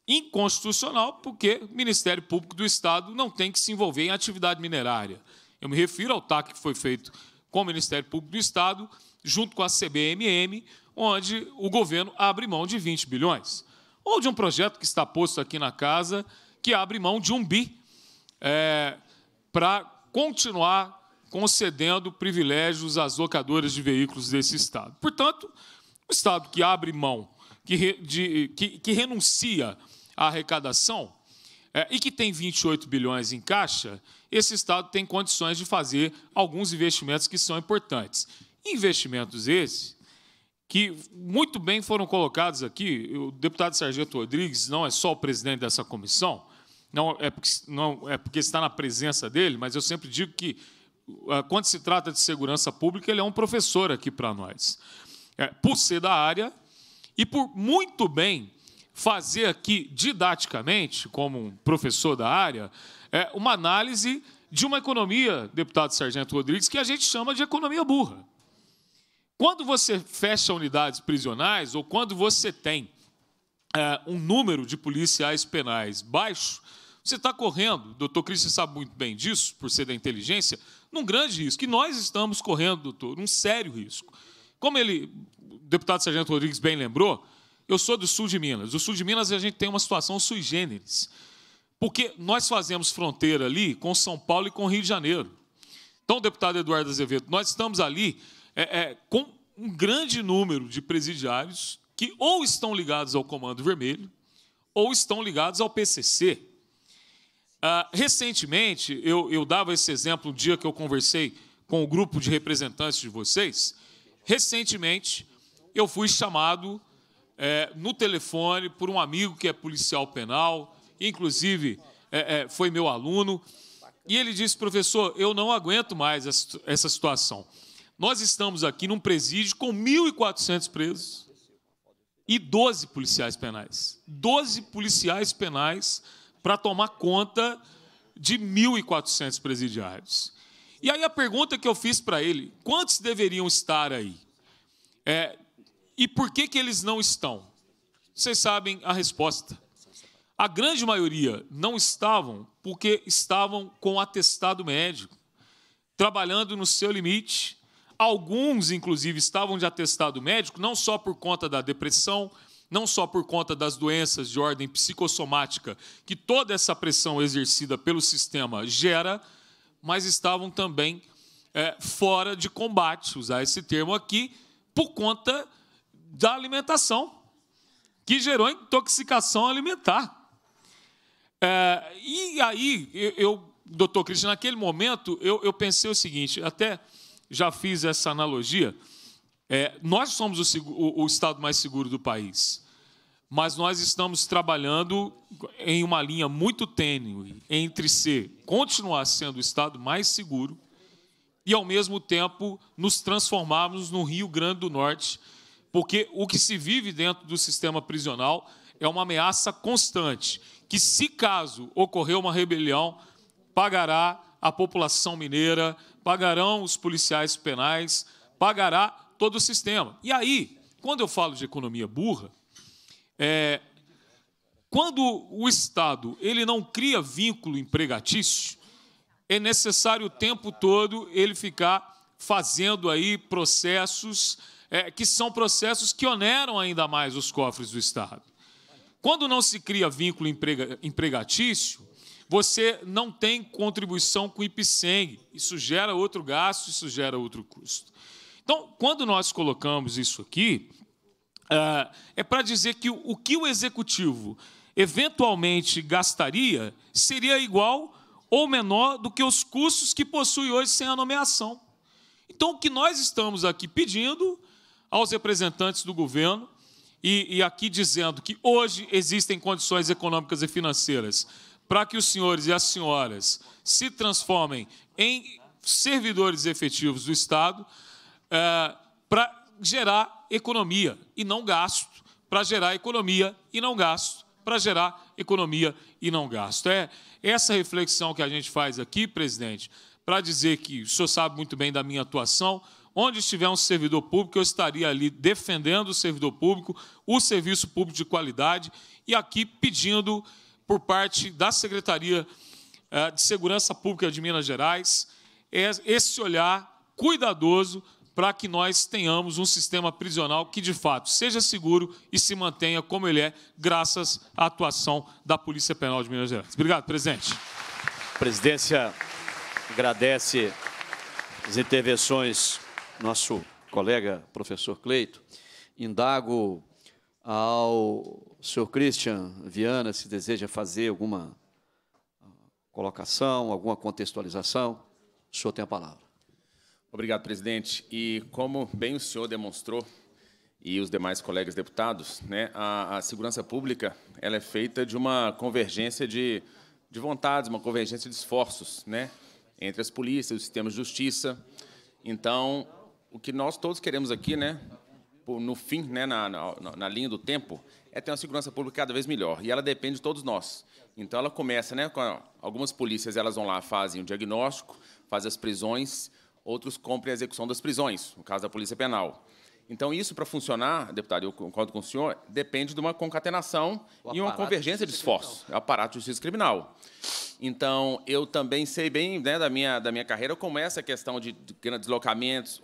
inconstitucional, porque o Ministério Público do Estado não tem que se envolver em atividade minerária. Eu me refiro ao TAC que foi feito com o Ministério Público do Estado, junto com a CBMM, onde o governo abre mão de 20 bilhões ou de um projeto que está posto aqui na casa, que abre mão de um bi é, para continuar concedendo privilégios às locadoras de veículos desse Estado. Portanto, o Estado que abre mão, que, re, de, que, que renuncia à arrecadação é, e que tem 28 bilhões em caixa, esse Estado tem condições de fazer alguns investimentos que são importantes. Investimentos esses que muito bem foram colocados aqui. O deputado Sargento Rodrigues não é só o presidente dessa comissão, não é porque, não, é porque está na presença dele, mas eu sempre digo que, ah, quando se trata de segurança pública, ele é um professor aqui para nós. É, por ser da área e por muito bem fazer aqui didaticamente, como um professor da área, é, uma análise de uma economia, deputado Sargento Rodrigues, que a gente chama de economia burra. Quando você fecha unidades prisionais ou quando você tem é, um número de policiais penais baixo, você está correndo, o doutor Cristian sabe muito bem disso, por ser da inteligência, num grande risco. E nós estamos correndo, doutor, um sério risco. Como ele, o deputado Sargento Rodrigues bem lembrou, eu sou do sul de Minas. O sul de Minas a gente tem uma situação sui generis. Porque nós fazemos fronteira ali com São Paulo e com Rio de Janeiro. Então, deputado Eduardo Azevedo, nós estamos ali é, é, com um grande número de presidiários que ou estão ligados ao Comando Vermelho ou estão ligados ao PCC. Ah, recentemente, eu, eu dava esse exemplo um dia que eu conversei com o grupo de representantes de vocês. Recentemente, eu fui chamado é, no telefone por um amigo que é policial penal, inclusive é, é, foi meu aluno, e ele disse: professor, eu não aguento mais essa situação. Nós estamos aqui num presídio com 1.400 presos e 12 policiais penais. 12 policiais penais para tomar conta de 1.400 presidiários. E aí a pergunta que eu fiz para ele: quantos deveriam estar aí? É, e por que, que eles não estão? Vocês sabem a resposta. A grande maioria não estavam porque estavam com atestado médico, trabalhando no seu limite, Alguns, inclusive, estavam de atestado médico, não só por conta da depressão, não só por conta das doenças de ordem psicossomática, que toda essa pressão exercida pelo sistema gera, mas estavam também é, fora de combate, usar esse termo aqui, por conta da alimentação, que gerou intoxicação alimentar. É, e aí, eu, eu doutor Cristian, naquele momento, eu, eu pensei o seguinte, até já fiz essa analogia. É, nós somos o, o, o estado mais seguro do país, mas nós estamos trabalhando em uma linha muito tênue entre ser, continuar sendo o estado mais seguro e, ao mesmo tempo, nos transformarmos no Rio Grande do Norte, porque o que se vive dentro do sistema prisional é uma ameaça constante, que, se caso ocorrer uma rebelião, pagará a população mineira, pagarão os policiais penais, pagará todo o sistema. E aí, quando eu falo de economia burra, é, quando o Estado ele não cria vínculo empregatício, é necessário o tempo todo ele ficar fazendo aí processos é, que são processos que oneram ainda mais os cofres do Estado. Quando não se cria vínculo empregatício, você não tem contribuição com o IPSENG. Isso gera outro gasto, isso gera outro custo. Então, quando nós colocamos isso aqui, eh, é para dizer que o que o executivo eventualmente gastaria seria igual ou menor do que os custos que possui hoje sem a nomeação. Então, o que nós estamos aqui pedindo aos representantes do governo e, e aqui dizendo que hoje existem condições econômicas e financeiras para que os senhores e as senhoras se transformem em servidores efetivos do Estado é, para gerar economia e não gasto, para gerar economia e não gasto, para gerar economia e não gasto. É essa reflexão que a gente faz aqui, presidente, para dizer que o senhor sabe muito bem da minha atuação, onde estiver um servidor público, eu estaria ali defendendo o servidor público, o serviço público de qualidade e aqui pedindo por parte da Secretaria eh, de Segurança Pública de Minas Gerais é esse olhar cuidadoso para que nós tenhamos um sistema prisional que, de fato, seja seguro e se mantenha como ele é, graças à atuação da Polícia Penal de Minas Gerais. Obrigado, presidente. A presidência agradece as intervenções do nosso colega professor Cleito. Indago ao o senhor Christian Viana, se deseja fazer alguma ah, colocação, alguma contextualização, o senhor tem a palavra. Obrigado, presidente. E como bem o senhor demonstrou e os demais colegas deputados, né, a, a segurança pública ela é feita de uma convergência de, de vontades, uma convergência de esforços, né, entre as polícias, os sistemas de justiça. Então, o que nós todos queremos aqui, né, no fim, né, na, na, na linha do tempo, é ter uma segurança pública cada vez melhor. E ela depende de todos nós. Então ela começa, né? Com algumas polícias elas vão lá fazem o diagnóstico, fazem as prisões, outros cumprem a execução das prisões, no caso da polícia penal. Então isso para funcionar, deputado, eu concordo com o senhor, depende de uma concatenação e uma convergência de, de é o aparato de justiça criminal. Então eu também sei bem, né, da minha da minha carreira, como é essa questão de, de deslocamentos,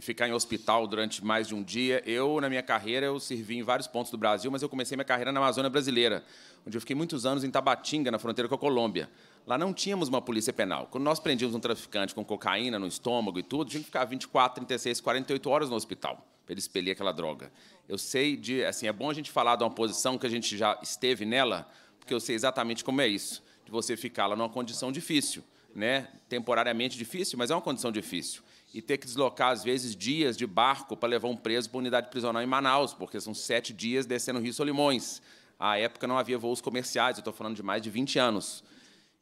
e ficar em hospital durante mais de um dia. Eu, na minha carreira, eu servi em vários pontos do Brasil, mas eu comecei minha carreira na Amazônia brasileira, onde eu fiquei muitos anos em Tabatinga, na fronteira com a Colômbia. Lá não tínhamos uma polícia penal. Quando nós prendíamos um traficante com cocaína no estômago e tudo, tinha que ficar 24, 36, 48 horas no hospital para ele expelir aquela droga. Eu sei de, assim, é bom a gente falar de uma posição que a gente já esteve nela, porque eu sei exatamente como é isso, de você ficar lá numa condição difícil, né? Temporariamente difícil, mas é uma condição difícil e ter que deslocar, às vezes, dias de barco para levar um preso para a unidade prisional em Manaus, porque são sete dias descendo o Rio Solimões. À época não havia voos comerciais, eu estou falando de mais de 20 anos.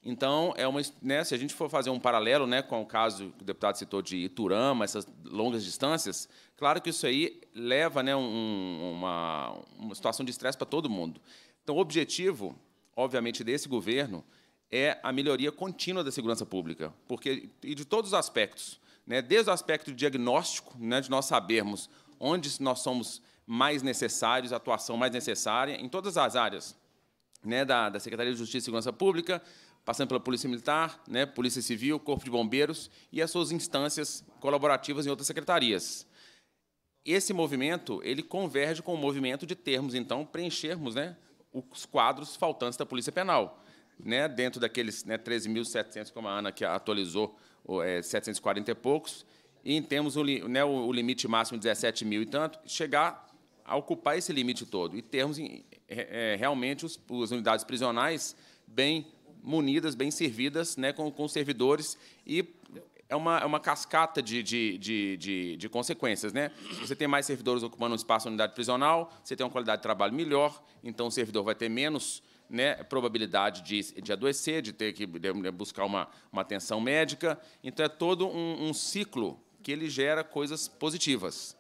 Então, é uma, né, se a gente for fazer um paralelo né, com o caso que o deputado citou de Iturama, essas longas distâncias, claro que isso aí leva né, um, uma, uma situação de estresse para todo mundo. Então, o objetivo, obviamente, desse governo é a melhoria contínua da segurança pública, porque e de todos os aspectos né, desde o aspecto diagnóstico, né, de nós sabermos onde nós somos mais necessários, a atuação mais necessária, em todas as áreas, né, da, da Secretaria de Justiça e Segurança Pública, passando pela Polícia Militar, né, Polícia Civil, Corpo de Bombeiros e as suas instâncias colaborativas em outras secretarias. Esse movimento ele converge com o movimento de termos, então, preenchermos né, os quadros faltantes da Polícia Penal. Né, dentro daqueles né, 13.700, como a Ana que atualizou 740 é, e poucos, e temos o, né, o limite máximo de 17 mil e tanto, chegar a ocupar esse limite todo e termos é, realmente os, as unidades prisionais bem munidas, bem servidas, né, com, com servidores e é uma, é uma cascata de, de, de, de, de consequências. Né? Você tem mais servidores ocupando um espaço na unidade prisional, você tem uma qualidade de trabalho melhor, então o servidor vai ter menos né, probabilidade de, de adoecer, de ter que né, né, buscar uma, uma atenção médica. Então, é todo um, um ciclo que ele gera coisas positivas.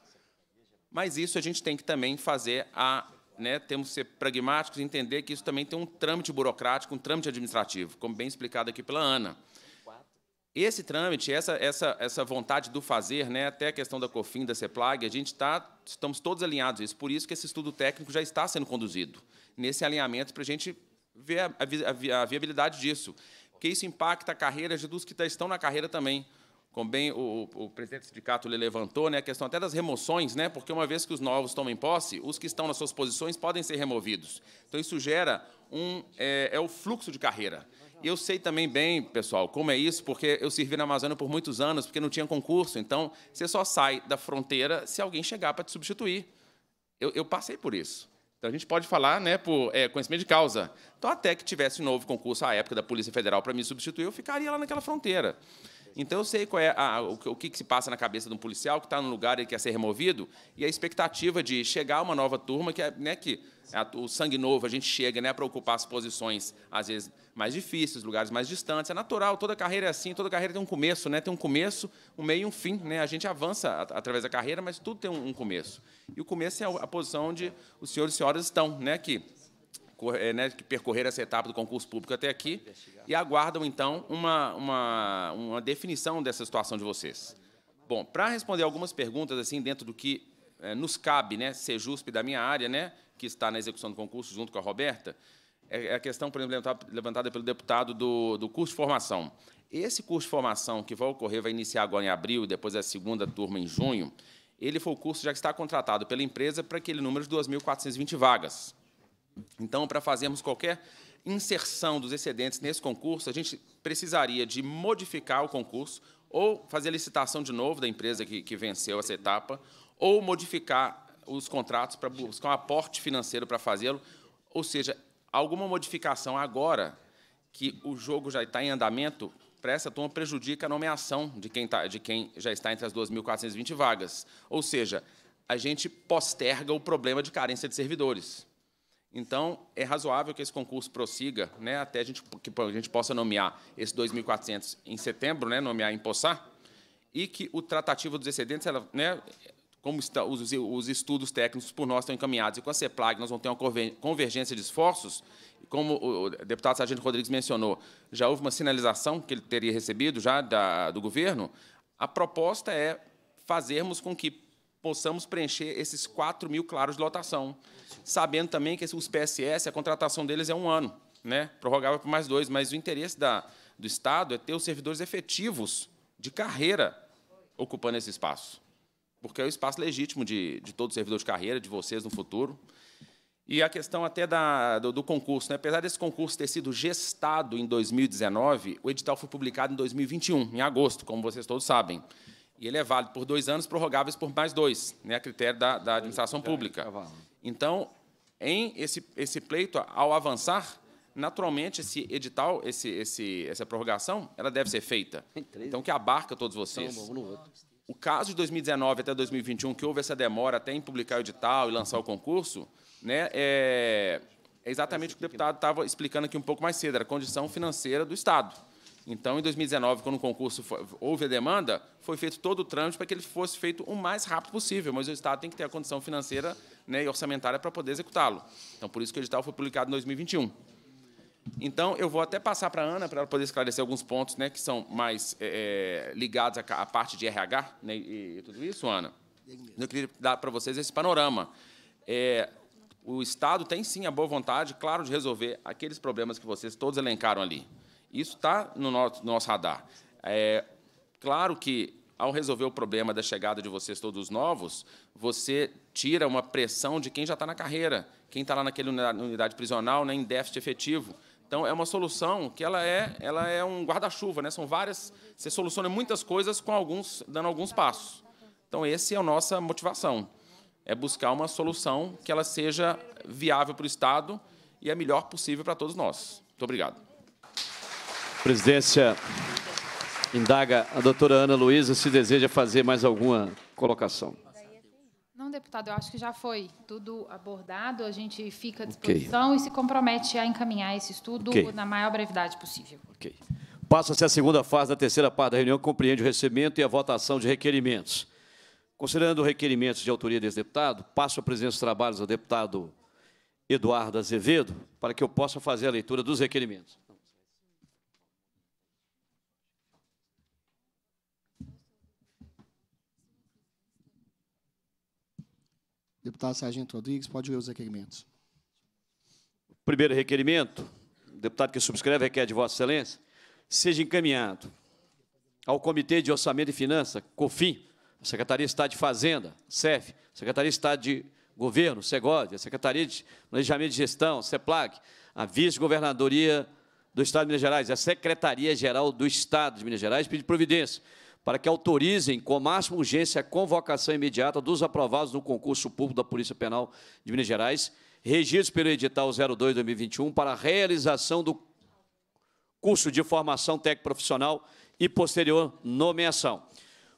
Mas isso a gente tem que também fazer a né, temos que ser pragmáticos e entender que isso também tem um trâmite burocrático, um trâmite administrativo, como bem explicado aqui pela Ana. Esse trâmite, essa, essa, essa vontade do fazer, né, até a questão da COFIN, da CEPLAG, a gente está, estamos todos alinhados a isso. Por isso que esse estudo técnico já está sendo conduzido nesse alinhamento para a gente ver a, a, a, viabilidade disso. Porque isso impacta a carreira de dos que tá, estão na carreira também. Como bem o, o, presidente do sindicato levantou, né, a questão até das remoções, né, porque uma vez que os novos tomem posse, os que estão nas suas posições podem ser removidos. Então, isso gera um. é, é o fluxo de carreira. E eu sei também bem, pessoal, como é isso, porque eu servi na Amazônia por muitos anos, porque não tinha concurso. Então, você só sai da fronteira se alguém chegar para te substituir. Eu, eu, passei por isso. Então a gente pode falar né, por é, conhecimento de causa. Então, até que tivesse um novo concurso à época da Polícia Federal para me substituir, eu ficaria lá naquela fronteira. Então eu sei qual é a, o, que, o, que, se passa na cabeça de um policial que está no lugar e quer ser removido, e a expectativa de chegar uma nova turma, que, é, né, que é o sangue novo, a gente chega né, para ocupar as posições, às vezes, mais difíceis, lugares mais distantes. É natural, toda carreira é assim, toda carreira tem um começo, né? Tem um começo, um meio e um fim, né? A gente avança através da carreira, mas tudo tem um, começo. E o começo é a posição onde os senhores e senhoras estão, né? Que, eh, né, que percorreram essa etapa do concurso público até aqui e aguardam, então, uma, uma, uma definição dessa situação de vocês. Bom, para responder algumas perguntas, assim, dentro do que eh, nos cabe, né, ser JUSP da minha área, né, que está na execução do concurso junto com a Roberta, é, é a questão, por exemplo, levantada pelo deputado do, do curso de formação. Esse curso de formação que vai ocorrer, vai iniciar agora em abril, depois é a segunda turma em junho, ele foi o curso já que está contratado pela empresa para aquele número de 2.420 vagas. Então, para fazermos qualquer inserção dos excedentes nesse concurso, a gente precisaria de modificar o concurso ou fazer a licitação de novo da empresa que, que venceu essa etapa, ou modificar os contratos para buscar um aporte financeiro para fazê-lo. Ou seja, alguma modificação agora que o jogo já está em andamento para essa turma prejudica a nomeação de quem, tá, de quem já está entre as 2.420 vagas. Ou seja, a gente posterga o problema de carência de servidores. Então, é razoável que esse concurso prossiga, né, até a gente, que a gente possa nomear esses 2.400 em setembro, né, nomear em Poçar, e que o tratativo dos excedentes ela, né, como está, os, os, estudos técnicos por nós estão encaminhados, e com a CEPLAG nós vamos ter uma convergência de esforços, como o deputado Sargento Rodrigues mencionou, já houve uma sinalização que ele teria recebido já da, do governo, a proposta é fazermos com que possamos preencher esses 4 mil claros de lotação, sabendo também que os PSS, a contratação deles é um ano, né? prorrogável por mais dois, mas o interesse da, do Estado é ter os servidores efetivos de carreira ocupando esse espaço porque é o espaço legítimo de, de todo servidor de carreira, de vocês no futuro. E a questão até da, do, do, concurso. Né? Apesar desse concurso ter sido gestado em 2019, o edital foi publicado em 2021, em agosto, como vocês todos sabem. E ele é válido por dois anos, prorrogáveis por mais dois, né? a critério da, da administração pública. É então, em esse, esse pleito, ao avançar, naturalmente esse edital, esse, esse, essa prorrogação, ela deve ser feita. Então, que abarca todos vocês. Então, o caso de 2019 até 2021, que houve essa demora até em publicar o edital e lançar o concurso, né, é, é exatamente o que o deputado estava explicando aqui um pouco mais cedo, era a condição financeira do Estado. Então, em 2019, quando o concurso foi, houve a demanda, foi feito todo o trâmite para que ele fosse feito o mais rápido possível, mas o Estado tem que ter a condição financeira né, e orçamentária para poder executá-lo. Então, por isso que o edital foi publicado em 2021. Então, eu vou até passar para a Ana para ela poder esclarecer alguns pontos né, que são mais é, é ligados à, à, parte de RH né, e, e, tudo isso, Ana. Eu queria dar para vocês esse panorama. É, o Estado tem sim a boa vontade, claro, de resolver aqueles problemas que vocês todos elencaram ali. Isso está no nosso, no nosso radar. É, claro que ao resolver o problema da chegada de vocês todos novos, você tira uma pressão de quem já está na carreira, quem está lá naquela unidade prisional, né, em déficit efetivo. Então é uma solução que ela é, ela é um guarda-chuva, né? São várias, você soluciona muitas coisas com alguns, dando alguns passos. Então esse é a nossa motivação, é buscar uma solução que ela seja viável para o Estado e a melhor possível para todos nós. Muito obrigado. Presidência indaga a doutora Ana Luísa se deseja fazer mais alguma colocação deputado, eu acho que já foi tudo abordado. A gente fica à disposição okay. e se compromete a encaminhar esse estudo okay. na maior brevidade possível. Ok. Passa-se a segunda fase da terceira parte da reunião, que compreende o recebimento e a votação de requerimentos. Considerando requerimentos de autoria desse deputado, passo a presença dos trabalhos ao deputado Eduardo Azevedo, para que eu possa fazer a leitura dos requerimentos. Deputado Sargento Rodrigues, pode ler os requerimentos. Primeiro requerimento, deputado que subscreve requer de Vossa Excelência, seja encaminhado ao Comitê de Orçamento e Finanças, COFIN, Secretaria de Estado de Fazenda, SEF, Secretaria de Estado de Governo, SEGOV, Secretaria de Planejamento e Gestão, CEPLAG, a Vice-Governadoria do Estado de Minas Gerais, a Secretaria-Geral do Estado de Minas Gerais, pedir providência para que autorizem com máxima urgência a convocação imediata dos aprovados no concurso público da Polícia Penal de Minas Gerais, regidos pelo edital 02-2021, para a realização do curso de formação técnico profissional e posterior nomeação.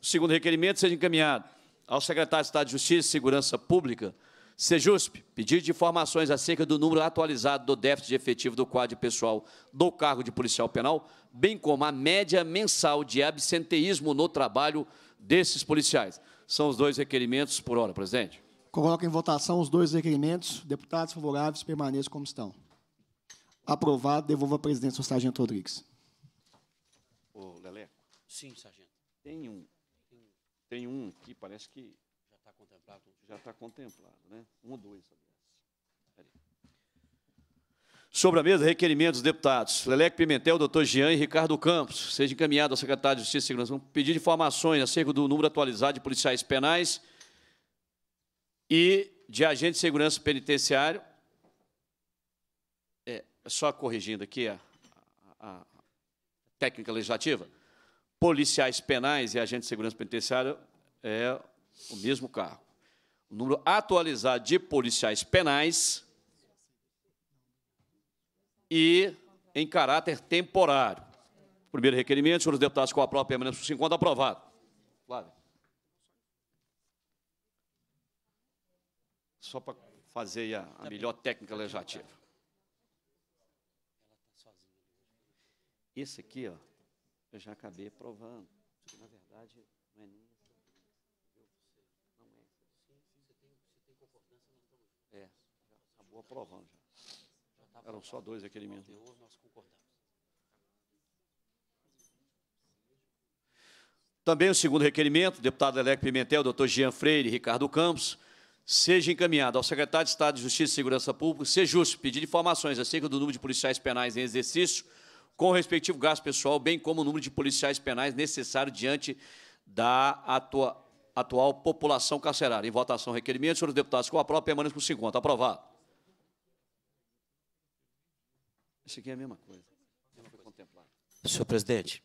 O segundo requerimento seja encaminhado ao secretário de Estado de Justiça e Segurança Pública, Sejusp, pedido de informações acerca do número atualizado do déficit efetivo do quadro pessoal do cargo de policial penal, bem como a média mensal de absenteísmo no trabalho desses policiais. São os dois requerimentos por hora, presidente. Coloco em votação os dois requerimentos. Deputados favoráveis, permaneçam como estão. Aprovado, devolvo a presidência o sargento Rodrigues. Ô, Leleco. Sim, sargento. Tem um. Tem um aqui, parece que contemplado. Tá, já está contemplado, né? Um ou dois, aliás. Sobre a mesa, requerimentos, deputados. Leleque Pimentel, doutor Jean e Ricardo Campos. Seja encaminhado ao secretário de Justiça e Segurança. Vamos pedir informações acerca do número atualizado de policiais penais e de agente de segurança penitenciário. É, é, só corrigindo aqui a, a, a técnica legislativa. Policiais penais e agente de segurança penitenciário é o mesmo cargo o número atualizado de policiais penais e em caráter temporário. Primeiro requerimento, senhores deputados, com a própria permanência por 50, aprovado. Flávio. Só para fazer a, a melhor técnica legislativa. Esse aqui, ó, eu já acabei aprovando. Na verdade, não é nem... Vou aprovando já. já tá Eram só dois aquele mesmo. nós concordamos. Também o segundo requerimento, deputado Elec Pimentel, doutor Jean Freire e Ricardo Campos, seja encaminhado ao secretário de Estado de Justiça e Segurança Pública, seja justo pedir informações acerca do número de policiais penais em exercício, com o respectivo gasto pessoal, bem como o número de policiais penais necessário diante da atua, atual população carcerária. Em votação, requerimento, senhores deputados, com a prova, permaneça o segundo. Aprovado. Isso aqui é a mesma coisa. Senhor presidente.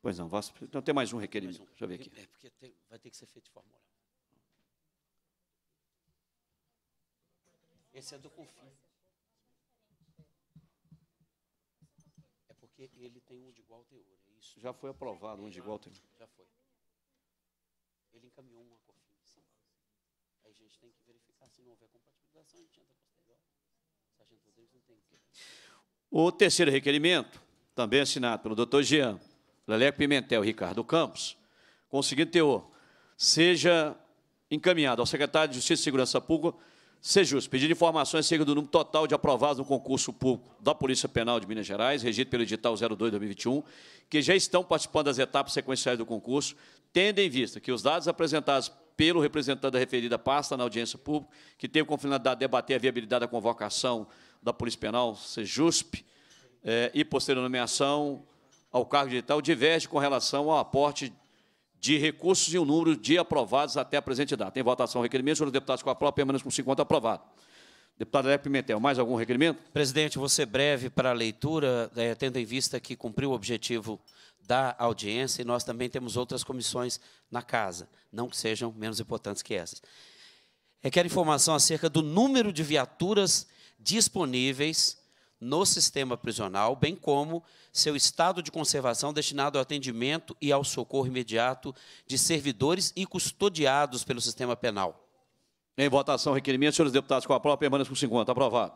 Pois não, vossa. Então tem mais um requerimento. Já um. Deixa eu ver aqui. É, é porque vai ter que ser feito de forma oral. Esse é do confim. É porque ele tem um de igual teor. É isso. Já foi aprovado um de igual teor. Já foi. Ele encaminhou uma confim. Aí a gente tem que verificar se não houver compatibilização, a gente entra posterior. Sargento Rodrigues não tem que. O terceiro requerimento, também assinado pelo doutor Jean Leleco Pimentel e Ricardo Campos, com o seguinte teor, seja encaminhado ao secretário de Justiça e Segurança Pública, Sejus, pedindo informações acerca do número total de aprovados no concurso público da Polícia Penal de Minas Gerais, regido pelo edital 02-2021, que já estão participando das etapas sequenciais do concurso, tendo em vista que os dados apresentados pelo representante da referida pasta na audiência pública, que teve como finalidade debater a viabilidade da convocação da Polícia Penal, Sejusp, é, e posterior nomeação ao cargo de tal, diverge com relação ao aporte de recursos e o número de aprovados até a presente data. Em votação, requerimento, senhores deputados com a própria permanece com 50 aprovado. Deputado Leque Pimentel, mais algum requerimento? Presidente, vou ser breve para a leitura, é, tendo em vista que cumpriu o objetivo da audiência e nós também temos outras comissões na casa, não que sejam menos importantes que essas. Requer é, informação acerca do número de viaturas disponíveis no sistema prisional, bem como seu estado de conservação destinado ao atendimento e ao socorro imediato de servidores e custodiados pelo sistema penal. Em votação, requerimento, senhores deputados, com a própria permanência com 50. Aprovado.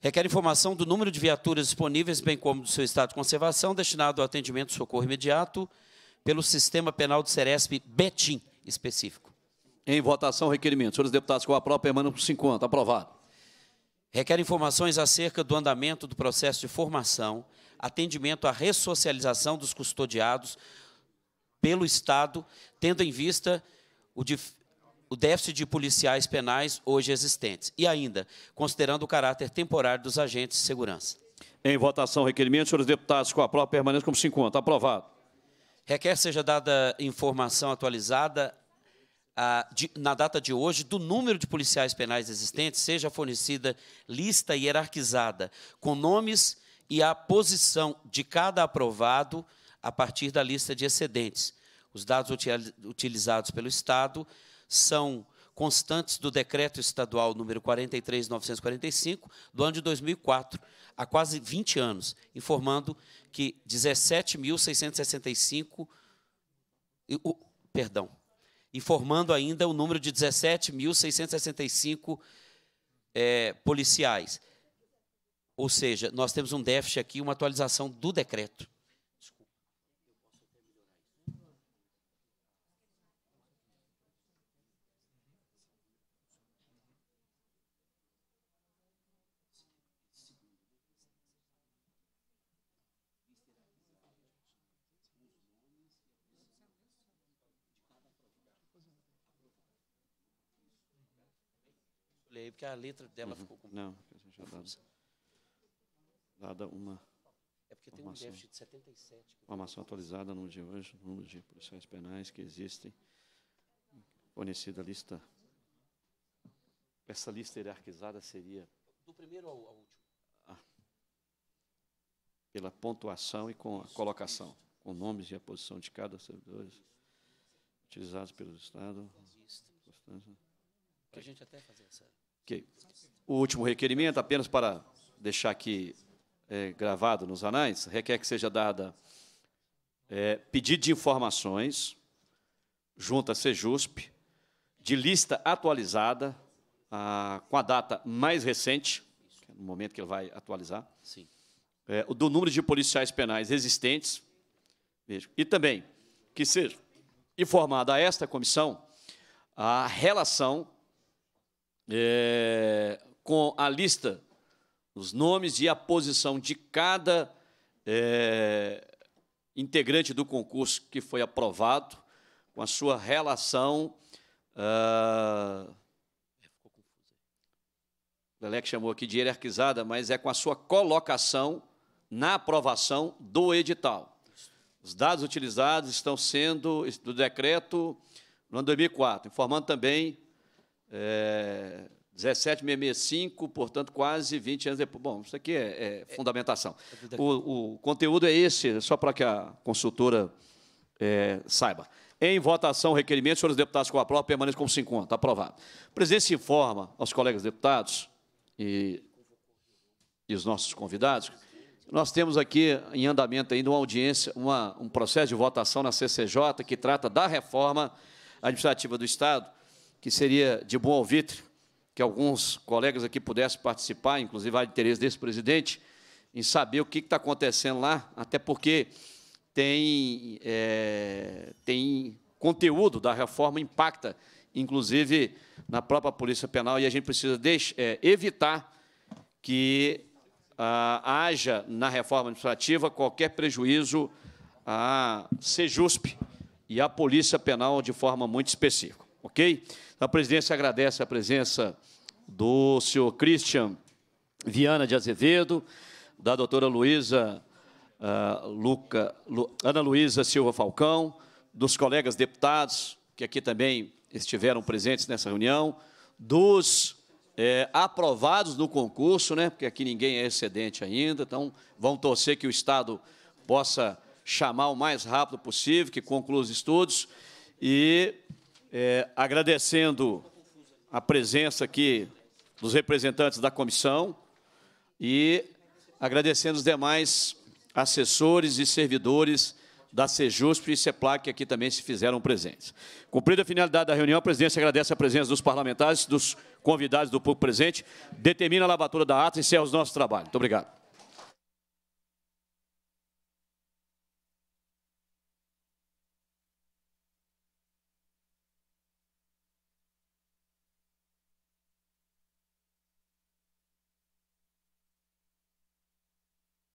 Requer informação do número de viaturas disponíveis, bem como do seu estado de conservação, destinado ao atendimento e socorro imediato pelo sistema penal do Seresp Betim específico. Em votação, requerimento. Senhores deputados, com a própria permanência com 50. Aprovado. Requer informações acerca do andamento do processo de formação, atendimento à ressocialização dos custodiados pelo Estado, tendo em vista o, o déficit de policiais penais hoje existentes. E ainda, considerando o caráter temporário dos agentes de segurança. Em votação, requerimento, senhores deputados, com a prova permanente como se encontra. Aprovado. Requer seja dada informação atualizada de, na data de hoje, do número de policiais penais existentes, seja fornecida lista hierarquizada, com nomes e a posição de cada aprovado a partir da lista de excedentes. Os dados utilizados pelo Estado são constantes do decreto estadual número 43945 do ano de 2004, há quase 20 anos, informando que 17.665 perdão, informando ainda o número de 17.665 é, policiais. Ou seja, nós temos um déficit aqui, uma atualização do decreto. aí, porque a letra dela uhum. ficou com. Não, já confusa. dada, dada uma. É porque tem um déficit de 77. Uma tá ação atualizada no de hoje, no número de policiais penais que existem, fornecida a lista. Essa lista hierarquizada seria. Do primeiro ao, ao último. Ah, pela pontuação e com a colocação, isso. com nomes e a posição de cada servidor. utilizados pelo Estado. Para a gente até fazer essa. Okay. O último requerimento, apenas para deixar aqui é, gravado nos anais, requer que seja dada é, pedido de informações junto à Sejusp, de lista atualizada, a, ah, com a data mais recente, é no momento que ele vai atualizar, Sim. É, do número de policiais penais existentes, veja, e também que seja informada a esta comissão a relação é, com a lista, os nomes e a posição de cada é, integrante do concurso que foi aprovado, com a sua relação. Ah, o Lelec chamou aqui de hierarquizada, mas é com a sua colocação na aprovação do edital. Os dados utilizados estão sendo do decreto no ano 2004, informando também é, 17665, portanto, quase 20 anos depois. Bom, isso aqui é, é, é. fundamentação. É o, o, conteúdo é esse, é só para que a consultora é, saiba. Em votação, requerimento, senhores deputados com a prova, permaneçam como se encontra. Tá aprovado. O presidente se informa aos colegas deputados e, e os nossos convidados. Nós temos aqui em andamento ainda uma audiência, uma, um processo de votação na CCJ que trata da reforma administrativa do Estado que seria de bom alvitre que alguns colegas aqui pudessem participar, inclusive há interesse desse presidente, em saber o que está acontecendo lá, até porque tem, é, tem conteúdo da reforma, impacta, inclusive, na própria Polícia Penal, e a gente precisa deixar, é, evitar que ah, haja na reforma administrativa qualquer prejuízo à Sejusp e à Polícia Penal de forma muito específica. Ok? A presidência agradece a presença do senhor Christian Viana de Azevedo, da doutora Luísa uh, Luca, Lu, Ana Luísa Silva Falcão, dos colegas deputados que aqui também estiveram presentes nessa reunião, dos é, aprovados no concurso, né, porque aqui ninguém é excedente ainda, então vão torcer que o Estado possa chamar o mais rápido possível, que conclua os estudos, e é, agradecendo a presença aqui dos representantes da comissão e agradecendo os demais assessores e servidores da Sejusp e CEPLAC, que aqui também se fizeram presentes. Cumprida a finalidade da reunião, a presidência agradece a presença dos parlamentares, dos convidados do público presente, determina a lavatura da ata e encerra os nossos trabalhos. Muito obrigado.